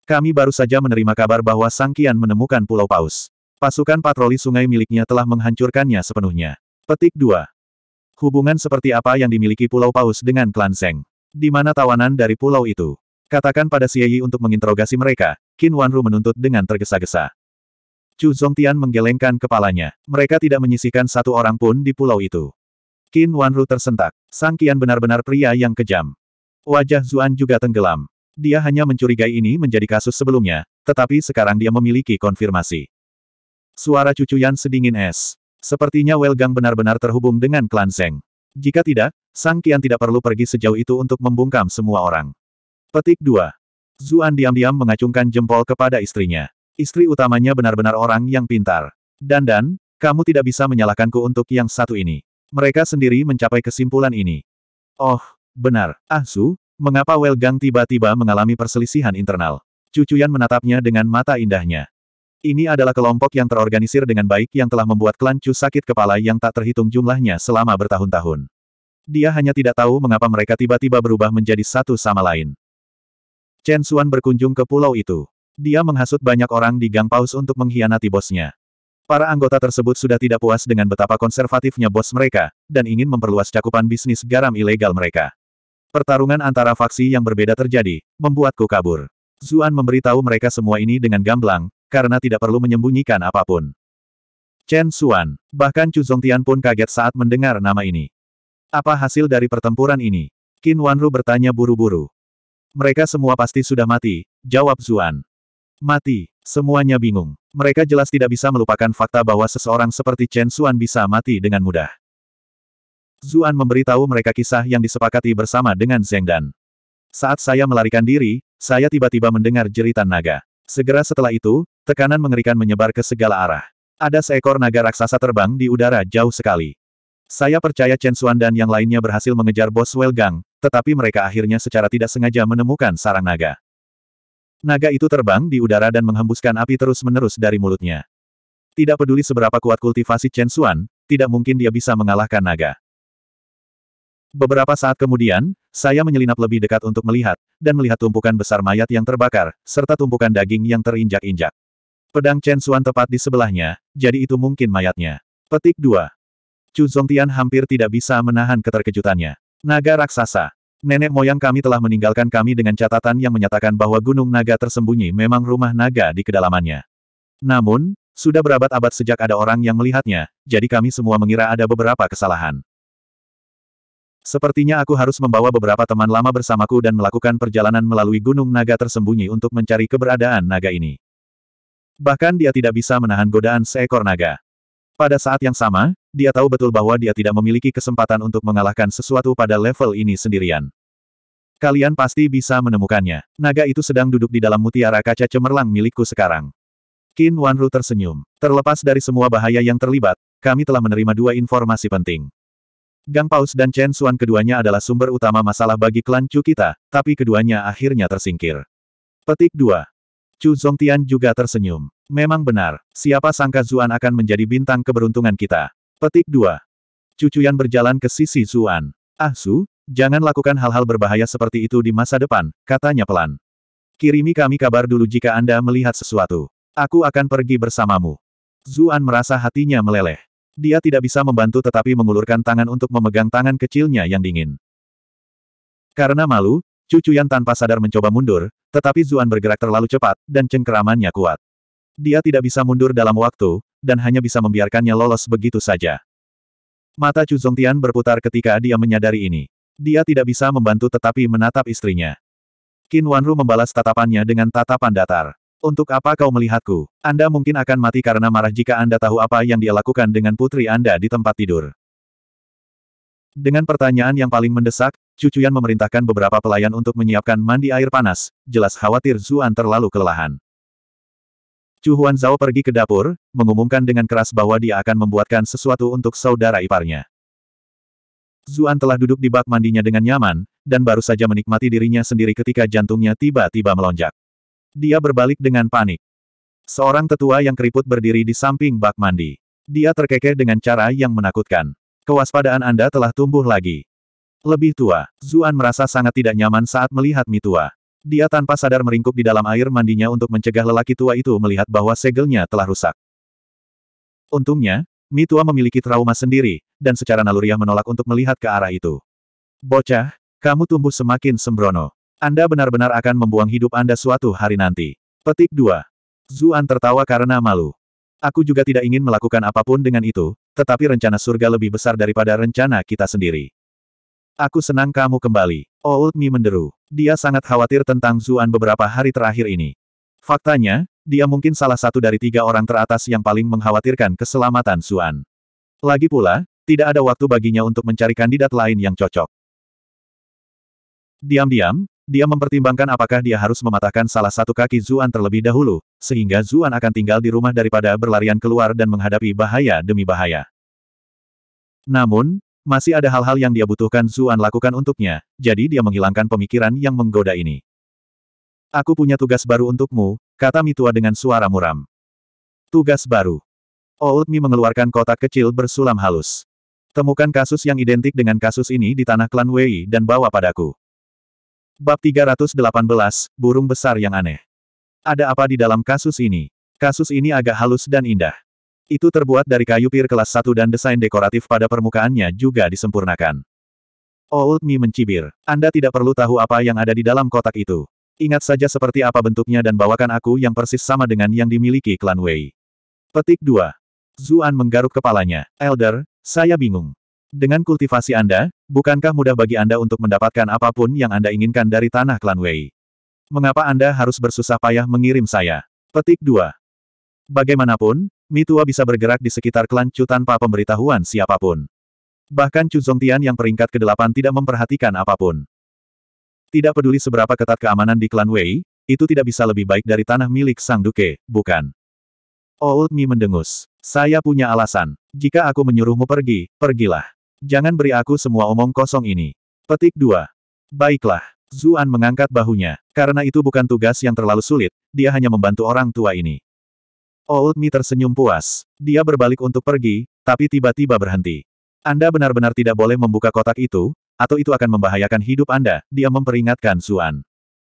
Kami baru saja menerima kabar bahwa Sang Kian menemukan Pulau Paus. Pasukan patroli sungai miliknya telah menghancurkannya sepenuhnya. Petik 2. Hubungan seperti apa yang dimiliki Pulau Paus dengan klan Zeng? Di mana tawanan dari pulau itu? Katakan pada Xie Yi untuk menginterogasi mereka, Qin Wanru menuntut dengan tergesa-gesa. Chu Zhongtian menggelengkan kepalanya. Mereka tidak menyisihkan satu orang pun di pulau itu. Qin Wanru tersentak. Sang Kian benar-benar pria yang kejam. Wajah Zuan juga tenggelam. Dia hanya mencurigai ini menjadi kasus sebelumnya, tetapi sekarang dia memiliki konfirmasi. Suara cucu cucuyan sedingin es. Sepertinya Welgang benar-benar terhubung dengan klan Zeng. Jika tidak, Sang Kian tidak perlu pergi sejauh itu untuk membungkam semua orang. Petik 2. Zuan diam-diam mengacungkan jempol kepada istrinya. Istri utamanya benar-benar orang yang pintar. Dan dan, kamu tidak bisa menyalahkanku untuk yang satu ini. Mereka sendiri mencapai kesimpulan ini. Oh, benar. Ah Su, mengapa Well Gang tiba-tiba mengalami perselisihan internal? Cucuyan menatapnya dengan mata indahnya. Ini adalah kelompok yang terorganisir dengan baik yang telah membuat klan Chu sakit kepala yang tak terhitung jumlahnya selama bertahun-tahun. Dia hanya tidak tahu mengapa mereka tiba-tiba berubah menjadi satu sama lain. Chen Xuan berkunjung ke pulau itu. Dia menghasut banyak orang di Gang Paus untuk mengkhianati bosnya. Para anggota tersebut sudah tidak puas dengan betapa konservatifnya bos mereka, dan ingin memperluas cakupan bisnis garam ilegal mereka. Pertarungan antara faksi yang berbeda terjadi, membuatku kabur. Zuan memberitahu mereka semua ini dengan gamblang, karena tidak perlu menyembunyikan apapun. Chen Xuan, bahkan Chu Zongtian pun kaget saat mendengar nama ini. Apa hasil dari pertempuran ini? Qin Wanru bertanya buru-buru. Mereka semua pasti sudah mati, jawab Zuan. Mati, semuanya bingung. Mereka jelas tidak bisa melupakan fakta bahwa seseorang seperti Chen Xuan bisa mati dengan mudah. Zuan memberitahu mereka kisah yang disepakati bersama dengan Zheng Dan. Saat saya melarikan diri, saya tiba-tiba mendengar jeritan naga. Segera setelah itu, tekanan mengerikan menyebar ke segala arah. Ada seekor naga raksasa terbang di udara jauh sekali. Saya percaya Chen Xuan dan yang lainnya berhasil mengejar bos Welgang, tetapi mereka akhirnya secara tidak sengaja menemukan sarang naga. Naga itu terbang di udara dan menghembuskan api terus-menerus dari mulutnya. Tidak peduli seberapa kuat kultivasi Chen Xuan, tidak mungkin dia bisa mengalahkan naga. Beberapa saat kemudian, saya menyelinap lebih dekat untuk melihat, dan melihat tumpukan besar mayat yang terbakar, serta tumpukan daging yang terinjak-injak. Pedang Chen Xuan tepat di sebelahnya, jadi itu mungkin mayatnya. Petik 2. Chu Zongtian hampir tidak bisa menahan keterkejutannya. Naga raksasa. Nenek moyang kami telah meninggalkan kami dengan catatan yang menyatakan bahwa Gunung Naga tersembunyi memang rumah naga di kedalamannya. Namun, sudah berabad-abad sejak ada orang yang melihatnya, jadi kami semua mengira ada beberapa kesalahan. Sepertinya aku harus membawa beberapa teman lama bersamaku dan melakukan perjalanan melalui Gunung Naga tersembunyi untuk mencari keberadaan naga ini. Bahkan dia tidak bisa menahan godaan seekor naga. Pada saat yang sama, dia tahu betul bahwa dia tidak memiliki kesempatan untuk mengalahkan sesuatu pada level ini sendirian. Kalian pasti bisa menemukannya. Naga itu sedang duduk di dalam mutiara kaca cemerlang milikku sekarang. Qin Wanru tersenyum. Terlepas dari semua bahaya yang terlibat, kami telah menerima dua informasi penting. Gang Paus dan Chen Xuan keduanya adalah sumber utama masalah bagi klan Chu kita, tapi keduanya akhirnya tersingkir. Petik 2. Chu Zongtian juga tersenyum. Memang benar, siapa sangka Zuan akan menjadi bintang keberuntungan kita. Petik 2. Cucuyan berjalan ke sisi Zuan. Ah Su, jangan lakukan hal-hal berbahaya seperti itu di masa depan, katanya pelan. Kirimi kami kabar dulu jika Anda melihat sesuatu. Aku akan pergi bersamamu. Zuan merasa hatinya meleleh. Dia tidak bisa membantu tetapi mengulurkan tangan untuk memegang tangan kecilnya yang dingin. Karena malu, Cucuyan tanpa sadar mencoba mundur, tetapi Zuan bergerak terlalu cepat, dan cengkeramannya kuat. Dia tidak bisa mundur dalam waktu, dan hanya bisa membiarkannya lolos begitu saja. Mata Chu Zongtian berputar ketika dia menyadari ini. Dia tidak bisa membantu tetapi menatap istrinya. Qin Wanru membalas tatapannya dengan tatapan datar. Untuk apa kau melihatku? Anda mungkin akan mati karena marah jika Anda tahu apa yang dia lakukan dengan putri Anda di tempat tidur. Dengan pertanyaan yang paling mendesak, Cucuyan memerintahkan beberapa pelayan untuk menyiapkan mandi air panas, jelas khawatir Zuan terlalu kelelahan. Chu Huan Zhao pergi ke dapur, mengumumkan dengan keras bahwa dia akan membuatkan sesuatu untuk saudara iparnya. Zuan telah duduk di bak mandinya dengan nyaman, dan baru saja menikmati dirinya sendiri ketika jantungnya tiba-tiba melonjak. Dia berbalik dengan panik. Seorang tetua yang keriput berdiri di samping bak mandi. Dia terkekeh dengan cara yang menakutkan. Kewaspadaan Anda telah tumbuh lagi. Lebih tua, Zuan merasa sangat tidak nyaman saat melihat Mitua. Dia tanpa sadar meringkuk di dalam air mandinya untuk mencegah lelaki tua itu melihat bahwa segelnya telah rusak. Untungnya, Mi tua memiliki trauma sendiri, dan secara naluriah menolak untuk melihat ke arah itu. Bocah, kamu tumbuh semakin sembrono. Anda benar-benar akan membuang hidup Anda suatu hari nanti. Petik 2. Zuan tertawa karena malu. Aku juga tidak ingin melakukan apapun dengan itu, tetapi rencana surga lebih besar daripada rencana kita sendiri. Aku senang kamu kembali. Old oh, Mi menderu. Dia sangat khawatir tentang Zuan beberapa hari terakhir ini. Faktanya, dia mungkin salah satu dari tiga orang teratas yang paling mengkhawatirkan keselamatan Zuan. Lagi pula, tidak ada waktu baginya untuk mencari kandidat lain yang cocok. Diam-diam, dia mempertimbangkan apakah dia harus mematahkan salah satu kaki Zuan terlebih dahulu, sehingga Zuan akan tinggal di rumah daripada berlarian keluar dan menghadapi bahaya demi bahaya. Namun, masih ada hal-hal yang dia butuhkan Zuan lakukan untuknya, jadi dia menghilangkan pemikiran yang menggoda ini. Aku punya tugas baru untukmu, kata Mitua dengan suara muram. Tugas baru. Old oh, Mi mengeluarkan kotak kecil bersulam halus. Temukan kasus yang identik dengan kasus ini di tanah klan Wei dan bawa padaku. Bab 318, Burung Besar Yang Aneh. Ada apa di dalam kasus ini? Kasus ini agak halus dan indah. Itu terbuat dari kayu pir kelas 1 dan desain dekoratif pada permukaannya juga disempurnakan. Old Mi mencibir. Anda tidak perlu tahu apa yang ada di dalam kotak itu. Ingat saja seperti apa bentuknya dan bawakan aku yang persis sama dengan yang dimiliki klan Wei. Petik 2. Zuan menggaruk kepalanya. Elder, saya bingung. Dengan kultivasi Anda, bukankah mudah bagi Anda untuk mendapatkan apapun yang Anda inginkan dari tanah klan Wei? Mengapa Anda harus bersusah payah mengirim saya? Petik 2. Bagaimanapun, Mitua bisa bergerak di sekitar klan Chu tanpa pemberitahuan siapapun. Bahkan Chu Zongtian yang peringkat ke-8 tidak memperhatikan apapun. Tidak peduli seberapa ketat keamanan di klan Wei, itu tidak bisa lebih baik dari tanah milik Sang Duke, bukan? Old oh, Mi mendengus. Saya punya alasan. Jika aku menyuruhmu pergi, pergilah. Jangan beri aku semua omong kosong ini. Petik 2. Baiklah. Zuan mengangkat bahunya. Karena itu bukan tugas yang terlalu sulit, dia hanya membantu orang tua ini. Old Mi tersenyum puas. Dia berbalik untuk pergi, tapi tiba-tiba berhenti. Anda benar-benar tidak boleh membuka kotak itu, atau itu akan membahayakan hidup Anda, dia memperingatkan Zuan.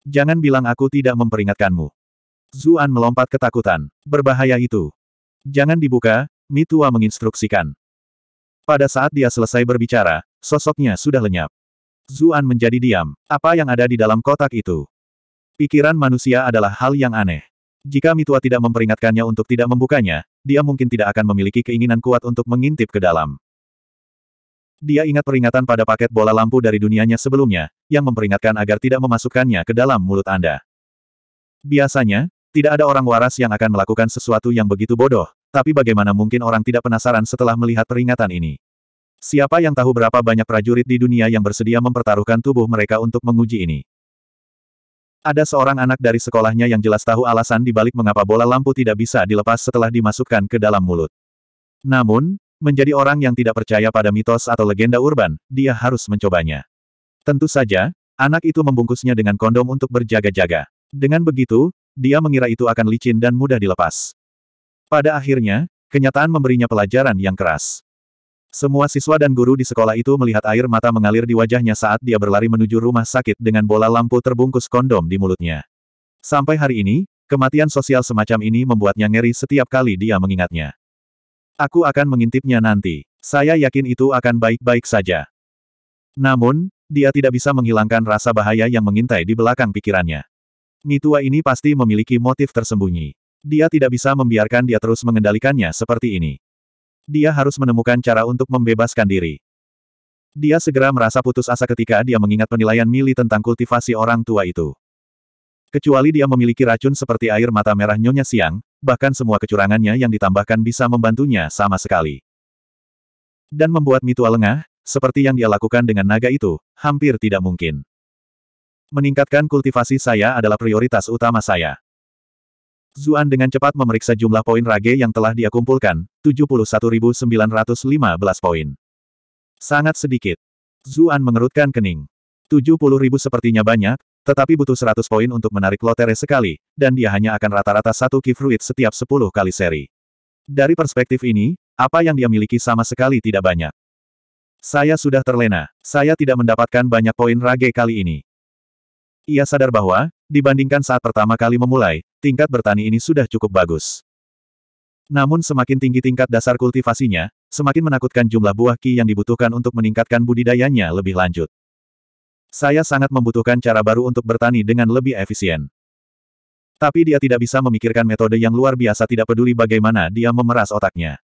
Jangan bilang aku tidak memperingatkanmu. Zuan melompat ketakutan. Berbahaya itu. Jangan dibuka, Mi Tua menginstruksikan. Pada saat dia selesai berbicara, sosoknya sudah lenyap. Zuan menjadi diam. Apa yang ada di dalam kotak itu? Pikiran manusia adalah hal yang aneh. Jika Mitua tidak memperingatkannya untuk tidak membukanya, dia mungkin tidak akan memiliki keinginan kuat untuk mengintip ke dalam. Dia ingat peringatan pada paket bola lampu dari dunianya sebelumnya, yang memperingatkan agar tidak memasukkannya ke dalam mulut Anda. Biasanya, tidak ada orang waras yang akan melakukan sesuatu yang begitu bodoh, tapi bagaimana mungkin orang tidak penasaran setelah melihat peringatan ini? Siapa yang tahu berapa banyak prajurit di dunia yang bersedia mempertaruhkan tubuh mereka untuk menguji ini? Ada seorang anak dari sekolahnya yang jelas tahu alasan dibalik mengapa bola lampu tidak bisa dilepas setelah dimasukkan ke dalam mulut. Namun, menjadi orang yang tidak percaya pada mitos atau legenda urban, dia harus mencobanya. Tentu saja, anak itu membungkusnya dengan kondom untuk berjaga-jaga. Dengan begitu, dia mengira itu akan licin dan mudah dilepas. Pada akhirnya, kenyataan memberinya pelajaran yang keras. Semua siswa dan guru di sekolah itu melihat air mata mengalir di wajahnya saat dia berlari menuju rumah sakit dengan bola lampu terbungkus kondom di mulutnya. Sampai hari ini, kematian sosial semacam ini membuatnya ngeri setiap kali dia mengingatnya. Aku akan mengintipnya nanti. Saya yakin itu akan baik-baik saja. Namun, dia tidak bisa menghilangkan rasa bahaya yang mengintai di belakang pikirannya. Mitua ini pasti memiliki motif tersembunyi. Dia tidak bisa membiarkan dia terus mengendalikannya seperti ini. Dia harus menemukan cara untuk membebaskan diri. Dia segera merasa putus asa ketika dia mengingat penilaian Mili tentang kultivasi orang tua itu. Kecuali dia memiliki racun seperti air mata merah Nyonya Siang, bahkan semua kecurangannya yang ditambahkan bisa membantunya sama sekali. Dan membuat Mitua lengah, seperti yang dia lakukan dengan naga itu, hampir tidak mungkin. Meningkatkan kultivasi saya adalah prioritas utama saya. Zuan dengan cepat memeriksa jumlah poin Rage yang telah dia kumpulkan, 71.915 poin. Sangat sedikit. Zuan mengerutkan kening. 70.000 sepertinya banyak, tetapi butuh 100 poin untuk menarik lotere sekali, dan dia hanya akan rata-rata satu key fruit setiap 10 kali seri. Dari perspektif ini, apa yang dia miliki sama sekali tidak banyak. Saya sudah terlena. Saya tidak mendapatkan banyak poin rage kali ini. Ia sadar bahwa, dibandingkan saat pertama kali memulai, tingkat bertani ini sudah cukup bagus. Namun semakin tinggi tingkat dasar kultivasinya, semakin menakutkan jumlah buah ki yang dibutuhkan untuk meningkatkan budidayanya lebih lanjut. Saya sangat membutuhkan cara baru untuk bertani dengan lebih efisien. Tapi dia tidak bisa memikirkan metode yang luar biasa tidak peduli bagaimana dia memeras otaknya.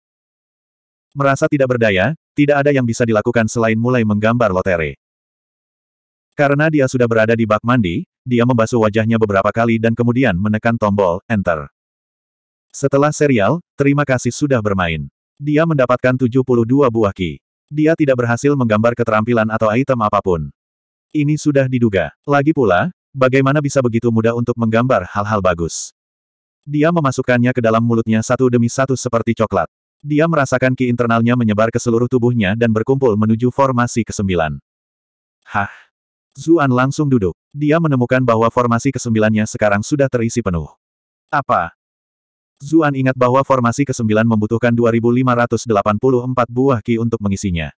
Merasa tidak berdaya, tidak ada yang bisa dilakukan selain mulai menggambar lotere. Karena dia sudah berada di bak mandi, dia membasuh wajahnya beberapa kali dan kemudian menekan tombol Enter. Setelah serial, terima kasih sudah bermain. Dia mendapatkan 72 buah ki. Dia tidak berhasil menggambar keterampilan atau item apapun. Ini sudah diduga. Lagi pula, bagaimana bisa begitu mudah untuk menggambar hal-hal bagus? Dia memasukkannya ke dalam mulutnya satu demi satu seperti coklat. Dia merasakan ki internalnya menyebar ke seluruh tubuhnya dan berkumpul menuju formasi ke-9. Hah, Zuan langsung duduk. Dia menemukan bahwa formasi kesembilannya sekarang sudah terisi penuh. Apa? Zuan ingat bahwa formasi kesembilan membutuhkan 2584 buah ki untuk mengisinya.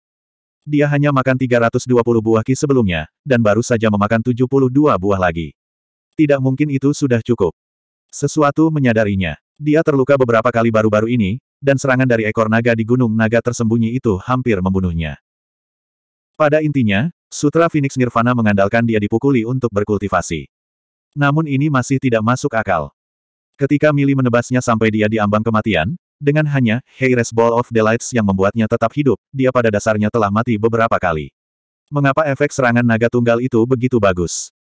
Dia hanya makan 320 buah ki sebelumnya, dan baru saja memakan 72 buah lagi. Tidak mungkin itu sudah cukup. Sesuatu menyadarinya. Dia terluka beberapa kali baru-baru ini, dan serangan dari ekor naga di Gunung Naga tersembunyi itu hampir membunuhnya. Pada intinya, Sutra Phoenix Nirvana mengandalkan dia dipukuli untuk berkultivasi. Namun ini masih tidak masuk akal. Ketika Mili menebasnya sampai dia diambang kematian, dengan hanya Heires Ball of Delights yang membuatnya tetap hidup, dia pada dasarnya telah mati beberapa kali. Mengapa efek serangan naga tunggal itu begitu bagus?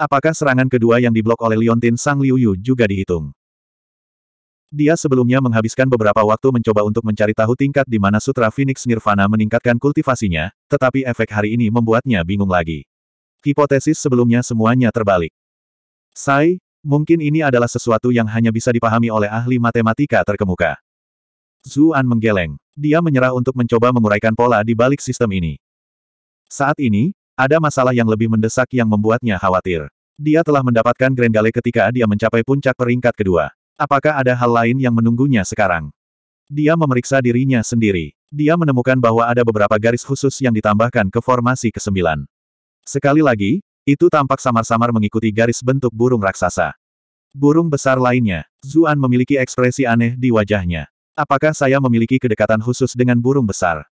Apakah serangan kedua yang diblok oleh Liontin Sang Liuyu juga dihitung? Dia sebelumnya menghabiskan beberapa waktu mencoba untuk mencari tahu tingkat di mana Sutra Phoenix Nirvana meningkatkan kultivasinya, tetapi efek hari ini membuatnya bingung lagi. Hipotesis sebelumnya semuanya terbalik. Sai, mungkin ini adalah sesuatu yang hanya bisa dipahami oleh ahli matematika terkemuka. Zuan menggeleng. Dia menyerah untuk mencoba menguraikan pola di balik sistem ini. Saat ini, ada masalah yang lebih mendesak yang membuatnya khawatir. Dia telah mendapatkan Grand ketika dia mencapai puncak peringkat kedua. Apakah ada hal lain yang menunggunya sekarang? Dia memeriksa dirinya sendiri. Dia menemukan bahwa ada beberapa garis khusus yang ditambahkan ke formasi ke-9. Sekali lagi, itu tampak samar-samar mengikuti garis bentuk burung raksasa. Burung besar lainnya, Zuan memiliki ekspresi aneh di wajahnya. Apakah saya memiliki kedekatan khusus dengan burung besar?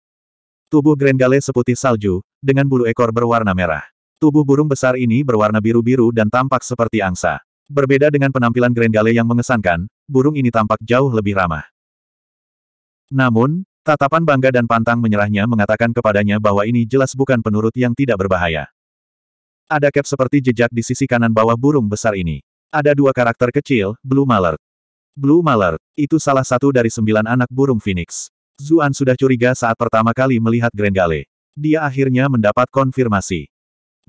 Tubuh Grendale seputih salju, dengan bulu ekor berwarna merah. Tubuh burung besar ini berwarna biru-biru dan tampak seperti angsa. Berbeda dengan penampilan Grendale yang mengesankan, burung ini tampak jauh lebih ramah. Namun, tatapan bangga dan pantang menyerahnya mengatakan kepadanya bahwa ini jelas bukan penurut yang tidak berbahaya. Ada cap seperti jejak di sisi kanan bawah burung besar ini. Ada dua karakter kecil, Blue Maler. Blue Maler, itu salah satu dari sembilan anak burung Phoenix. Zuan sudah curiga saat pertama kali melihat Grendale. Dia akhirnya mendapat konfirmasi.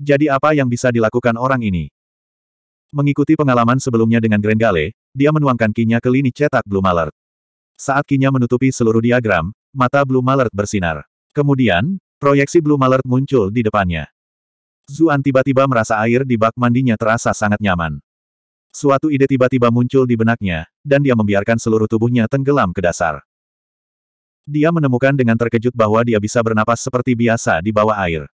Jadi apa yang bisa dilakukan orang ini? Mengikuti pengalaman sebelumnya dengan Grand Gale, dia menuangkan kinya ke lini cetak Blue Mallard. Saat kinya menutupi seluruh diagram, mata Blue Mallard bersinar. Kemudian, proyeksi Blue Mallard muncul di depannya. Zuan tiba-tiba merasa air di bak mandinya terasa sangat nyaman. Suatu ide tiba-tiba muncul di benaknya, dan dia membiarkan seluruh tubuhnya tenggelam ke dasar. Dia menemukan dengan terkejut bahwa dia bisa bernapas seperti biasa di bawah air.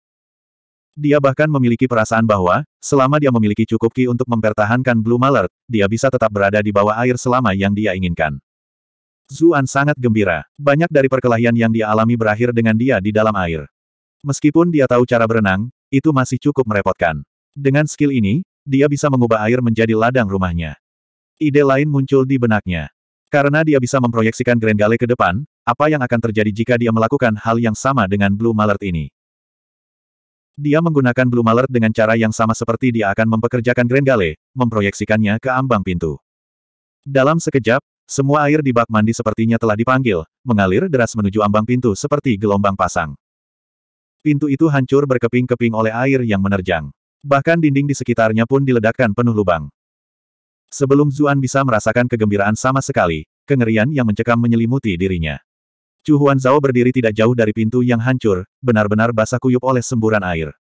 Dia bahkan memiliki perasaan bahwa, selama dia memiliki cukup ki untuk mempertahankan Blue Mallard, dia bisa tetap berada di bawah air selama yang dia inginkan. Zuan sangat gembira. Banyak dari perkelahian yang dia alami berakhir dengan dia di dalam air. Meskipun dia tahu cara berenang, itu masih cukup merepotkan. Dengan skill ini, dia bisa mengubah air menjadi ladang rumahnya. Ide lain muncul di benaknya. Karena dia bisa memproyeksikan Grand Gale ke depan, apa yang akan terjadi jika dia melakukan hal yang sama dengan Blue Mallard ini. Dia menggunakan Blue Malert dengan cara yang sama seperti dia akan mempekerjakan Grand Gale, memproyeksikannya ke ambang pintu. Dalam sekejap, semua air di bak mandi sepertinya telah dipanggil, mengalir deras menuju ambang pintu seperti gelombang pasang. Pintu itu hancur berkeping-keping oleh air yang menerjang. Bahkan dinding di sekitarnya pun diledakkan penuh lubang. Sebelum Zuan bisa merasakan kegembiraan sama sekali, kengerian yang mencekam menyelimuti dirinya. Chu Huan Zhao berdiri tidak jauh dari pintu yang hancur, benar-benar basah kuyup oleh semburan air.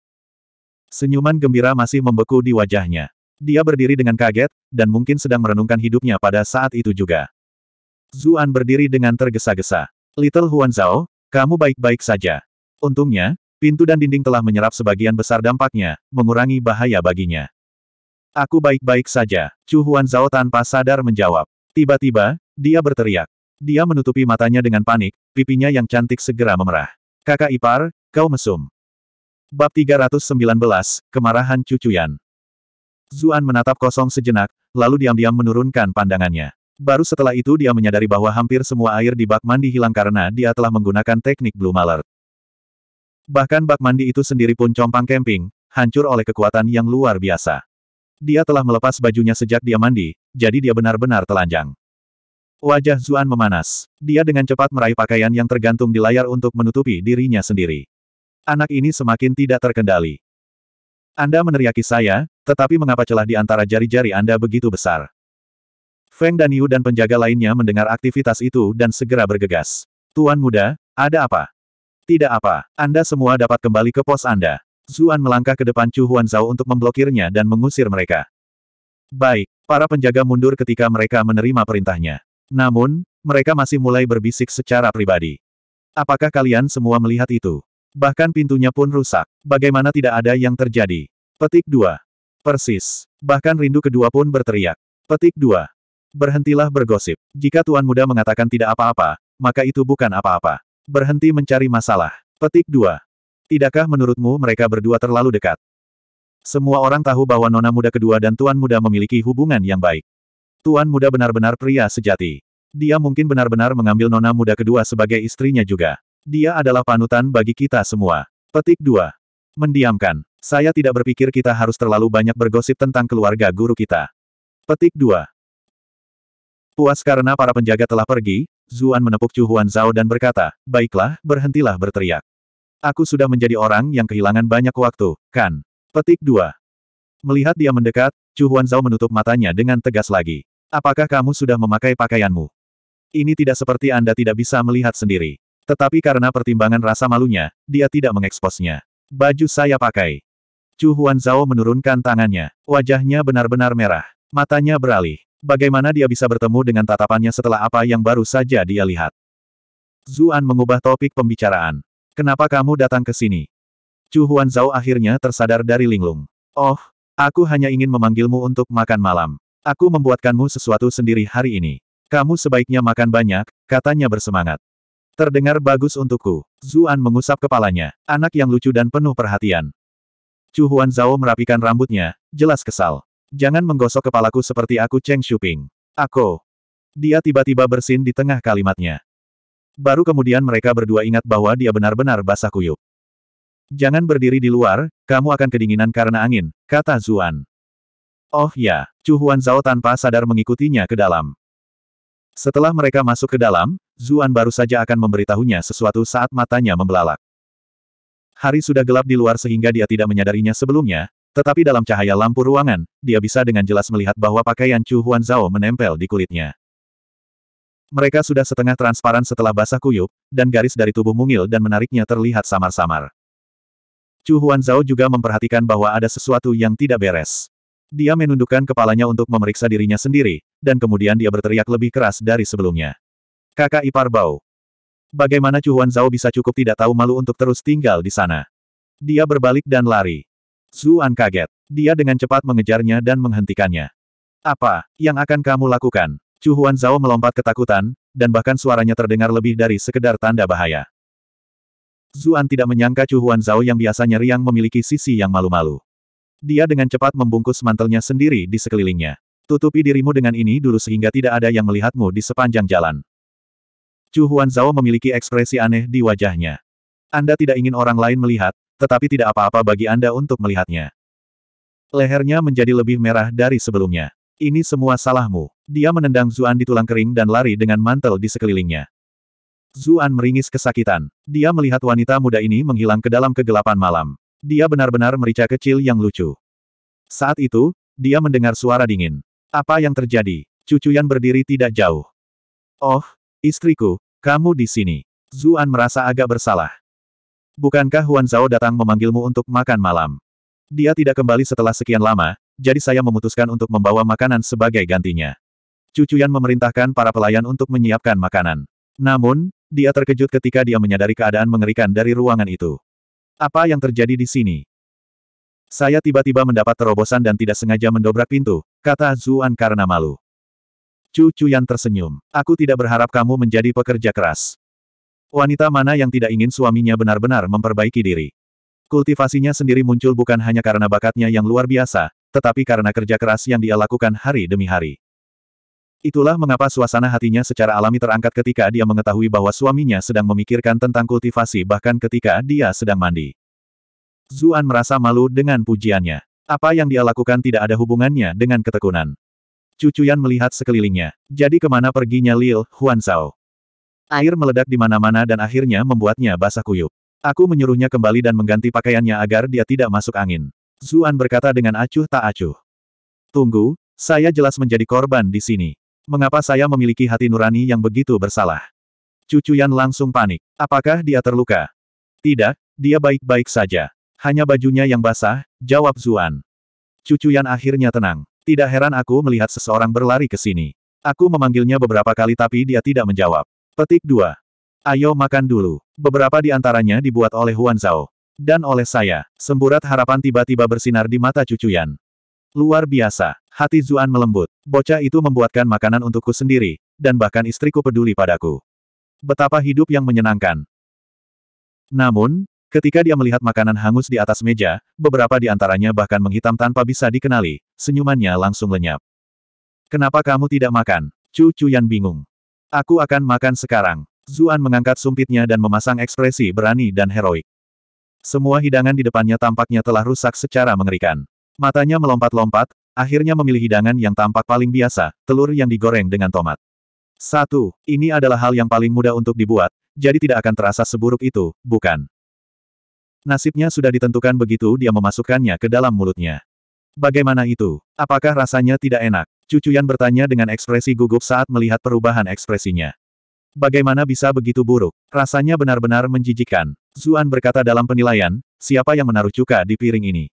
Senyuman gembira masih membeku di wajahnya. Dia berdiri dengan kaget, dan mungkin sedang merenungkan hidupnya pada saat itu juga. Zuan berdiri dengan tergesa-gesa. Little Huan Zhao, kamu baik-baik saja. Untungnya, pintu dan dinding telah menyerap sebagian besar dampaknya, mengurangi bahaya baginya. Aku baik-baik saja, Chu Huan Zhao tanpa sadar menjawab. Tiba-tiba, dia berteriak. Dia menutupi matanya dengan panik, pipinya yang cantik segera memerah. Kakak ipar, kau mesum. Bab 319, Kemarahan Yan. Zuan menatap kosong sejenak, lalu diam-diam menurunkan pandangannya. Baru setelah itu dia menyadari bahwa hampir semua air di bak mandi hilang karena dia telah menggunakan teknik Blue mallet. Bahkan bak mandi itu sendiri pun compang camping, hancur oleh kekuatan yang luar biasa. Dia telah melepas bajunya sejak dia mandi, jadi dia benar-benar telanjang. Wajah Zuan memanas. Dia dengan cepat meraih pakaian yang tergantung di layar untuk menutupi dirinya sendiri. Anak ini semakin tidak terkendali. Anda meneriaki saya, tetapi mengapa celah di antara jari-jari Anda begitu besar? Feng dan Yu dan penjaga lainnya mendengar aktivitas itu dan segera bergegas. Tuan muda, ada apa? Tidak apa, Anda semua dapat kembali ke pos Anda. Zuan melangkah ke depan Chu Huanzao untuk memblokirnya dan mengusir mereka. Baik, para penjaga mundur ketika mereka menerima perintahnya. Namun, mereka masih mulai berbisik secara pribadi. Apakah kalian semua melihat itu? Bahkan pintunya pun rusak. Bagaimana tidak ada yang terjadi? Petik 2. Persis. Bahkan rindu kedua pun berteriak. Petik 2. Berhentilah bergosip. Jika Tuan Muda mengatakan tidak apa-apa, maka itu bukan apa-apa. Berhenti mencari masalah. Petik 2. Tidakkah menurutmu mereka berdua terlalu dekat? Semua orang tahu bahwa Nona Muda kedua dan Tuan Muda memiliki hubungan yang baik. Tuan muda benar-benar pria sejati. Dia mungkin benar-benar mengambil nona muda kedua sebagai istrinya juga. Dia adalah panutan bagi kita semua. Petik 2. Mendiamkan. Saya tidak berpikir kita harus terlalu banyak bergosip tentang keluarga guru kita. Petik 2. Puas karena para penjaga telah pergi, Zuan menepuk Chu Huan Zhao dan berkata, Baiklah, berhentilah berteriak. Aku sudah menjadi orang yang kehilangan banyak waktu, kan? Petik 2. Melihat dia mendekat, Chu Huan Zhao menutup matanya dengan tegas lagi. Apakah kamu sudah memakai pakaianmu? Ini tidak seperti Anda tidak bisa melihat sendiri. Tetapi karena pertimbangan rasa malunya, dia tidak mengeksposnya. Baju saya pakai. Chu Huan Zhao menurunkan tangannya. Wajahnya benar-benar merah. Matanya beralih. Bagaimana dia bisa bertemu dengan tatapannya setelah apa yang baru saja dia lihat? Zuan mengubah topik pembicaraan. Kenapa kamu datang ke sini? Chu Huan Zhao akhirnya tersadar dari linglung. Oh, aku hanya ingin memanggilmu untuk makan malam. Aku membuatkanmu sesuatu sendiri hari ini. Kamu sebaiknya makan banyak, katanya bersemangat. Terdengar bagus untukku. Zuan mengusap kepalanya, anak yang lucu dan penuh perhatian. Chu Huan Zhao merapikan rambutnya, jelas kesal. Jangan menggosok kepalaku seperti aku Cheng Shuping. Aku. Dia tiba-tiba bersin di tengah kalimatnya. Baru kemudian mereka berdua ingat bahwa dia benar-benar basah kuyup. Jangan berdiri di luar, kamu akan kedinginan karena angin, kata Zuan. Oh ya, Chu Huan Zhao tanpa sadar mengikutinya ke dalam. Setelah mereka masuk ke dalam, Zuan baru saja akan memberitahunya sesuatu saat matanya membelalak. Hari sudah gelap di luar sehingga dia tidak menyadarinya sebelumnya, tetapi dalam cahaya lampu ruangan, dia bisa dengan jelas melihat bahwa pakaian Chu Huan Zhao menempel di kulitnya. Mereka sudah setengah transparan setelah basah kuyup, dan garis dari tubuh mungil dan menariknya terlihat samar-samar. Chu Huan Zhao juga memperhatikan bahwa ada sesuatu yang tidak beres. Dia menundukkan kepalanya untuk memeriksa dirinya sendiri, dan kemudian dia berteriak lebih keras dari sebelumnya. Kakak ipar Bau. Bagaimana Huan Zhao bisa cukup tidak tahu malu untuk terus tinggal di sana? Dia berbalik dan lari. Zuan kaget. Dia dengan cepat mengejarnya dan menghentikannya. Apa yang akan kamu lakukan? Huan Zhao melompat ketakutan, dan bahkan suaranya terdengar lebih dari sekedar tanda bahaya. Zuan tidak menyangka Huan Zhao yang biasanya riang memiliki sisi yang malu-malu. Dia dengan cepat membungkus mantelnya sendiri di sekelilingnya. Tutupi dirimu dengan ini dulu sehingga tidak ada yang melihatmu di sepanjang jalan. Chu Huan Zhao memiliki ekspresi aneh di wajahnya. Anda tidak ingin orang lain melihat, tetapi tidak apa-apa bagi Anda untuk melihatnya. Lehernya menjadi lebih merah dari sebelumnya. Ini semua salahmu. Dia menendang Zuan di tulang kering dan lari dengan mantel di sekelilingnya. Zuan meringis kesakitan. Dia melihat wanita muda ini menghilang ke dalam kegelapan malam. Dia benar-benar merica kecil yang lucu. Saat itu, dia mendengar suara dingin. Apa yang terjadi? Cucuyan berdiri tidak jauh. Oh, istriku, kamu di sini. Zuan merasa agak bersalah. Bukankah Huan Zhao datang memanggilmu untuk makan malam? Dia tidak kembali setelah sekian lama, jadi saya memutuskan untuk membawa makanan sebagai gantinya. Cucuyan memerintahkan para pelayan untuk menyiapkan makanan. Namun, dia terkejut ketika dia menyadari keadaan mengerikan dari ruangan itu. Apa yang terjadi di sini? Saya tiba-tiba mendapat terobosan dan tidak sengaja mendobrak pintu, kata Zuan karena malu. Cu Cuyan tersenyum. Aku tidak berharap kamu menjadi pekerja keras. Wanita mana yang tidak ingin suaminya benar-benar memperbaiki diri? Kultivasinya sendiri muncul bukan hanya karena bakatnya yang luar biasa, tetapi karena kerja keras yang dia lakukan hari demi hari. Itulah mengapa suasana hatinya secara alami terangkat ketika dia mengetahui bahwa suaminya sedang memikirkan tentang kultivasi bahkan ketika dia sedang mandi. Zuan merasa malu dengan pujiannya. Apa yang dia lakukan tidak ada hubungannya dengan ketekunan. Cucuyan melihat sekelilingnya. Jadi kemana perginya Lil, Huan Sao? Air meledak di mana-mana dan akhirnya membuatnya basah kuyup. Aku menyuruhnya kembali dan mengganti pakaiannya agar dia tidak masuk angin. Zuan berkata dengan acuh tak acuh. Tunggu, saya jelas menjadi korban di sini. Mengapa saya memiliki hati nurani yang begitu bersalah? Cucu Yan langsung panik. Apakah dia terluka? Tidak, dia baik-baik saja. Hanya bajunya yang basah, jawab Zuan. Cucu Yan akhirnya tenang. Tidak heran aku melihat seseorang berlari ke sini. Aku memanggilnya beberapa kali tapi dia tidak menjawab. Petik 2. Ayo makan dulu. Beberapa di antaranya dibuat oleh Huan Zhao. Dan oleh saya, semburat harapan tiba-tiba bersinar di mata cucu Yan. Luar biasa, hati Zuan melembut. Bocah itu membuatkan makanan untukku sendiri, dan bahkan istriku peduli padaku. Betapa hidup yang menyenangkan. Namun, ketika dia melihat makanan hangus di atas meja, beberapa di antaranya bahkan menghitam tanpa bisa dikenali, senyumannya langsung lenyap. Kenapa kamu tidak makan? Cu Yan bingung. Aku akan makan sekarang. Zuan mengangkat sumpitnya dan memasang ekspresi berani dan heroik. Semua hidangan di depannya tampaknya telah rusak secara mengerikan. Matanya melompat-lompat, Akhirnya memilih hidangan yang tampak paling biasa, telur yang digoreng dengan tomat. Satu, ini adalah hal yang paling mudah untuk dibuat, jadi tidak akan terasa seburuk itu, bukan? Nasibnya sudah ditentukan begitu dia memasukkannya ke dalam mulutnya. Bagaimana itu? Apakah rasanya tidak enak? Cucuyan bertanya dengan ekspresi gugup saat melihat perubahan ekspresinya. Bagaimana bisa begitu buruk? Rasanya benar-benar menjijikan. Zuan berkata dalam penilaian, siapa yang menaruh cuka di piring ini?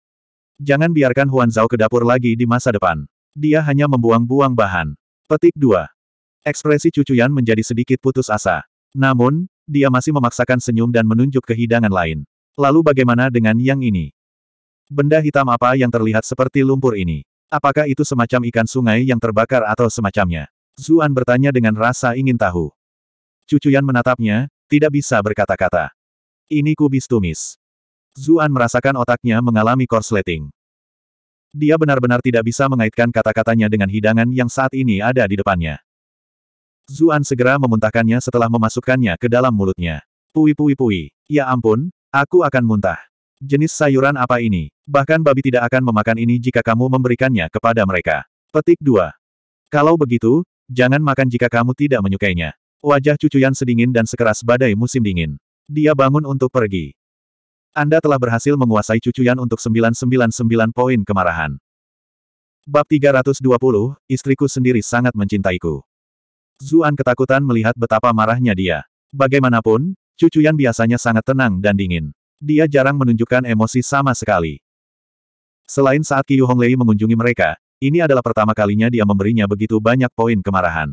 Jangan biarkan Huan Zhao ke dapur lagi di masa depan. Dia hanya membuang-buang bahan. Petik 2. Ekspresi cucu Yan menjadi sedikit putus asa. Namun, dia masih memaksakan senyum dan menunjuk ke hidangan lain. Lalu bagaimana dengan yang ini? Benda hitam apa yang terlihat seperti lumpur ini? Apakah itu semacam ikan sungai yang terbakar atau semacamnya? Zuan bertanya dengan rasa ingin tahu. Cucu Yan menatapnya, tidak bisa berkata-kata. Ini kubis tumis. Zuan merasakan otaknya mengalami korsleting. Dia benar-benar tidak bisa mengaitkan kata-katanya dengan hidangan yang saat ini ada di depannya. Zuan segera memuntahkannya setelah memasukkannya ke dalam mulutnya. Pui pui pui. Ya ampun, aku akan muntah. Jenis sayuran apa ini? Bahkan babi tidak akan memakan ini jika kamu memberikannya kepada mereka. Petik 2. Kalau begitu, jangan makan jika kamu tidak menyukainya. Wajah cucuyan sedingin dan sekeras badai musim dingin. Dia bangun untuk pergi. Anda telah berhasil menguasai cucuyan untuk 999 poin kemarahan. Bab 320, istriku sendiri sangat mencintaiku. Zuan ketakutan melihat betapa marahnya dia. Bagaimanapun, cucuyan biasanya sangat tenang dan dingin. Dia jarang menunjukkan emosi sama sekali. Selain saat Qiu Honglei mengunjungi mereka, ini adalah pertama kalinya dia memberinya begitu banyak poin kemarahan.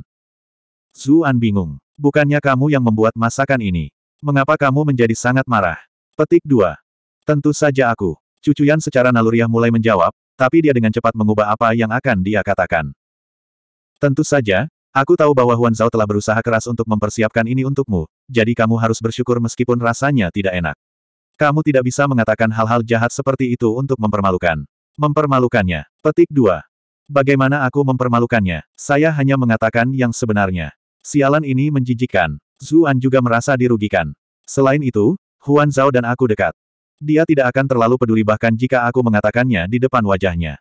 Zuan bingung. Bukannya kamu yang membuat masakan ini. Mengapa kamu menjadi sangat marah? Petik 2. Tentu saja aku. Cucuyan secara naluriah mulai menjawab, tapi dia dengan cepat mengubah apa yang akan dia katakan. Tentu saja, aku tahu bahwa Huan Zhao telah berusaha keras untuk mempersiapkan ini untukmu, jadi kamu harus bersyukur meskipun rasanya tidak enak. Kamu tidak bisa mengatakan hal-hal jahat seperti itu untuk mempermalukan. Mempermalukannya. Petik 2. Bagaimana aku mempermalukannya? Saya hanya mengatakan yang sebenarnya. Sialan ini menjijikan. Zuan juga merasa dirugikan. Selain itu, Huan Zhao dan aku dekat. Dia tidak akan terlalu peduli bahkan jika aku mengatakannya di depan wajahnya.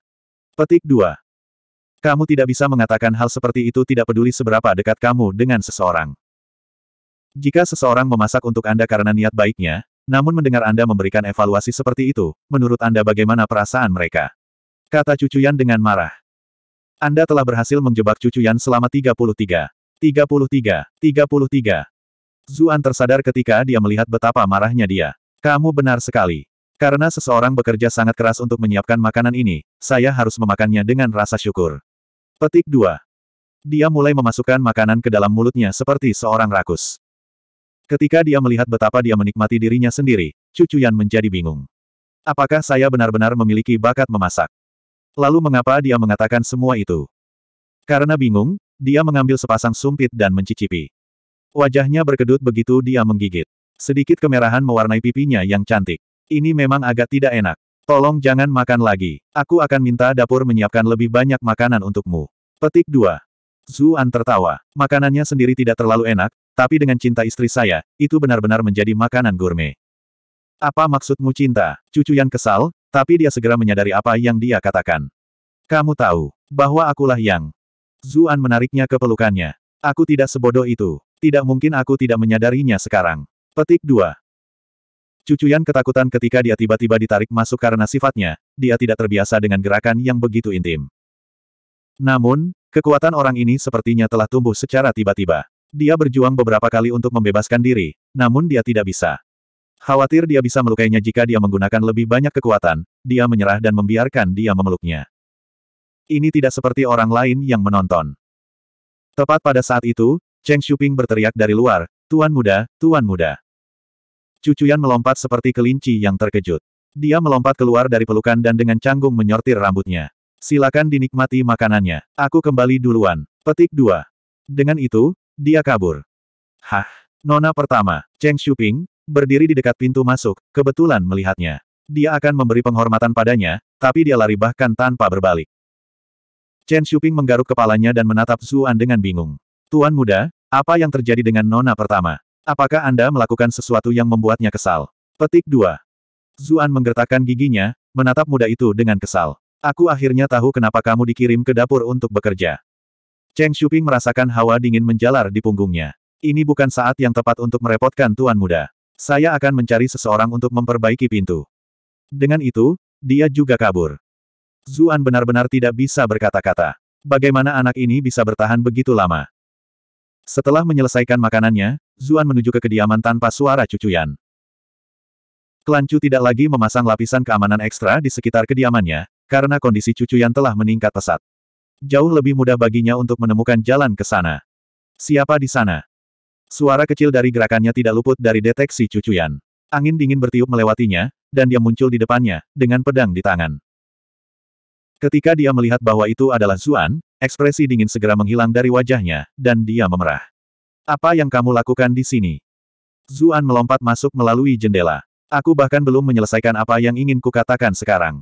Petik 2. Kamu tidak bisa mengatakan hal seperti itu tidak peduli seberapa dekat kamu dengan seseorang. Jika seseorang memasak untuk Anda karena niat baiknya, namun mendengar Anda memberikan evaluasi seperti itu, menurut Anda bagaimana perasaan mereka? Kata Cucuyan dengan marah. Anda telah berhasil menjebak Cucuyan selama 33, 33, 33, Zuan tersadar ketika dia melihat betapa marahnya dia. Kamu benar sekali. Karena seseorang bekerja sangat keras untuk menyiapkan makanan ini, saya harus memakannya dengan rasa syukur. Petik 2. Dia mulai memasukkan makanan ke dalam mulutnya seperti seorang rakus. Ketika dia melihat betapa dia menikmati dirinya sendiri, Cucu Yan menjadi bingung. Apakah saya benar-benar memiliki bakat memasak? Lalu mengapa dia mengatakan semua itu? Karena bingung, dia mengambil sepasang sumpit dan mencicipi. Wajahnya berkedut begitu dia menggigit. Sedikit kemerahan mewarnai pipinya yang cantik. Ini memang agak tidak enak. Tolong jangan makan lagi. Aku akan minta dapur menyiapkan lebih banyak makanan untukmu. Petik 2. Zuan tertawa. Makanannya sendiri tidak terlalu enak, tapi dengan cinta istri saya, itu benar-benar menjadi makanan gourmet. Apa maksudmu cinta? Cucu yang kesal, tapi dia segera menyadari apa yang dia katakan. Kamu tahu, bahwa akulah yang... Zuan menariknya ke pelukannya. Aku tidak sebodoh itu. Tidak mungkin aku tidak menyadarinya sekarang. Petik 2. Cucuyan ketakutan ketika dia tiba-tiba ditarik masuk karena sifatnya, dia tidak terbiasa dengan gerakan yang begitu intim. Namun, kekuatan orang ini sepertinya telah tumbuh secara tiba-tiba. Dia berjuang beberapa kali untuk membebaskan diri, namun dia tidak bisa. Khawatir dia bisa melukainya jika dia menggunakan lebih banyak kekuatan, dia menyerah dan membiarkan dia memeluknya. Ini tidak seperti orang lain yang menonton. Tepat pada saat itu, Cheng Shuping berteriak dari luar, Tuan muda, Tuan muda. Cucuyan melompat seperti kelinci yang terkejut. Dia melompat keluar dari pelukan dan dengan canggung menyortir rambutnya. Silakan dinikmati makanannya. Aku kembali duluan. Petik dua. Dengan itu, dia kabur. Hah. Nona pertama, Cheng Shuping, berdiri di dekat pintu masuk, kebetulan melihatnya. Dia akan memberi penghormatan padanya, tapi dia lari bahkan tanpa berbalik. Chen Shuping menggaruk kepalanya dan menatap Zuan dengan bingung. Tuan muda, apa yang terjadi dengan Nona pertama? Apakah Anda melakukan sesuatu yang membuatnya kesal? Petik 2. Zuan menggertakkan giginya, menatap muda itu dengan kesal. Aku akhirnya tahu kenapa kamu dikirim ke dapur untuk bekerja. Cheng Shuping merasakan hawa dingin menjalar di punggungnya. Ini bukan saat yang tepat untuk merepotkan tuan muda. Saya akan mencari seseorang untuk memperbaiki pintu. Dengan itu, dia juga kabur. Zuan benar-benar tidak bisa berkata-kata. Bagaimana anak ini bisa bertahan begitu lama? Setelah menyelesaikan makanannya, Zuan menuju ke kediaman tanpa suara cucuyan. Klan Chu tidak lagi memasang lapisan keamanan ekstra di sekitar kediamannya, karena kondisi cucuyan telah meningkat pesat. Jauh lebih mudah baginya untuk menemukan jalan ke sana. Siapa di sana? Suara kecil dari gerakannya tidak luput dari deteksi cucuyan. Angin dingin bertiup melewatinya, dan dia muncul di depannya, dengan pedang di tangan. Ketika dia melihat bahwa itu adalah Zuan, Ekspresi dingin segera menghilang dari wajahnya, dan dia memerah. Apa yang kamu lakukan di sini? Zuan melompat masuk melalui jendela. Aku bahkan belum menyelesaikan apa yang ingin kukatakan sekarang.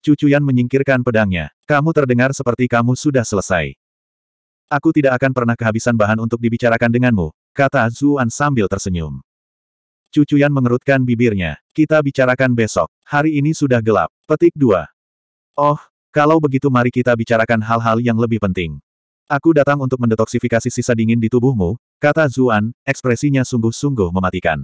Cucuyan menyingkirkan pedangnya. Kamu terdengar seperti kamu sudah selesai. Aku tidak akan pernah kehabisan bahan untuk dibicarakan denganmu, kata Zuan sambil tersenyum. Cucuyan mengerutkan bibirnya. Kita bicarakan besok. Hari ini sudah gelap. Petik 2. Oh, kalau begitu mari kita bicarakan hal-hal yang lebih penting. Aku datang untuk mendetoksifikasi sisa dingin di tubuhmu, kata Zuan, ekspresinya sungguh-sungguh mematikan.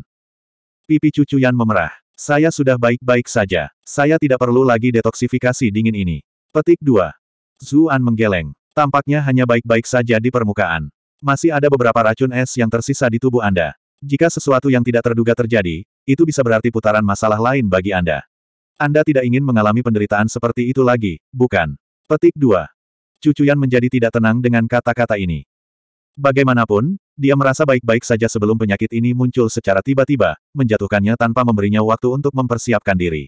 Pipi cucu Yan memerah. Saya sudah baik-baik saja. Saya tidak perlu lagi detoksifikasi dingin ini. Petik 2. Zuan menggeleng. Tampaknya hanya baik-baik saja di permukaan. Masih ada beberapa racun es yang tersisa di tubuh Anda. Jika sesuatu yang tidak terduga terjadi, itu bisa berarti putaran masalah lain bagi Anda. Anda tidak ingin mengalami penderitaan seperti itu lagi, bukan? Petik 2. Cucuyan menjadi tidak tenang dengan kata-kata ini. Bagaimanapun, dia merasa baik-baik saja sebelum penyakit ini muncul secara tiba-tiba, menjatuhkannya tanpa memberinya waktu untuk mempersiapkan diri.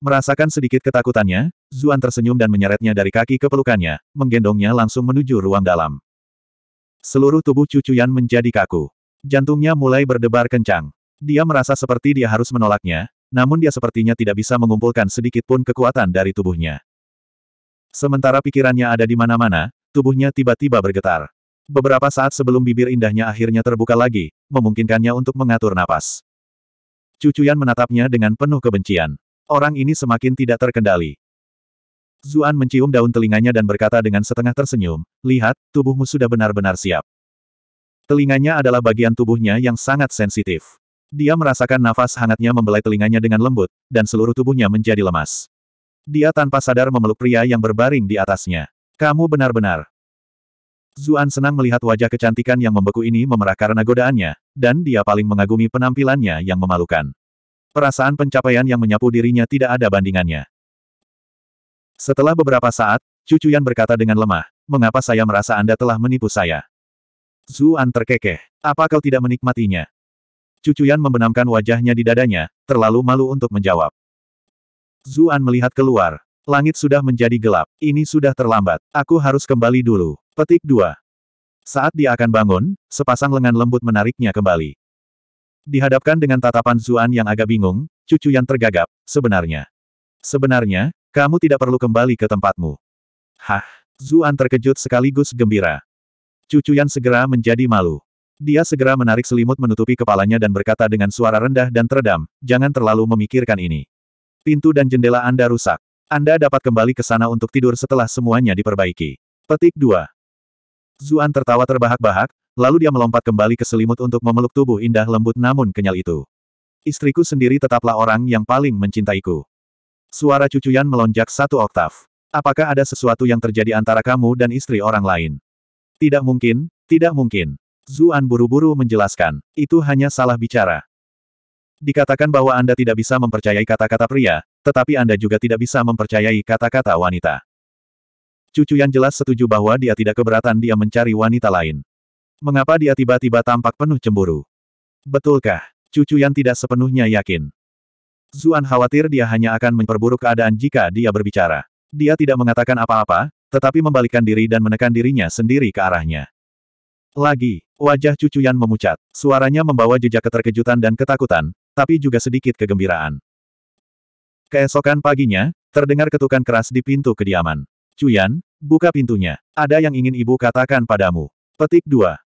Merasakan sedikit ketakutannya, Zuan tersenyum dan menyeretnya dari kaki ke pelukannya, menggendongnya langsung menuju ruang dalam. Seluruh tubuh cucuyan menjadi kaku. Jantungnya mulai berdebar kencang. Dia merasa seperti dia harus menolaknya, namun dia sepertinya tidak bisa mengumpulkan sedikit pun kekuatan dari tubuhnya. Sementara pikirannya ada di mana-mana, tubuhnya tiba-tiba bergetar. Beberapa saat sebelum bibir indahnya akhirnya terbuka lagi, memungkinkannya untuk mengatur napas. Cucuyan menatapnya dengan penuh kebencian. Orang ini semakin tidak terkendali. Zuan mencium daun telinganya dan berkata dengan setengah tersenyum, lihat, tubuhmu sudah benar-benar siap. Telinganya adalah bagian tubuhnya yang sangat sensitif. Dia merasakan nafas hangatnya membelai telinganya dengan lembut, dan seluruh tubuhnya menjadi lemas. Dia tanpa sadar memeluk pria yang berbaring di atasnya. Kamu benar-benar. Zuan senang melihat wajah kecantikan yang membeku ini memerah karena godaannya, dan dia paling mengagumi penampilannya yang memalukan. Perasaan pencapaian yang menyapu dirinya tidak ada bandingannya. Setelah beberapa saat, Cucuyan berkata dengan lemah, mengapa saya merasa Anda telah menipu saya? Zuan terkekeh. Apa kau tidak menikmatinya? Cucuyan membenamkan wajahnya di dadanya, terlalu malu untuk menjawab. Zuan melihat keluar. Langit sudah menjadi gelap. Ini sudah terlambat. Aku harus kembali dulu. Petik 2. Saat dia akan bangun, sepasang lengan lembut menariknya kembali. Dihadapkan dengan tatapan Zuan yang agak bingung, Cucuyan tergagap, sebenarnya. Sebenarnya, kamu tidak perlu kembali ke tempatmu. Hah, Zuan terkejut sekaligus gembira. Cucuyan segera menjadi malu. Dia segera menarik selimut menutupi kepalanya dan berkata dengan suara rendah dan teredam, jangan terlalu memikirkan ini. Pintu dan jendela Anda rusak. Anda dapat kembali ke sana untuk tidur setelah semuanya diperbaiki. Petik 2. Zuan tertawa terbahak-bahak, lalu dia melompat kembali ke selimut untuk memeluk tubuh indah lembut namun kenyal itu. Istriku sendiri tetaplah orang yang paling mencintaiku. Suara cucuyan melonjak satu oktav. Apakah ada sesuatu yang terjadi antara kamu dan istri orang lain? Tidak mungkin, tidak mungkin. Zuan buru-buru menjelaskan, itu hanya salah bicara. Dikatakan bahwa Anda tidak bisa mempercayai kata-kata pria, tetapi Anda juga tidak bisa mempercayai kata-kata wanita. Cucu yang jelas setuju bahwa dia tidak keberatan dia mencari wanita lain. Mengapa dia tiba-tiba tampak penuh cemburu? Betulkah? Cucu yang tidak sepenuhnya yakin. Zuan khawatir dia hanya akan memperburuk keadaan jika dia berbicara. Dia tidak mengatakan apa-apa, tetapi membalikkan diri dan menekan dirinya sendiri ke arahnya. Lagi, wajah cucu Yan memucat. Suaranya membawa jejak keterkejutan dan ketakutan, tapi juga sedikit kegembiraan. Keesokan paginya, terdengar ketukan keras di pintu kediaman. Cuyan, buka pintunya. Ada yang ingin ibu katakan padamu. Petik 2.